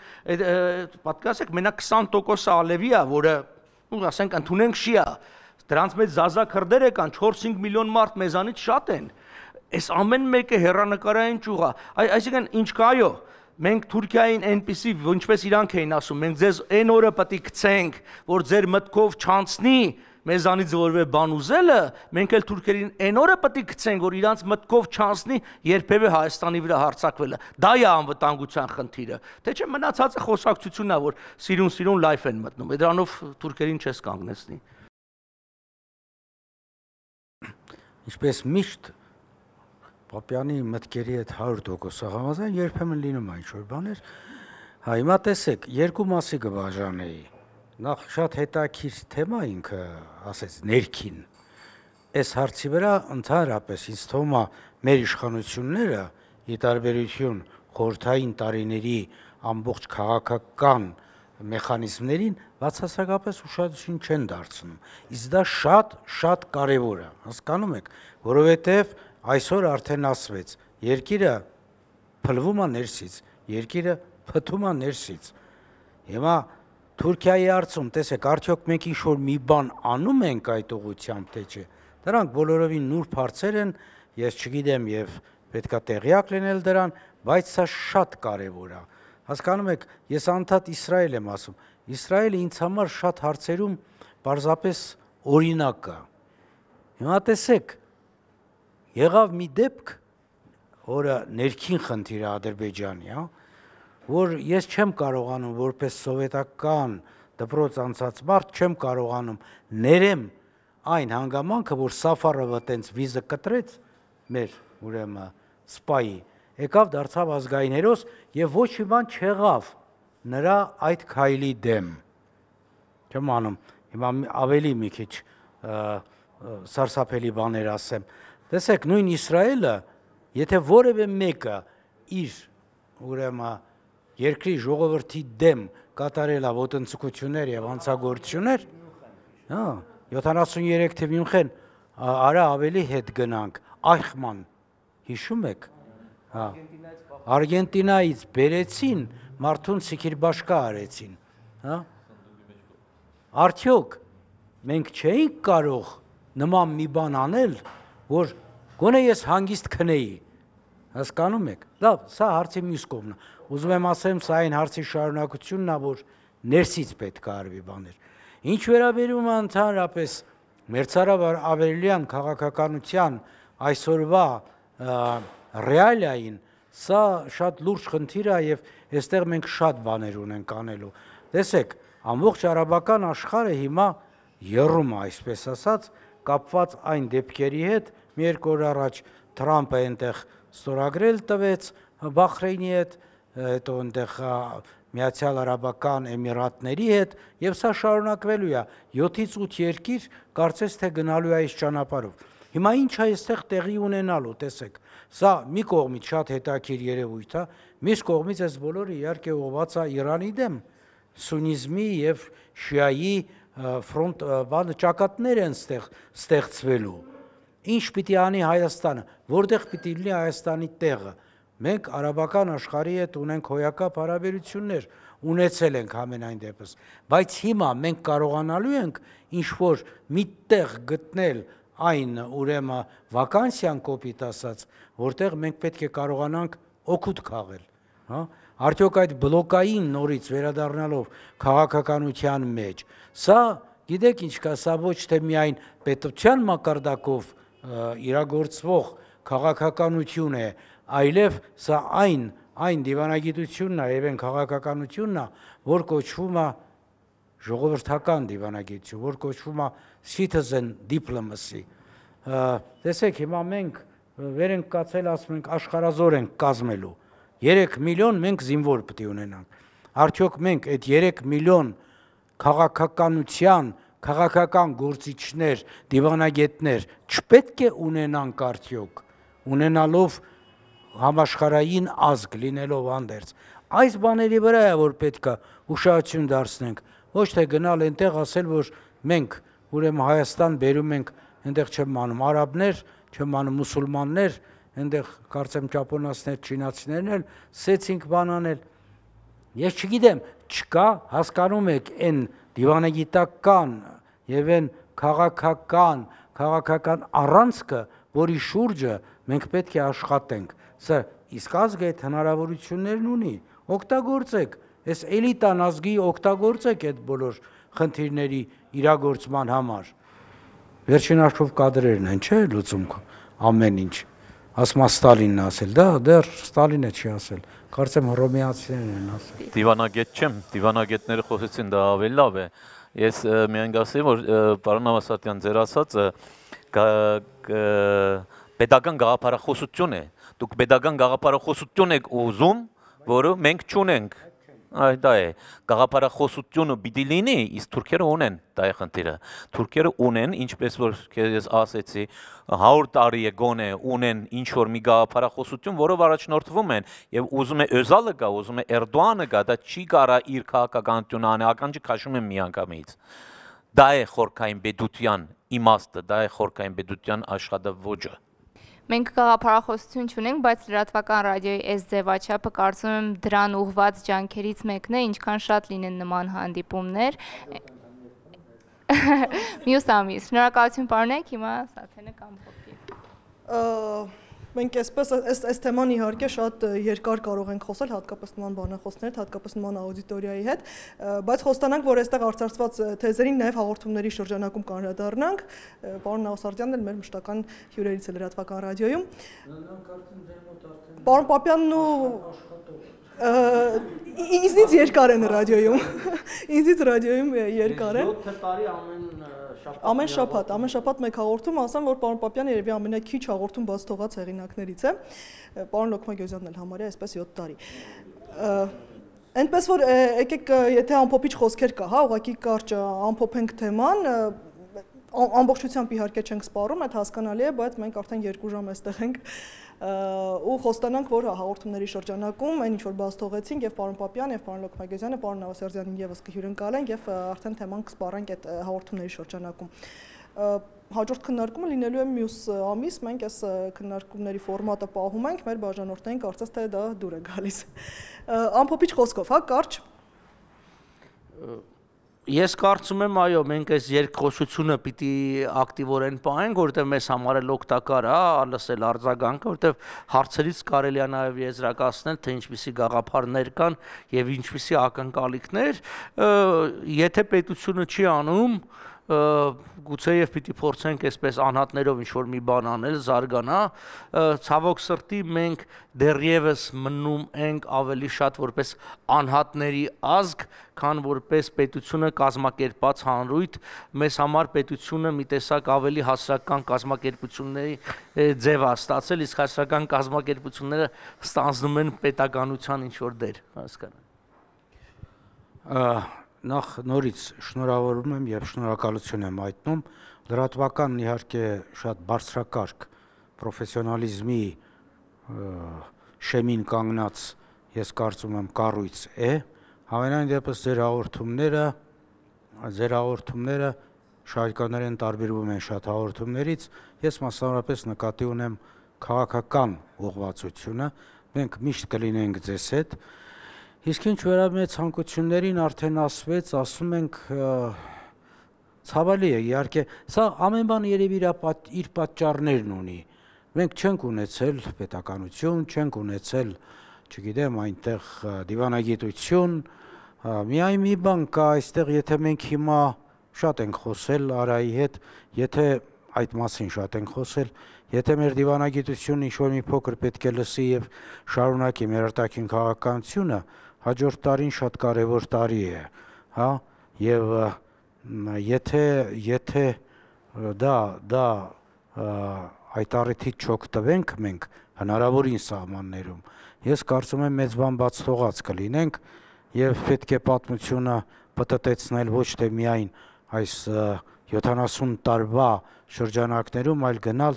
պատկասեք, մենակ 20% ալևի է, որը ու ասենք ընդունենք շիա, դրանց մեջ զազակրդերը կան, 4-5 միլիոն մարդ մեզանից շատ են։ Այս ամեն մեկը հերանեկարային ճյուղ է։ Այսինքն ինչ կայո, մենք Թուրքիային այնպեսի ինչպես իրանք էին ասում, մենք ձեզ այն օրը պետք է գցենք, որ ձեր մտքով չանցնի մեզանից որևէ բան ուզելը, մենք էլ թուրքերին այն օրը պետք է գցենք, որ իրանց մտքով չանցնի երբևէ Հայաստանի վրա հարցակվելը։ Դա է անվտանգության խնդիրը։ Թե չէ մնացածը խոսակցությունն է, որ սիրուն-սիրուն լայֆ են մտնում։ Դրանով թուրքերին չես կանգնեցնի։ Ինչպես միշտ Պապյանի մտքերի հետ 100% համաձայն երբեմն լինում է ինչ որ բաներ։ Հա հիմա տեսեք, երկու մասի կբաժանեի նախ շատ հետաքրքիր թեմա ինքը, ասես, ներքին։ Այս հարցի վրա ընդհանրապես ինձ թվում է մեր իշխանությունները, ի տարբերություն խորթային տարիների ամբողջ քաղաքական մեխանիզմներին բացասական ուշադրություն չեն դարձնում։ Իսկ դա շատ շատ կարևոր է, հասկանում եք, որովհետև այսօր արդեն ասվեց, երկիրը փլվում է ներսից, երկիրը փթում է ներսից։ Հիմա ներ Թուրքիայի արցում, տեսեք, արդյոք մենք ինչ-որ մի բան անում ենք այդ ուղությամբ, թե չէ։ Դրանք բոլորովին նուրբ հարցեր են, ես չգիտեմ եւ պետքա տեղյակ լինել դրան, բայց սա շատ կարեւոր է։ Հասկանում եք, ես անդադ Իսրայել եմ ասում։ Իսրայելը ինձ համար շատ հարցերում պարզապես օրինակ է։ Հիմա տեսեք, եղավ մի դեպք, որը ներքին խնդիր է Ադրբեջանի, հա, որ ես չեմ կարողանում որպես սովետական դպրոց անցած մարդ չեմ կարողանում ներեմ այն հանգամանքը, որ Սաֆարովը տենց վիզը կտրեց մեր ուրեմն սպայի, եկավ դարձավ ազգային հերոս եւ ոչ մի բան չեղավ նրա այդ քայլի դեմ։ Չեմ անում, հիմա ավելի մի քիչ սարսափելի բաներ ասեմ։ Տեսեք, նույն Իսրայելը, եթե որևէ մեկը իր ուրեմն երկրի ժողովրդի դեմ կատարելա ոտնցկություններ եւ անցագործություններ, հա, 73 թե Մյունխեն, արա ավելի հետ գնանք, Այխման, հիշում եք, հա, Արգենտինայից բերեցին, մարդուն սիկիրբաշկա արեցին, հա, արդյոք մենք չենք կարող նման մի բան անել, որ գոնե ես հանգիստ քնեի, Հասկանում եք։ Լավ, սա հարցի մյուս կողմն է։ Ուզում եմ ասեմ, սա այն հարցի շարունակությունն է, որ ներսից պետք է արվի բաներ։ Ինչ վերաբերում է ընդհանրապես Մերցարավ Ավելյան քաղաքականության այսօրվա ռեալիային, սա շատ լուրջ խնդիր է եւ այստեղ մենք շատ բաներ ունենք անելու։ Տեսեք, ամբողջ արաբական աշխարհը հիմա երում է, այսպես ասած, կապված այն դեպքերի հետ, մի երկու օր առաջ Թրամփը այնտեղ ստորագրել տվեց Բախրեյնի հետ, հետո այնտեղ Միացյալ Արաբական Էմիրատների հետ եւ սա շարունակվելու է 7-ից 8 երկիր կարծես թե գնալու է այս ճանապարհով։ Հիմա ինչ է այստեղ տեղի ունենալու, տեսեք։ Սա մի կողմից շատ հետաքրքիր երևույթ է, մյուս կողմից այս բոլորը իհարկե ուղղված է Իրանի դեմ, սունիզմի եւ շիայի ֆրոնտ բանը ճակատներ են ստեղ ստեղծվելու։ ստեղ ինչ պիտի անի Հայաստանը, որտեղ պիտի լինի Հայաստանի տեղը։ Մենք արաբական աշխարհի հետ ունենք հոյակապ հարաբերություններ, ունեցել ենք ամենայն դեպս, բայց հիմա մենք կարողանալու ենք ինչ որ միտեղ գտնել այն ուրեմն վականսիան կոպիտ ասած, որտեղ մենք պետք է կարողանանք օգուտ քաղել, հա? Արդյոք այդ բլոկային նորից վերադառնալով քաղաքականության մեջ, սա գիտեք ինչ կա, սա ոչ թե միայն պետության մակարդակով իրագործվող քաղաքականություն է, այլև սա այն այն դիվանագիտությունն է եւ այն քաղաքականությունն է, որ կոչվում է ժողովրդական դիվանագիտություն, որ կոչվում է citizen diplomacy։ Տեսեք, հիմա մենք վեր ենք կացել, ասում ենք աշխարազոր ենք կազմելու։ 3 միլիոն մենք զինվոր պետք է ունենանք։ Արդյոք մենք այդ 3 միլիոն քաղաքականության քաղաքական գործիչներ, դիվանագետներ չպետք է ունենան կարթյոք, ունենալով համաշխարային ազգ լինելով անդերց։ Այս բաների վրա է որ պետք է ուշադրություն դարձնենք, ոչ թե գնալ այնտեղ ասել որ մենք ուրեմն Հայաստան բերում ենք այնտեղ չեմ անում արաբներ, չեմ անում մուսուլմաններ, այնտեղ կարծեմ ճապոնացներ, չինացիներն էլ սեցինք բանանել։ Ես չգիտեմ, չկա, հասկանում եք, այն դիվանագիտական եւ այն քաղաքական, քաղաքական առանցքը, որի շուրջը մենք պետք է աշխատենք։ Սա իսկ ազգը այդ հնարավորություններն ունի։ Օգտագործեք, այս էլիտան ազգի օգտագործեք այդ բոլոր խնդիրների իրագործման համար։ Վերջին հաշվով կադրերն են, չէ՞, լուծում ամեն ինչ։ Ասմա Ստալինն ասել, դա դեռ Ստալինը չի ասել։ Կարծեմ հռոմեացիներն են ասել։ Դիվանագետ չեմ, դիվանագետները խոսեցին, դա ավելի լավ է։ Ա, Ես միայն ասեմ, որ պարոն Նավասարդյան ձեր ասածը pedagogan գաղափարախոսություն է։ Դուք pedagogan գաղափարախոսություն եք ուզում, որը մենք չունենք այ դա է գաղափարախոսությունը պիտի լինի իսկ թուրքերը ունեն դա է խնդիրը թուրքերը ունեն ինչպես որ ես ասեցի 100 տարի է գոնե ունեն ինչ որ մի գաղափարախոսություն որով առաջնորդվում են եւ ուզում է Օզալը գա ուզում է Էրդոանը գա դա չի կարա իր քաղաքականությունը անի ականջը քաշում են միանգամից դա է խորքային բեդության իմաստը դա է խորքային բեդության աշխատավոճը Մենք գաղափարախոսություն չունենք, բայց լրատվական ռադիոյի այս ձևաչափը կարծում եմ դրան ուղված ջանքերից մեկն է, ինչքան շատ լինեն նման հանդիպումներ։ Մյուս ամիս։ Շնորհակալություն, պարոն Եկ, հիմա Սաթենը կամ Պոպի։ Մենք այսպես այս այս թեման իհարկե շատ երկար կարող ենք խոսել հատկապես նման բանախոսներդ, հատկապես նման աուդիտորիայի հետ, բայց խոստանանք, որ այստեղ արծարծված թեզերին նաև հաղորդումների շրջանակում կանրադառնանք։ Պարոն Նավասարդյանն էլ մեր մշտական հյուրերից է լրատվական ռադիոյում։ Նրանք արդեն ձեր մոտ արդեն Պարոն Պապյանն ու Ինձնից երկար են ռադիոյում։ Ինձից ռադիոյում երկար են։ 7 տարի ամեն Ամեն շաբաթ, ամեն շաբաթ մեկ հաղորդում ասեմ, որ պարոն Պապյանը երևի ամենաքիչ հաղորդում բաց թողած հեղինակներից է։ Պարոն Լոկմագյոզյանն էլ համարյա այսպես 7 տարի։ Այնպես որ եկեք եթե ամփոփիչ խոսքեր կա, հա, ուղղակի կարճ ամփոփենք թեման, ամբողջությամբ իհարկե չենք սպառում, այդ հասկանալի է, բայց մենք արդեն 2 ժամ էստեղ ենք ու խոստանանք, որ հաղորդումների շրջանակում այն ինչ որ բաց թողեցինք եւ պարոն Պապյան եւ պարոն Լոկմագեզյանը, պարոն Նավասարյանին եւս կհյուրընկալեն եւ արդեն թեման կսպառենք այդ հաղորդումների շրջանակում հաջորդ քննարկումը լինելու է մյուս ամիս, մենք այս քննարկումների ֆորմատը պահում ենք, մեր բաժանորդներին կարծես թե դա դուր է գալիս։ Ամփոփիչ խոսքով, հա, կարճ Ես կարծում եմ, այո, մենք այս երկխոսությունը պիտի ակտիվորեն պահենք, որովհետև մեզ համար էլ օգտակար է լսել արձագանքը, որովհետև հարցերից կարելի է նաև եզրակացնել, թե ինչպիսի գաղափարներ կան եւ ինչպիսի ակնկալիքներ, եթե պետությունը չի անում, գուցե եւ պիտի փորձենք այսպես անհատներով ինչ որ մի բան անել, զարգանա։ Ցավոք սրտի մենք դեռևս մնում ենք ավելի շատ որպես անհատների ազգ, քան որպես պետությունը կազմակերպած հանրույթ։ Մեզ համար պետությունը մի տեսակ ավելի հասարակական կազմակերպությունների ձև է ստացել, իսկ հասարակական կազմակերպությունները ստանձնում են պետականության ինչ որ դեր, հասկանա նախ նորից շնորհավորում եմ եւ շնորհակալություն եմ այտնում։ Լրատվականն իհարկե շատ բարձրակարգ պրոֆեսիոնալիզմի շեմին կանգնած ես կարծում եմ կառույց է։ Համենայն դեպս ձեր հաղորդումները, ձեր հաղորդումները շարքաներեն տարբերվում են շատ հաղորդումներից։ Ես մասնավորապես նկատի ունեմ քաղաքական ուղղվածությունը։ Մենք միշտ կլինենք ձեզ հետ, Իսկ ինչ վերաբերում է ցանկություններին, արդեն ասվեց, ասում ենք ցավալի է, իհարկե, սա ամեն բան երևի իր իր պատճառներն ունի։ Մենք չենք ունեցել պետականություն, չենք ունեցել, չգիտեմ, այնտեղ դիվանագիտություն, միայն մի բան կա, այստեղ եթե մենք հիմա շատ ենք խոսել Արայի հետ, եթե այդ մասին շատ ենք խոսել, եթե մեր դիվանագիտությունը ինչ որ մի փոքր պետք է լսի եւ շարունակի մեր արտաքին քաղաքականությունը, հաջորդ տարին շատ կարևոր տարի է, հա, եւ եթե եթե դա դա այդ առիթից չօգտվենք մենք հնարավորին սահմաններում, ես կարծում եմ մեծ բան բաց թողած կլինենք եւ պետք է պատմությունը պատտեցնել ոչ թե միայն այս 70 տարվա շրջանակներում, այլ գնալ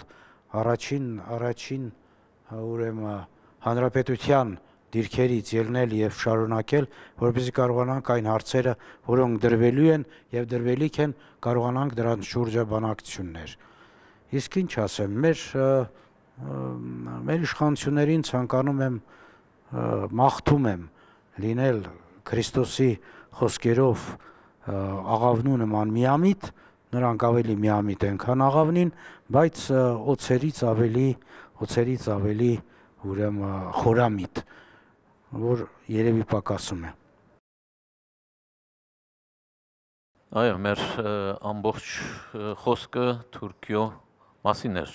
առաջին առաջին ուրեմն հանրապետության դիրքերից ելնել եւ շարունակել, որպեսզի կարողանանք այն հարցերը, որոնք դրվելու են եւ դրվելիք են, կարողանանք դրանց շուրջը բանակցություններ։ Իսկ ինչ ասեմ, մեր մեր իշխանություններին ցանկանում եմ մաղթում եմ լինել Քրիստոսի խոսքերով աղավնու նման միամիտ, նրանք ավելի միամիտ են, քան աղավնին, բայց օծերից ավելի օծերից ավելի ուրեմն խորամիտ որ երևի պակասում է։ Այո, մեր ամբողջ խոսքը Թուրքիո մասին էր,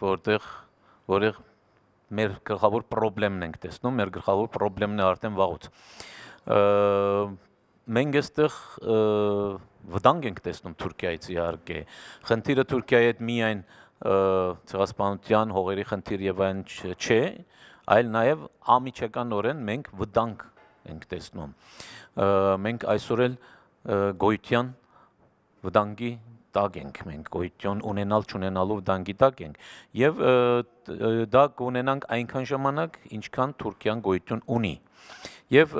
որտեղ որեղ մեր գլխավոր խնդրեմն ենք տեսնում, մեր գլխավոր խնդրեմն է արդեն վաղուց։ Մենք էստեղ վտանգ ենք տեսնում Թուրքիայից իհարկե։ Խնդիրը Թուրքիայի հետ միայն ցեղասպանության հողերի խնդիր եւ այն չէ, չէ այլ նաև ամիջականորեն մենք վտանգ ենք տեսնում։ Մենք այսօր էլ գոյության վտանգի տակ ենք մենք գոյություն ունենալ չունենալով դանգի տակ ենք եւ դա կունենանք այնքան ժամանակ ինչքան Թուրքիան գոյություն ունի եւ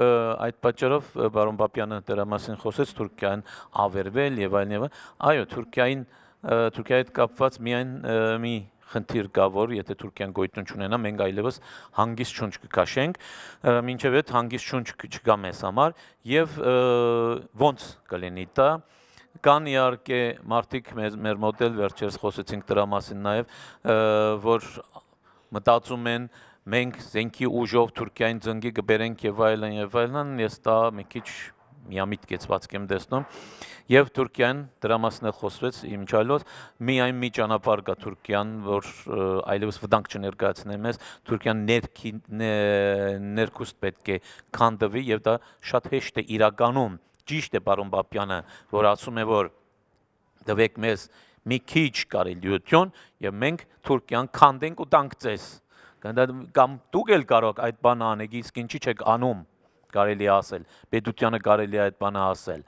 այդ պատճառով բարոն Պապյանը դրա մասին խոսեց Թուրքիան ավերվել եւ այլն եւ այո Թուրքիային Թուրքիայի հետ կապված միայն մի խնդիր կա, որ եթե Թուրքիան գոյություն չունենա, մենք այլևս հանգիստ շունչ կքաշենք, մինչև այդ հանգիստ շունչ չկա մեզ համար եւ ոնց կլինի դա կան իհարկե մարդիկ մեր, մեր մոդել վերջերս խոսեցինք դրա մասին նաև որ մտածում են մենք զենքի ուժով Թուրքիային ձնգի կբերենք եւ այլն եւ այլն ես դա մի քիչ միամիտ կեցվածք եմ դեսնում եւ Թուրքիան դրա մասին էլ խոսվեց իմ չալոց միայն մի ճանապարհ կա Թուրքիան որ այլևս վտանգ չներկայացնի մեզ Թուրքիան ներքի ներքուստ պետք է քանդվի եւ դա շատ հեշտ է իրականում ճիշտ է պարոն Բապյանը որ ասում է որ տվեք մեզ մի քիչ կարելիություն եւ մենք Թուրքիան քանդենք ու տանք ձեզ կամ դուք էլ կարող այդ բանը անեք իսկ ինչի՞ չեք անում կարելի ասել, պետությանը կարելի այդ բանը ասել։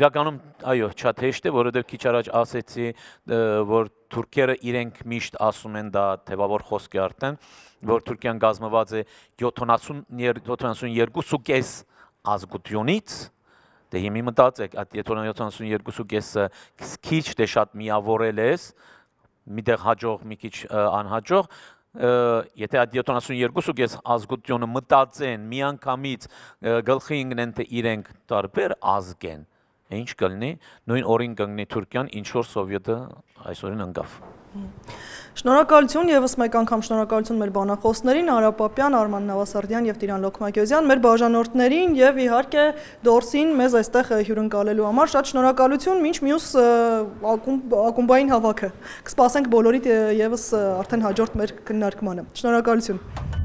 Իրականում, այո, շատ հեշտ է, որովհետև քիչ առաջ ասեցի, որ թուրքերը իրենք միշտ ասում են դա թևավոր խոսքի արդեն, որ Թուրքիան գազմված է 72.5 ազգությունից, դե հիմի մտածեք, այդ 72.5-ը քիչ դե շատ միավորել ես, միտեղ հաջող, մի քիչ անհաջող, եթե այդ 72-ը գես ազգությունը մտածեն միանգամից գլխի ընկնեն թե իրենք տարբեր ազգ են ինչ կլինի նույն օրին կընկնի Թուրքիան ինչ որ սովետը այսօրին ընկավ Շնորհակալություն եւս մեկ անգամ շնորհակալություն մեր բանախոսներին Արապապյան, Արման Նավասարդյան եւ Տիրան Լոքմակյոզյան, մեր բաժանորդներին եւ իհարկե Դորսին մեզ այստեղ հյուրընկալելու համար շատ շնորհակալություն, ոչ մյուս ակումբային հավաքը։ Կսպասենք բոլորիդ եւս արդեն հաջորդ մեր քննարկմանը։ Շնորհակալություն։